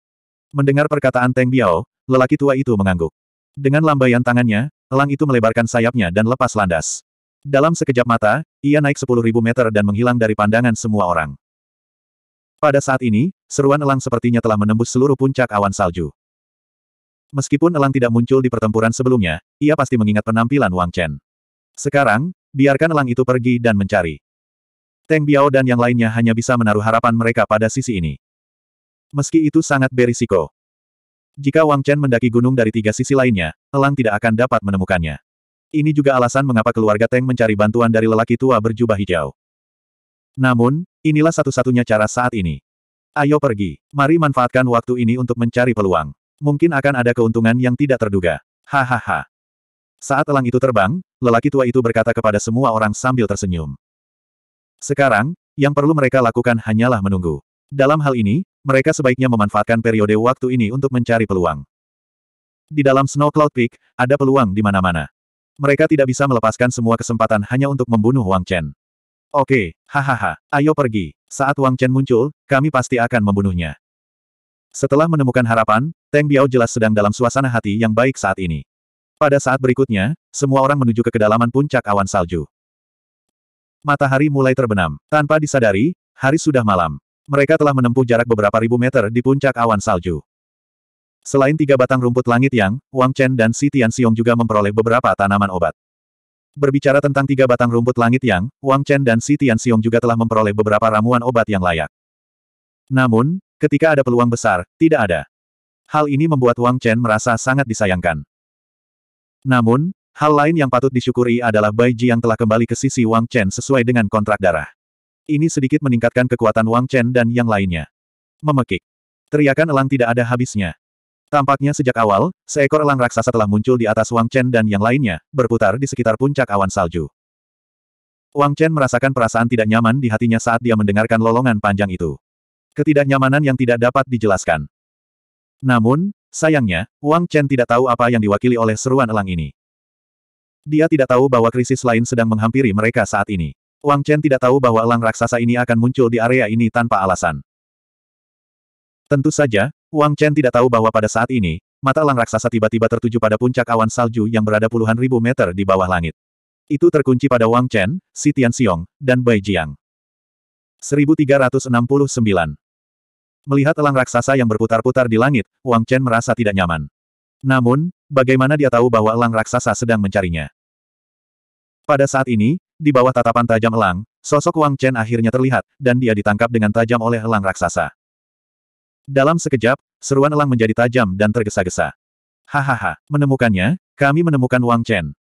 Mendengar perkataan Teng Biao, lelaki tua itu mengangguk. Dengan lambaian tangannya, elang itu melebarkan sayapnya dan lepas landas. Dalam sekejap mata, ia naik 10.000 meter dan menghilang dari pandangan semua orang. Pada saat ini, seruan elang sepertinya telah menembus seluruh puncak awan salju. Meskipun elang tidak muncul di pertempuran sebelumnya, ia pasti mengingat penampilan Wang Chen. Sekarang, biarkan elang itu pergi dan mencari. Teng Biao dan yang lainnya hanya bisa menaruh harapan mereka pada sisi ini meski itu sangat berisiko. Jika Wang Chen mendaki gunung dari tiga sisi lainnya, Elang tidak akan dapat menemukannya. Ini juga alasan mengapa keluarga Teng mencari bantuan dari lelaki tua berjubah hijau. Namun, inilah satu-satunya cara saat ini. Ayo pergi, mari manfaatkan waktu ini untuk mencari peluang. Mungkin akan ada keuntungan yang tidak terduga. Hahaha. Saat elang itu terbang, lelaki tua itu berkata kepada semua orang sambil tersenyum. Sekarang, yang perlu mereka lakukan hanyalah menunggu. Dalam hal ini, mereka sebaiknya memanfaatkan periode waktu ini untuk mencari peluang. Di dalam Snow Cloud Peak, ada peluang di mana-mana. Mereka tidak bisa melepaskan semua kesempatan hanya untuk membunuh Wang Chen. Oke, hahaha, ayo pergi. Saat Wang Chen muncul, kami pasti akan membunuhnya. Setelah menemukan harapan, Teng Biao jelas sedang dalam suasana hati yang baik saat ini. Pada saat berikutnya, semua orang menuju ke kedalaman puncak awan salju. Matahari mulai terbenam. Tanpa disadari, hari sudah malam. Mereka telah menempuh jarak beberapa ribu meter di puncak awan salju. Selain tiga batang rumput langit yang, Wang Chen dan Si Tian Xiong juga memperoleh beberapa tanaman obat. Berbicara tentang tiga batang rumput langit yang, Wang Chen dan Si Tian Xiong juga telah memperoleh beberapa ramuan obat yang layak. Namun, ketika ada peluang besar, tidak ada. Hal ini membuat Wang Chen merasa sangat disayangkan. Namun, hal lain yang patut disyukuri adalah Bai Ji yang telah kembali ke sisi Wang Chen sesuai dengan kontrak darah. Ini sedikit meningkatkan kekuatan Wang Chen dan yang lainnya. Memekik. Teriakan elang tidak ada habisnya. Tampaknya sejak awal, seekor elang raksasa telah muncul di atas Wang Chen dan yang lainnya, berputar di sekitar puncak awan salju. Wang Chen merasakan perasaan tidak nyaman di hatinya saat dia mendengarkan lolongan panjang itu. Ketidaknyamanan yang tidak dapat dijelaskan. Namun, sayangnya, Wang Chen tidak tahu apa yang diwakili oleh seruan elang ini. Dia tidak tahu bahwa krisis lain sedang menghampiri mereka saat ini. Wang Chen tidak tahu bahwa elang raksasa ini akan muncul di area ini tanpa alasan. Tentu saja, Wang Chen tidak tahu bahwa pada saat ini, mata elang raksasa tiba-tiba tertuju pada puncak awan salju yang berada puluhan ribu meter di bawah langit. Itu terkunci pada Wang Chen, Si Xiong, dan Bai Jiang. 1369 Melihat elang raksasa yang berputar-putar di langit, Wang Chen merasa tidak nyaman. Namun, bagaimana dia tahu bahwa elang raksasa sedang mencarinya? Pada saat ini, di bawah tatapan tajam elang, sosok Wang Chen akhirnya terlihat, dan dia ditangkap dengan tajam oleh elang raksasa. Dalam sekejap, seruan elang menjadi tajam dan tergesa-gesa. Hahaha, menemukannya, kami menemukan Wang Chen.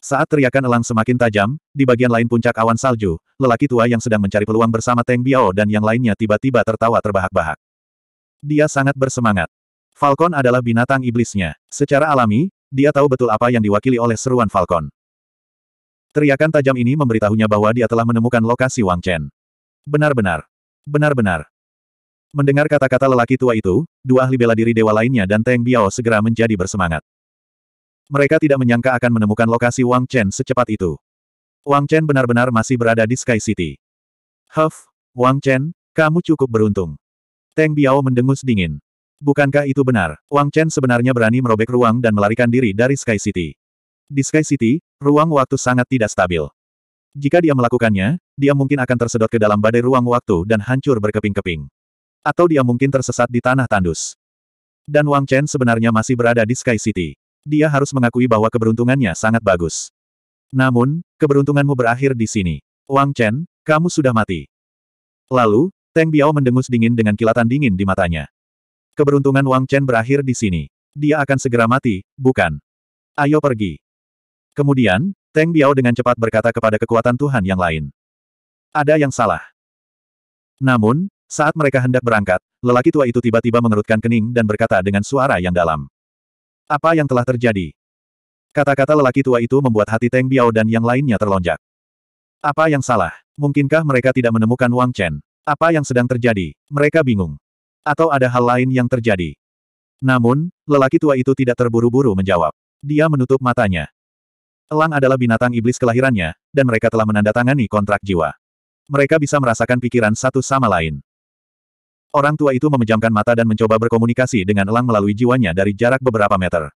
Saat teriakan elang semakin tajam, di bagian lain puncak awan salju, lelaki tua yang sedang mencari peluang bersama Teng Biao dan yang lainnya tiba-tiba tertawa terbahak-bahak. Dia sangat bersemangat. Falcon adalah binatang iblisnya. Secara alami, dia tahu betul apa yang diwakili oleh seruan Falcon. Teriakan tajam ini memberitahunya bahwa dia telah menemukan lokasi Wang Chen. Benar-benar. Benar-benar. Mendengar kata-kata lelaki tua itu, dua ahli bela diri dewa lainnya dan Teng Biao segera menjadi bersemangat. Mereka tidak menyangka akan menemukan lokasi Wang Chen secepat itu. Wang Chen benar-benar masih berada di Sky City. Huff, Wang Chen, kamu cukup beruntung. Teng Biao mendengus dingin. Bukankah itu benar? Wang Chen sebenarnya berani merobek ruang dan melarikan diri dari Sky City. Di Sky City, ruang waktu sangat tidak stabil. Jika dia melakukannya, dia mungkin akan tersedot ke dalam badai ruang waktu dan hancur berkeping-keping. Atau dia mungkin tersesat di tanah tandus. Dan Wang Chen sebenarnya masih berada di Sky City. Dia harus mengakui bahwa keberuntungannya sangat bagus. Namun, keberuntunganmu berakhir di sini. Wang Chen, kamu sudah mati. Lalu, Teng Biao mendengus dingin dengan kilatan dingin di matanya. Keberuntungan Wang Chen berakhir di sini. Dia akan segera mati, bukan? Ayo pergi. Kemudian, Teng Biao dengan cepat berkata kepada kekuatan Tuhan yang lain. Ada yang salah. Namun, saat mereka hendak berangkat, lelaki tua itu tiba-tiba mengerutkan kening dan berkata dengan suara yang dalam. Apa yang telah terjadi? Kata-kata lelaki tua itu membuat hati Teng Biao dan yang lainnya terlonjak. Apa yang salah? Mungkinkah mereka tidak menemukan Wang Chen? Apa yang sedang terjadi? Mereka bingung. Atau ada hal lain yang terjadi? Namun, lelaki tua itu tidak terburu-buru menjawab. Dia menutup matanya. Elang adalah binatang iblis kelahirannya, dan mereka telah menandatangani kontrak jiwa. Mereka bisa merasakan pikiran satu sama lain. Orang tua itu memejamkan mata dan mencoba berkomunikasi dengan elang melalui jiwanya dari jarak beberapa meter.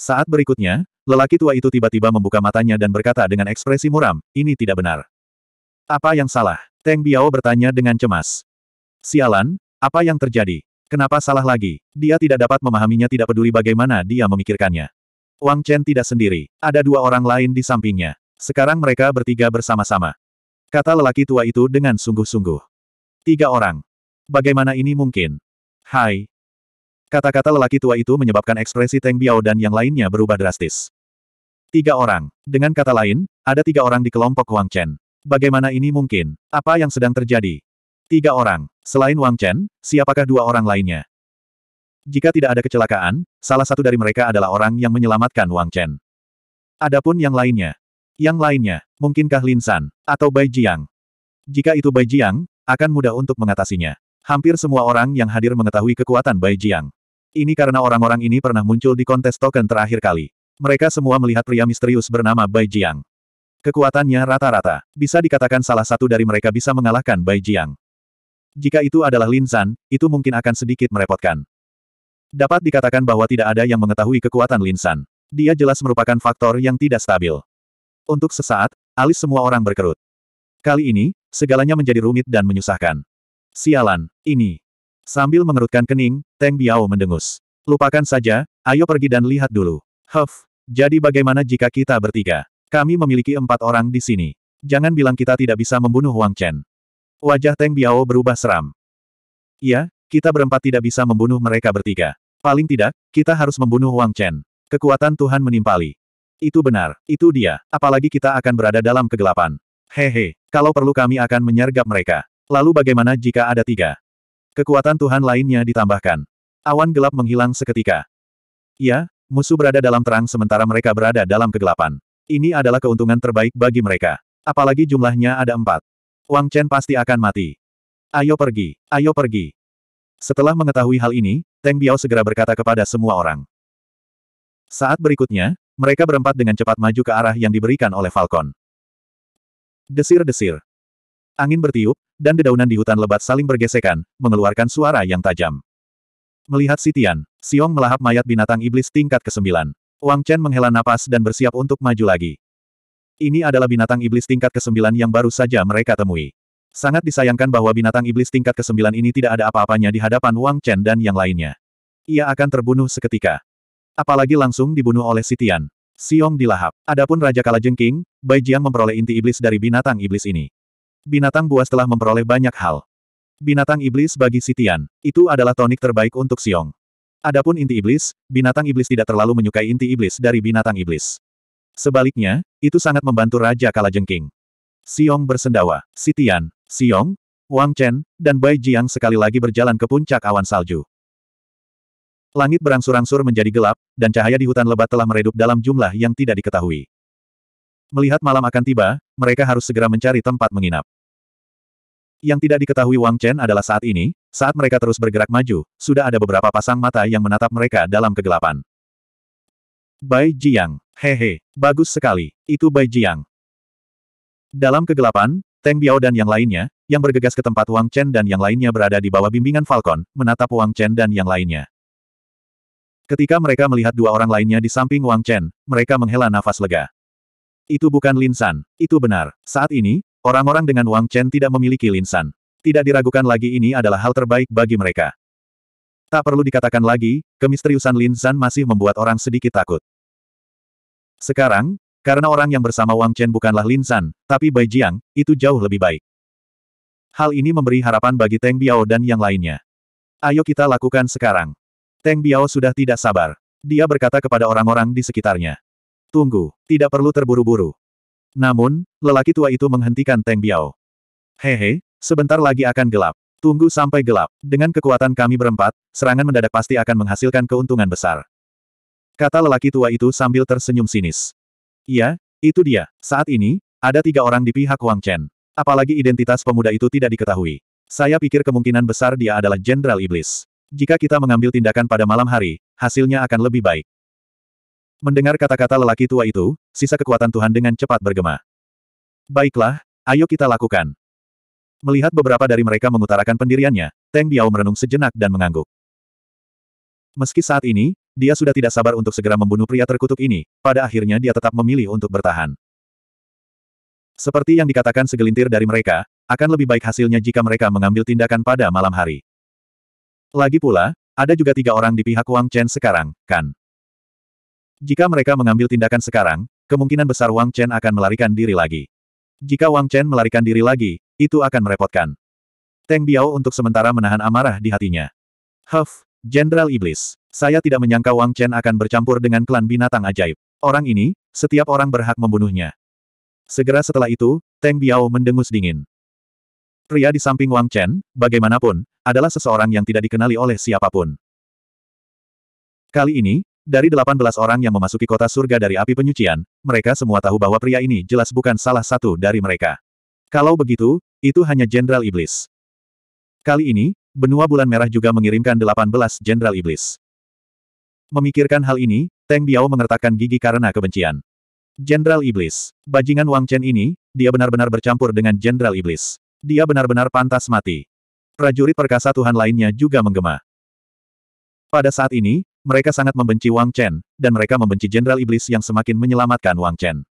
Saat berikutnya, lelaki tua itu tiba-tiba membuka matanya dan berkata dengan ekspresi muram, ini tidak benar. Apa yang salah? Teng Biao bertanya dengan cemas. Sialan, apa yang terjadi? Kenapa salah lagi? Dia tidak dapat memahaminya tidak peduli bagaimana dia memikirkannya. Wang Chen tidak sendiri. Ada dua orang lain di sampingnya. Sekarang mereka bertiga bersama-sama. Kata lelaki tua itu dengan sungguh-sungguh. Tiga orang. Bagaimana ini mungkin? Hai. Kata-kata lelaki tua itu menyebabkan ekspresi Teng Biao dan yang lainnya berubah drastis. Tiga orang. Dengan kata lain, ada tiga orang di kelompok Wang Chen. Bagaimana ini mungkin? Apa yang sedang terjadi? Tiga orang. Selain Wang Chen, siapakah dua orang lainnya? Jika tidak ada kecelakaan, salah satu dari mereka adalah orang yang menyelamatkan Wang Chen. Adapun yang lainnya. Yang lainnya, mungkinkah Lin San, atau Bai Jiang? Jika itu Bai Jiang, akan mudah untuk mengatasinya. Hampir semua orang yang hadir mengetahui kekuatan Bai Jiang. Ini karena orang-orang ini pernah muncul di kontes token terakhir kali. Mereka semua melihat pria misterius bernama Bai Jiang. Kekuatannya rata-rata, bisa dikatakan salah satu dari mereka bisa mengalahkan Bai Jiang. Jika itu adalah Lin San, itu mungkin akan sedikit merepotkan. Dapat dikatakan bahwa tidak ada yang mengetahui kekuatan Linsan. Dia jelas merupakan faktor yang tidak stabil. Untuk sesaat, alis semua orang berkerut. Kali ini, segalanya menjadi rumit dan menyusahkan. Sialan, ini. Sambil mengerutkan kening, Teng Biao mendengus. Lupakan saja, ayo pergi dan lihat dulu. Huff, jadi bagaimana jika kita bertiga? Kami memiliki empat orang di sini. Jangan bilang kita tidak bisa membunuh Wang Chen. Wajah Teng Biao berubah seram. Ya. Kita berempat tidak bisa membunuh mereka bertiga. Paling tidak, kita harus membunuh Wang Chen. Kekuatan Tuhan menimpali. Itu benar, itu dia. Apalagi kita akan berada dalam kegelapan. Hehe, kalau perlu kami akan menyergap mereka. Lalu bagaimana jika ada tiga? Kekuatan Tuhan lainnya ditambahkan. Awan gelap menghilang seketika. Ya, musuh berada dalam terang sementara mereka berada dalam kegelapan. Ini adalah keuntungan terbaik bagi mereka. Apalagi jumlahnya ada empat. Wang Chen pasti akan mati. Ayo pergi, ayo pergi. Setelah mengetahui hal ini, Teng Biao segera berkata kepada semua orang. Saat berikutnya, mereka berempat dengan cepat maju ke arah yang diberikan oleh Falcon. Desir-desir. Angin bertiup, dan dedaunan di hutan lebat saling bergesekan, mengeluarkan suara yang tajam. Melihat Sitian, Siong melahap mayat binatang iblis tingkat ke-9. Wang Chen menghela napas dan bersiap untuk maju lagi. Ini adalah binatang iblis tingkat ke-9 yang baru saja mereka temui. Sangat disayangkan bahwa binatang iblis tingkat ke-9 ini tidak ada apa-apanya di hadapan Wang Chen dan yang lainnya. Ia akan terbunuh seketika. Apalagi langsung dibunuh oleh Sitian. Siong dilahap. Adapun Raja Kalajengking, Bai Jiang memperoleh inti iblis dari binatang iblis ini. Binatang buas telah memperoleh banyak hal. Binatang iblis bagi Sitian, itu adalah tonik terbaik untuk Siong. Adapun inti iblis, binatang iblis tidak terlalu menyukai inti iblis dari binatang iblis. Sebaliknya, itu sangat membantu Raja Kalajengking. Siong bersendawa, Sitian, Xiong, Wang Chen, dan Bai Jiang sekali lagi berjalan ke puncak awan salju. Langit berangsur-angsur menjadi gelap, dan cahaya di hutan lebat telah meredup dalam jumlah yang tidak diketahui. Melihat malam akan tiba, mereka harus segera mencari tempat menginap. Yang tidak diketahui Wang Chen adalah saat ini, saat mereka terus bergerak maju, sudah ada beberapa pasang mata yang menatap mereka dalam kegelapan. Bai Jiang, hehe, bagus sekali, itu Bai Jiang. Dalam kegelapan, Teng Biao dan yang lainnya, yang bergegas ke tempat Wang Chen dan yang lainnya berada di bawah bimbingan Falcon, menatap Wang Chen dan yang lainnya. Ketika mereka melihat dua orang lainnya di samping Wang Chen, mereka menghela nafas lega. Itu bukan Lin San. itu benar. Saat ini, orang-orang dengan Wang Chen tidak memiliki Lin San. Tidak diragukan lagi ini adalah hal terbaik bagi mereka. Tak perlu dikatakan lagi, kemisteriusan Lin San masih membuat orang sedikit takut. Sekarang, karena orang yang bersama Wang Chen bukanlah Lin San, tapi Bai Jiang, itu jauh lebih baik. Hal ini memberi harapan bagi Teng Biao dan yang lainnya. Ayo kita lakukan sekarang. Teng Biao sudah tidak sabar. Dia berkata kepada orang-orang di sekitarnya. Tunggu, tidak perlu terburu-buru. Namun, lelaki tua itu menghentikan Teng Biao. Hehe, sebentar lagi akan gelap. Tunggu sampai gelap. Dengan kekuatan kami berempat, serangan mendadak pasti akan menghasilkan keuntungan besar. Kata lelaki tua itu sambil tersenyum sinis. Iya, itu dia. Saat ini, ada tiga orang di pihak Wang Chen. Apalagi identitas pemuda itu tidak diketahui. Saya pikir kemungkinan besar dia adalah Jenderal Iblis. Jika kita mengambil tindakan pada malam hari, hasilnya akan lebih baik. Mendengar kata-kata lelaki tua itu, sisa kekuatan Tuhan dengan cepat bergema. Baiklah, ayo kita lakukan. Melihat beberapa dari mereka mengutarakan pendiriannya, Teng Biao merenung sejenak dan mengangguk. Meski saat ini, dia sudah tidak sabar untuk segera membunuh pria terkutuk ini, pada akhirnya dia tetap memilih untuk bertahan. Seperti yang dikatakan segelintir dari mereka, akan lebih baik hasilnya jika mereka mengambil tindakan pada malam hari. Lagi pula, ada juga tiga orang di pihak Wang Chen sekarang, kan? Jika mereka mengambil tindakan sekarang, kemungkinan besar Wang Chen akan melarikan diri lagi. Jika Wang Chen melarikan diri lagi, itu akan merepotkan. Teng Biao untuk sementara menahan amarah di hatinya. Huff, Jenderal Iblis. Saya tidak menyangka Wang Chen akan bercampur dengan klan binatang ajaib. Orang ini, setiap orang berhak membunuhnya. Segera setelah itu, Teng Biao mendengus dingin. Pria di samping Wang Chen, bagaimanapun, adalah seseorang yang tidak dikenali oleh siapapun. Kali ini, dari 18 orang yang memasuki kota surga dari api penyucian, mereka semua tahu bahwa pria ini jelas bukan salah satu dari mereka. Kalau begitu, itu hanya Jenderal Iblis. Kali ini, benua bulan merah juga mengirimkan 18 Jenderal Iblis. Memikirkan hal ini, Teng Biao mengertakkan gigi karena kebencian. Jenderal Iblis. Bajingan Wang Chen ini, dia benar-benar bercampur dengan Jenderal Iblis. Dia benar-benar pantas mati. Prajurit perkasa Tuhan lainnya juga menggema. Pada saat ini, mereka sangat membenci Wang Chen, dan mereka membenci Jenderal Iblis yang semakin menyelamatkan Wang Chen.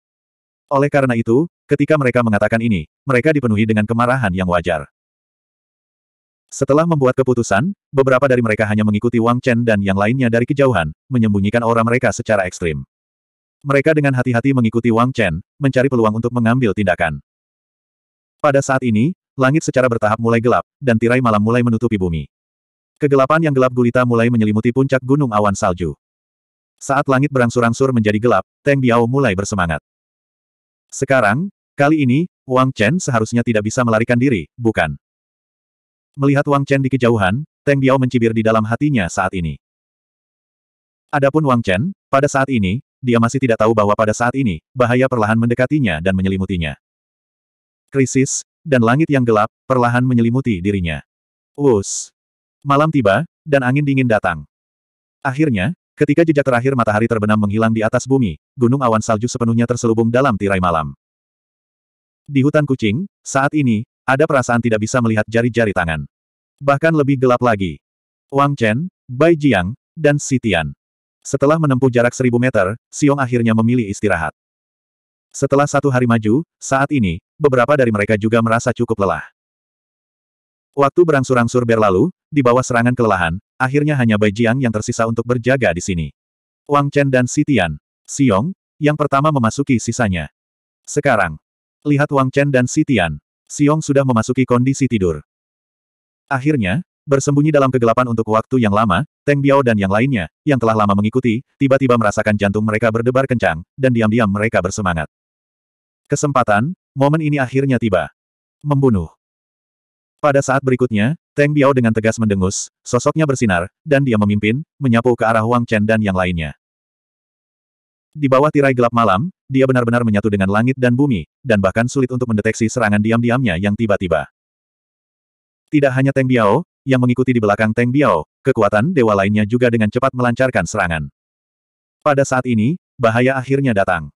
Oleh karena itu, ketika mereka mengatakan ini, mereka dipenuhi dengan kemarahan yang wajar. Setelah membuat keputusan, beberapa dari mereka hanya mengikuti Wang Chen dan yang lainnya dari kejauhan, menyembunyikan aura mereka secara ekstrim. Mereka dengan hati-hati mengikuti Wang Chen, mencari peluang untuk mengambil tindakan. Pada saat ini, langit secara bertahap mulai gelap, dan tirai malam mulai menutupi bumi. Kegelapan yang gelap gulita mulai menyelimuti puncak gunung awan salju. Saat langit berangsur-angsur menjadi gelap, Teng Biao mulai bersemangat. Sekarang, kali ini, Wang Chen seharusnya tidak bisa melarikan diri, bukan? Melihat Wang Chen di kejauhan, Teng Biao mencibir di dalam hatinya saat ini. Adapun Wang Chen, pada saat ini, dia masih tidak tahu bahwa pada saat ini, bahaya perlahan mendekatinya dan menyelimutinya. Krisis, dan langit yang gelap, perlahan menyelimuti dirinya. Wus. Malam tiba, dan angin dingin datang. Akhirnya, ketika jejak terakhir matahari terbenam menghilang di atas bumi, gunung awan salju sepenuhnya terselubung dalam tirai malam. Di hutan kucing, saat ini, ada perasaan tidak bisa melihat jari-jari tangan. Bahkan lebih gelap lagi. Wang Chen, Bai Jiang, dan Si Tian. Setelah menempuh jarak seribu meter, Xiong akhirnya memilih istirahat. Setelah satu hari maju, saat ini, beberapa dari mereka juga merasa cukup lelah. Waktu berangsur-angsur berlalu, di bawah serangan kelelahan, akhirnya hanya Bai Jiang yang tersisa untuk berjaga di sini. Wang Chen dan Si Tian, Xiong, yang pertama memasuki sisanya. Sekarang, lihat Wang Chen dan Si Tian, Siong sudah memasuki kondisi tidur. Akhirnya, bersembunyi dalam kegelapan untuk waktu yang lama, Teng Biao dan yang lainnya, yang telah lama mengikuti, tiba-tiba merasakan jantung mereka berdebar kencang, dan diam-diam mereka bersemangat. Kesempatan, momen ini akhirnya tiba. Membunuh. Pada saat berikutnya, Teng Biao dengan tegas mendengus, sosoknya bersinar, dan dia memimpin, menyapu ke arah Wang Chen dan yang lainnya. Di bawah tirai gelap malam, dia benar-benar menyatu dengan langit dan bumi, dan bahkan sulit untuk mendeteksi serangan diam-diamnya yang tiba-tiba. Tidak hanya Teng Biao, yang mengikuti di belakang Teng Biao, kekuatan dewa lainnya juga dengan cepat melancarkan serangan. Pada saat ini, bahaya akhirnya datang.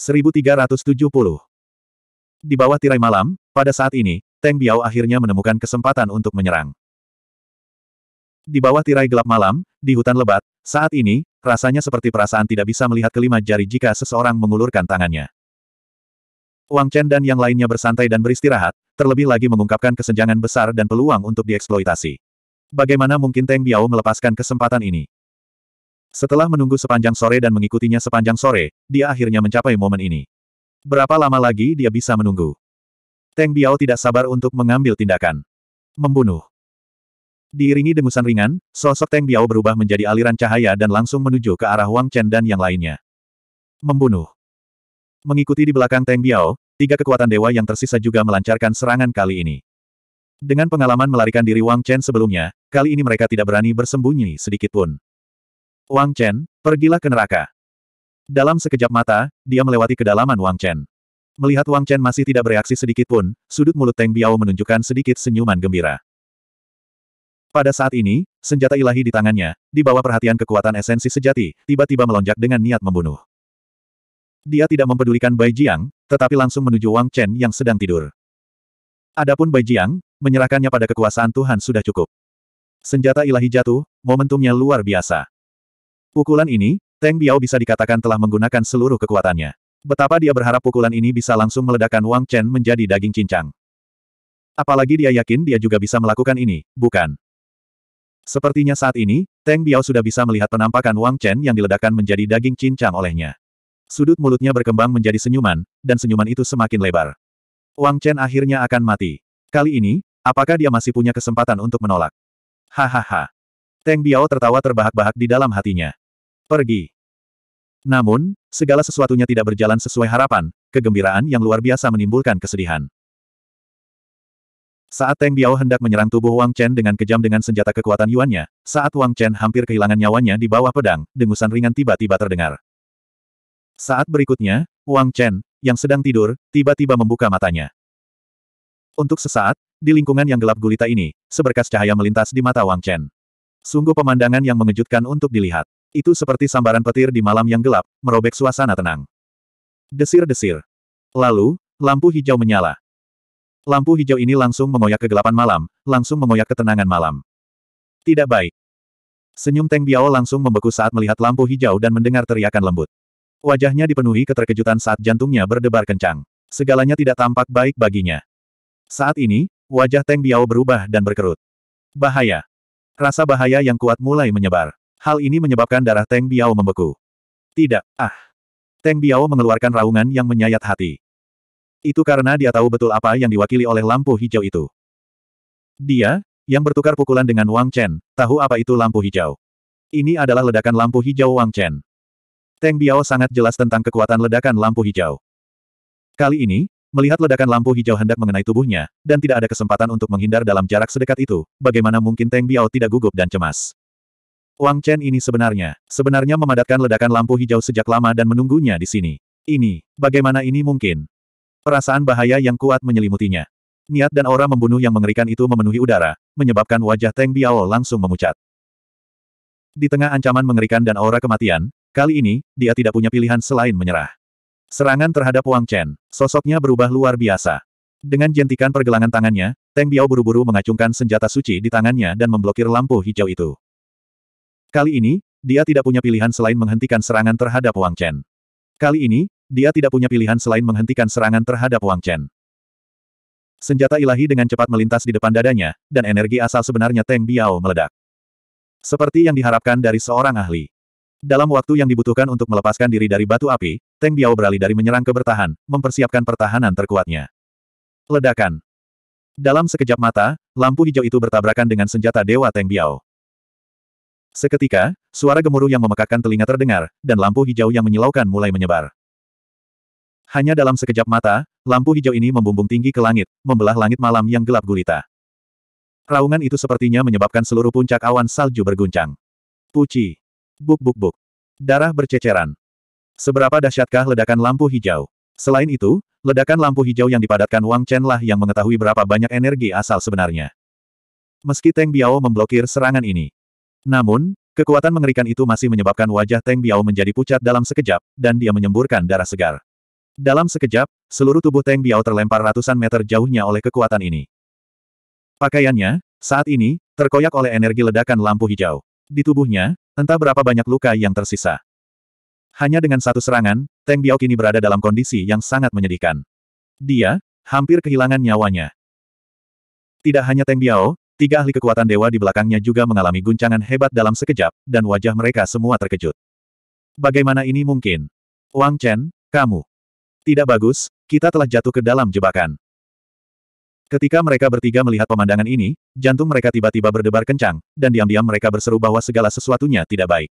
1370 Di bawah tirai malam, pada saat ini, Teng Biao akhirnya menemukan kesempatan untuk menyerang. Di bawah tirai gelap malam, di hutan lebat, saat ini, rasanya seperti perasaan tidak bisa melihat kelima jari jika seseorang mengulurkan tangannya. Wang Chen dan yang lainnya bersantai dan beristirahat, terlebih lagi mengungkapkan kesenjangan besar dan peluang untuk dieksploitasi. Bagaimana mungkin Teng Biao melepaskan kesempatan ini? Setelah menunggu sepanjang sore dan mengikutinya sepanjang sore, dia akhirnya mencapai momen ini. Berapa lama lagi dia bisa menunggu? Teng Biao tidak sabar untuk mengambil tindakan. Membunuh. Diiringi dengusan ringan, sosok Teng Biao berubah menjadi aliran cahaya dan langsung menuju ke arah Wang Chen dan yang lainnya. Membunuh. Mengikuti di belakang Teng Biao, tiga kekuatan dewa yang tersisa juga melancarkan serangan kali ini. Dengan pengalaman melarikan diri Wang Chen sebelumnya, kali ini mereka tidak berani bersembunyi sedikitpun. Wang Chen, pergilah ke neraka. Dalam sekejap mata, dia melewati kedalaman Wang Chen. Melihat Wang Chen masih tidak bereaksi sedikitpun, sudut mulut Teng Biao menunjukkan sedikit senyuman gembira. Pada saat ini, senjata ilahi di tangannya, di bawah perhatian kekuatan esensi sejati, tiba-tiba melonjak dengan niat membunuh. Dia tidak mempedulikan Bai Jiang, tetapi langsung menuju Wang Chen yang sedang tidur. Adapun Bai Jiang, menyerahkannya pada kekuasaan Tuhan sudah cukup. Senjata ilahi jatuh, momentumnya luar biasa. Pukulan ini, Teng Biao bisa dikatakan telah menggunakan seluruh kekuatannya. Betapa dia berharap pukulan ini bisa langsung meledakkan Wang Chen menjadi daging cincang. Apalagi dia yakin dia juga bisa melakukan ini, bukan? Sepertinya saat ini, Teng Biao sudah bisa melihat penampakan Wang Chen yang diledakkan menjadi daging cincang olehnya. Sudut mulutnya berkembang menjadi senyuman, dan senyuman itu semakin lebar. Wang Chen akhirnya akan mati. Kali ini, apakah dia masih punya kesempatan untuk menolak? Hahaha. Teng Biao tertawa terbahak-bahak di dalam hatinya. Pergi. Namun, segala sesuatunya tidak berjalan sesuai harapan, kegembiraan yang luar biasa menimbulkan kesedihan. Saat Teng Biao hendak menyerang tubuh Wang Chen dengan kejam dengan senjata kekuatan Yuannya, saat Wang Chen hampir kehilangan nyawanya di bawah pedang, dengusan ringan tiba-tiba terdengar. Saat berikutnya, Wang Chen, yang sedang tidur, tiba-tiba membuka matanya. Untuk sesaat, di lingkungan yang gelap gulita ini, seberkas cahaya melintas di mata Wang Chen. Sungguh pemandangan yang mengejutkan untuk dilihat. Itu seperti sambaran petir di malam yang gelap, merobek suasana tenang. Desir-desir. Lalu, lampu hijau menyala. Lampu hijau ini langsung mengoyak kegelapan malam, langsung mengoyak ketenangan malam. Tidak baik. Senyum Teng Biao langsung membeku saat melihat lampu hijau dan mendengar teriakan lembut. Wajahnya dipenuhi keterkejutan saat jantungnya berdebar kencang. Segalanya tidak tampak baik baginya. Saat ini, wajah Teng Biao berubah dan berkerut. Bahaya. Rasa bahaya yang kuat mulai menyebar. Hal ini menyebabkan darah Teng Biao membeku. Tidak, ah. Teng Biao mengeluarkan raungan yang menyayat hati. Itu karena dia tahu betul apa yang diwakili oleh lampu hijau itu. Dia, yang bertukar pukulan dengan Wang Chen, tahu apa itu lampu hijau. Ini adalah ledakan lampu hijau Wang Chen. Teng Biao sangat jelas tentang kekuatan ledakan lampu hijau. Kali ini, Melihat ledakan lampu hijau hendak mengenai tubuhnya, dan tidak ada kesempatan untuk menghindar dalam jarak sedekat itu, bagaimana mungkin Teng Biao tidak gugup dan cemas. Wang Chen ini sebenarnya, sebenarnya memadatkan ledakan lampu hijau sejak lama dan menunggunya di sini. Ini, bagaimana ini mungkin? Perasaan bahaya yang kuat menyelimutinya. Niat dan aura membunuh yang mengerikan itu memenuhi udara, menyebabkan wajah Teng Biao langsung memucat. Di tengah ancaman mengerikan dan aura kematian, kali ini, dia tidak punya pilihan selain menyerah. Serangan terhadap Wang Chen, sosoknya berubah luar biasa. Dengan jentikan pergelangan tangannya, Teng Biao buru-buru mengacungkan senjata suci di tangannya dan memblokir lampu hijau itu. Kali ini, dia tidak punya pilihan selain menghentikan serangan terhadap Wang Chen. Kali ini, dia tidak punya pilihan selain menghentikan serangan terhadap Wang Chen. Senjata ilahi dengan cepat melintas di depan dadanya, dan energi asal sebenarnya Teng Biao meledak. Seperti yang diharapkan dari seorang ahli. Dalam waktu yang dibutuhkan untuk melepaskan diri dari batu api, Teng Biao beralih dari menyerang ke bertahan, mempersiapkan pertahanan terkuatnya. Ledakan. Dalam sekejap mata, lampu hijau itu bertabrakan dengan senjata Dewa Teng Biao. Seketika, suara gemuruh yang memekakkan telinga terdengar, dan lampu hijau yang menyilaukan mulai menyebar. Hanya dalam sekejap mata, lampu hijau ini membumbung tinggi ke langit, membelah langit malam yang gelap gulita. Raungan itu sepertinya menyebabkan seluruh puncak awan salju berguncang. Puci. Buk buk buk. Darah berceceran. Seberapa dahsyatkah ledakan lampu hijau? Selain itu, ledakan lampu hijau yang dipadatkan Wang Chen lah yang mengetahui berapa banyak energi asal sebenarnya. Meski Teng Biao memblokir serangan ini. Namun, kekuatan mengerikan itu masih menyebabkan wajah Teng Biao menjadi pucat dalam sekejap, dan dia menyemburkan darah segar. Dalam sekejap, seluruh tubuh Teng Biao terlempar ratusan meter jauhnya oleh kekuatan ini. Pakaiannya, saat ini, terkoyak oleh energi ledakan lampu hijau. Di tubuhnya, entah berapa banyak luka yang tersisa. Hanya dengan satu serangan, Teng Biao kini berada dalam kondisi yang sangat menyedihkan. Dia, hampir kehilangan nyawanya. Tidak hanya Teng Biao, tiga ahli kekuatan dewa di belakangnya juga mengalami guncangan hebat dalam sekejap, dan wajah mereka semua terkejut. Bagaimana ini mungkin? Wang Chen, kamu. Tidak bagus, kita telah jatuh ke dalam jebakan. Ketika mereka bertiga melihat pemandangan ini, jantung mereka tiba-tiba berdebar kencang, dan diam-diam mereka berseru bahwa segala sesuatunya tidak baik.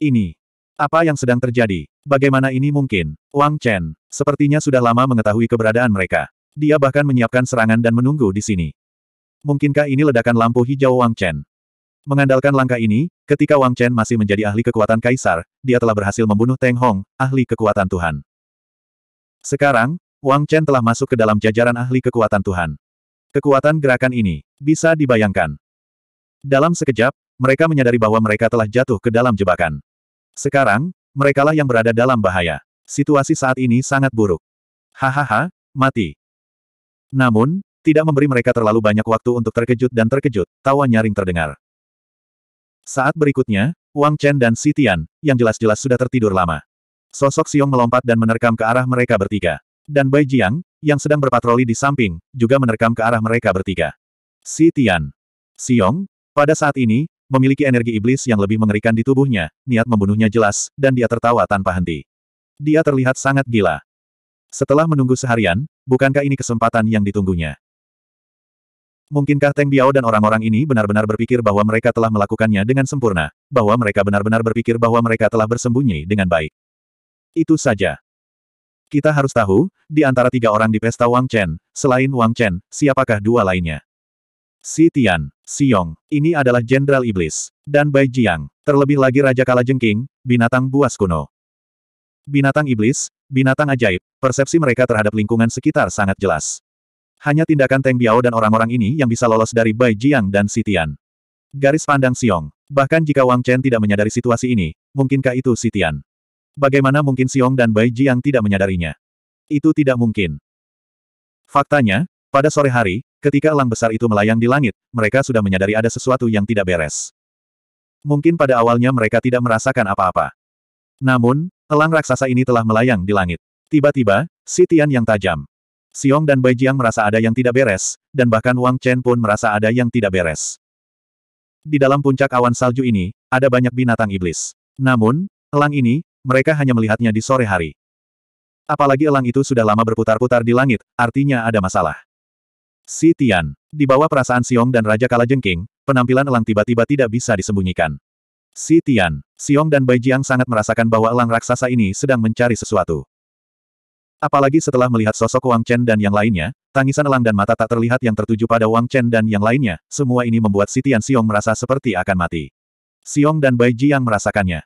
Ini. Apa yang sedang terjadi? Bagaimana ini mungkin? Wang Chen, sepertinya sudah lama mengetahui keberadaan mereka. Dia bahkan menyiapkan serangan dan menunggu di sini. Mungkinkah ini ledakan lampu hijau Wang Chen? Mengandalkan langkah ini, ketika Wang Chen masih menjadi ahli kekuatan kaisar, dia telah berhasil membunuh Teng Hong, ahli kekuatan Tuhan. Sekarang, Wang Chen telah masuk ke dalam jajaran ahli kekuatan Tuhan. Kekuatan gerakan ini, bisa dibayangkan. Dalam sekejap, mereka menyadari bahwa mereka telah jatuh ke dalam jebakan. Sekarang, merekalah yang berada dalam bahaya. Situasi saat ini sangat buruk. Hahaha, mati. Namun, tidak memberi mereka terlalu banyak waktu untuk terkejut dan terkejut, tawa nyaring terdengar. Saat berikutnya, Wang Chen dan Si Tian, yang jelas-jelas sudah tertidur lama, Sosok Xiong melompat dan menerkam ke arah mereka bertiga. Dan Bai Jiang, yang sedang berpatroli di samping, juga menerkam ke arah mereka bertiga. Si Tian. Xiong, pada saat ini, memiliki energi iblis yang lebih mengerikan di tubuhnya, niat membunuhnya jelas, dan dia tertawa tanpa henti. Dia terlihat sangat gila. Setelah menunggu seharian, bukankah ini kesempatan yang ditunggunya? Mungkinkah Teng Biao dan orang-orang ini benar-benar berpikir bahwa mereka telah melakukannya dengan sempurna, bahwa mereka benar-benar berpikir bahwa mereka telah bersembunyi dengan baik? Itu saja. Kita harus tahu, di antara tiga orang di pesta Wang Chen, selain Wang Chen, siapakah dua lainnya? Si Tian, Siong, ini adalah Jenderal Iblis, dan Bai Jiang, terlebih lagi Raja Kalajengking, binatang buas kuno. Binatang iblis, binatang ajaib, persepsi mereka terhadap lingkungan sekitar sangat jelas. Hanya tindakan Teng Biao dan orang-orang ini yang bisa lolos dari Bai Jiang dan Si Tian. Garis pandang Siong, bahkan jika Wang Chen tidak menyadari situasi ini, mungkinkah itu Si Tian? Bagaimana mungkin Xiong dan Bai Jiang tidak menyadarinya? Itu tidak mungkin. Faktanya, pada sore hari, ketika elang besar itu melayang di langit, mereka sudah menyadari ada sesuatu yang tidak beres. Mungkin pada awalnya mereka tidak merasakan apa-apa. Namun, elang raksasa ini telah melayang di langit. Tiba-tiba, si Tian yang tajam. Xiong dan Bai Jiang merasa ada yang tidak beres, dan bahkan Wang Chen pun merasa ada yang tidak beres. Di dalam puncak awan salju ini, ada banyak binatang iblis. Namun, elang ini, mereka hanya melihatnya di sore hari. Apalagi elang itu sudah lama berputar-putar di langit, artinya ada masalah. Si Tian. Di bawah perasaan Siong dan Raja Kalajengking, penampilan elang tiba-tiba tidak bisa disembunyikan. Si Tian, Siong dan Bai Jiang sangat merasakan bahwa elang raksasa ini sedang mencari sesuatu. Apalagi setelah melihat sosok Wang Chen dan yang lainnya, tangisan elang dan mata tak terlihat yang tertuju pada Wang Chen dan yang lainnya, semua ini membuat Si Tian Siong merasa seperti akan mati. Siong dan Bai Jiang merasakannya.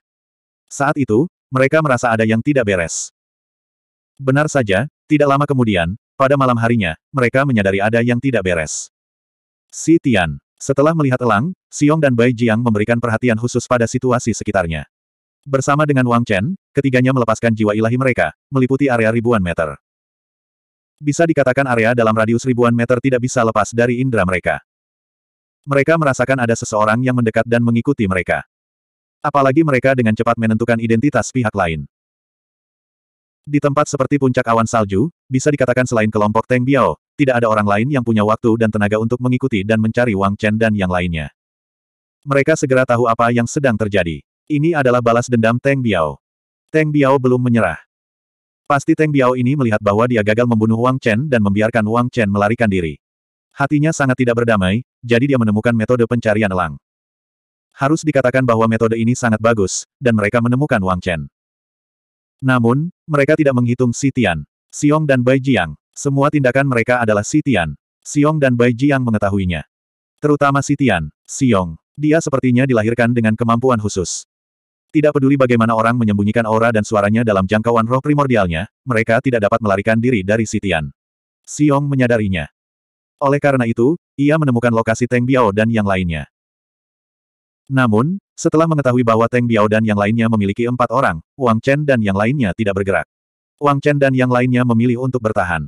Saat itu, mereka merasa ada yang tidak beres. Benar saja, tidak lama kemudian, pada malam harinya, mereka menyadari ada yang tidak beres. Si Tian. Setelah melihat Elang, Siong dan Bai Jiang memberikan perhatian khusus pada situasi sekitarnya. Bersama dengan Wang Chen, ketiganya melepaskan jiwa ilahi mereka, meliputi area ribuan meter. Bisa dikatakan area dalam radius ribuan meter tidak bisa lepas dari indera mereka. Mereka merasakan ada seseorang yang mendekat dan mengikuti mereka. Apalagi mereka dengan cepat menentukan identitas pihak lain. Di tempat seperti puncak awan salju, bisa dikatakan selain kelompok Teng Biao, tidak ada orang lain yang punya waktu dan tenaga untuk mengikuti dan mencari Wang Chen dan yang lainnya. Mereka segera tahu apa yang sedang terjadi. Ini adalah balas dendam Teng Biao. Teng Biao belum menyerah. Pasti Teng Biao ini melihat bahwa dia gagal membunuh Wang Chen dan membiarkan Wang Chen melarikan diri. Hatinya sangat tidak berdamai, jadi dia menemukan metode pencarian elang harus dikatakan bahwa metode ini sangat bagus, dan mereka menemukan Wang Chen. Namun, mereka tidak menghitung Si Tian, Xiong dan Bai Jiang. Semua tindakan mereka adalah Si Tian, Xiong dan Bai Jiang mengetahuinya. Terutama Si Tian, Xiong. Dia sepertinya dilahirkan dengan kemampuan khusus. Tidak peduli bagaimana orang menyembunyikan aura dan suaranya dalam jangkauan roh primordialnya, mereka tidak dapat melarikan diri dari Si Tian. Xiong menyadarinya. Oleh karena itu, ia menemukan lokasi Teng Biao dan yang lainnya. Namun, setelah mengetahui bahwa Teng Biao dan yang lainnya memiliki empat orang, Wang Chen dan yang lainnya tidak bergerak. Wang Chen dan yang lainnya memilih untuk bertahan.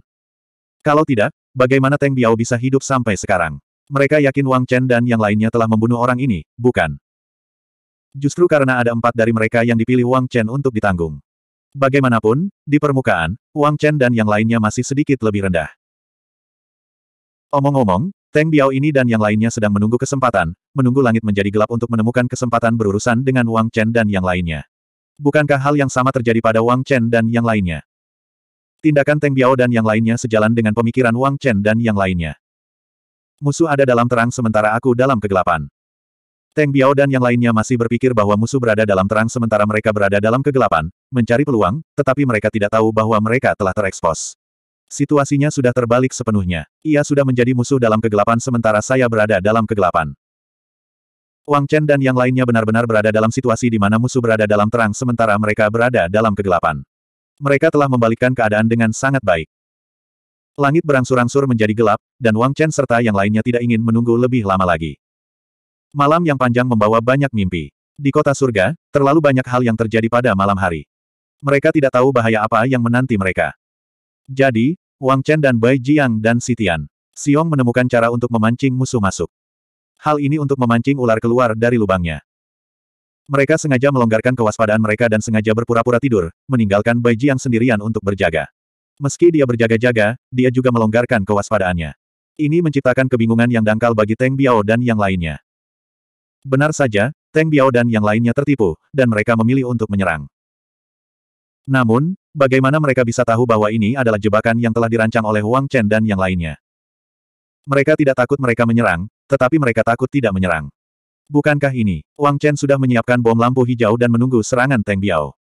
Kalau tidak, bagaimana Teng Biao bisa hidup sampai sekarang? Mereka yakin Wang Chen dan yang lainnya telah membunuh orang ini, bukan? Justru karena ada empat dari mereka yang dipilih Wang Chen untuk ditanggung. Bagaimanapun, di permukaan, Wang Chen dan yang lainnya masih sedikit lebih rendah. Omong-omong, Teng Biao ini dan yang lainnya sedang menunggu kesempatan, menunggu langit menjadi gelap untuk menemukan kesempatan berurusan dengan Wang Chen dan yang lainnya. Bukankah hal yang sama terjadi pada Wang Chen dan yang lainnya? Tindakan Teng Biao dan yang lainnya sejalan dengan pemikiran Wang Chen dan yang lainnya. Musuh ada dalam terang sementara aku dalam kegelapan. Teng Biao dan yang lainnya masih berpikir bahwa musuh berada dalam terang sementara mereka berada dalam kegelapan, mencari peluang, tetapi mereka tidak tahu bahwa mereka telah terekspos. Situasinya sudah terbalik sepenuhnya. Ia sudah menjadi musuh dalam kegelapan sementara saya berada dalam kegelapan. Wang Chen dan yang lainnya benar-benar berada dalam situasi di mana musuh berada dalam terang sementara mereka berada dalam kegelapan. Mereka telah membalikkan keadaan dengan sangat baik. Langit berangsur-angsur menjadi gelap, dan Wang Chen serta yang lainnya tidak ingin menunggu lebih lama lagi. Malam yang panjang membawa banyak mimpi. Di kota surga, terlalu banyak hal yang terjadi pada malam hari. Mereka tidak tahu bahaya apa yang menanti mereka. Jadi, Wang Chen dan Bai Jiang dan Sitian. Xiong menemukan cara untuk memancing musuh masuk. Hal ini untuk memancing ular keluar dari lubangnya. Mereka sengaja melonggarkan kewaspadaan mereka dan sengaja berpura-pura tidur, meninggalkan Bai Jiang sendirian untuk berjaga. Meski dia berjaga-jaga, dia juga melonggarkan kewaspadaannya. Ini menciptakan kebingungan yang dangkal bagi Teng Biao dan yang lainnya. Benar saja, Teng Biao dan yang lainnya tertipu, dan mereka memilih untuk menyerang. Namun, Bagaimana mereka bisa tahu bahwa ini adalah jebakan yang telah dirancang oleh Wang Chen dan yang lainnya? Mereka tidak takut mereka menyerang, tetapi mereka takut tidak menyerang. Bukankah ini, Wang Chen sudah menyiapkan bom lampu hijau dan menunggu serangan Teng Biao?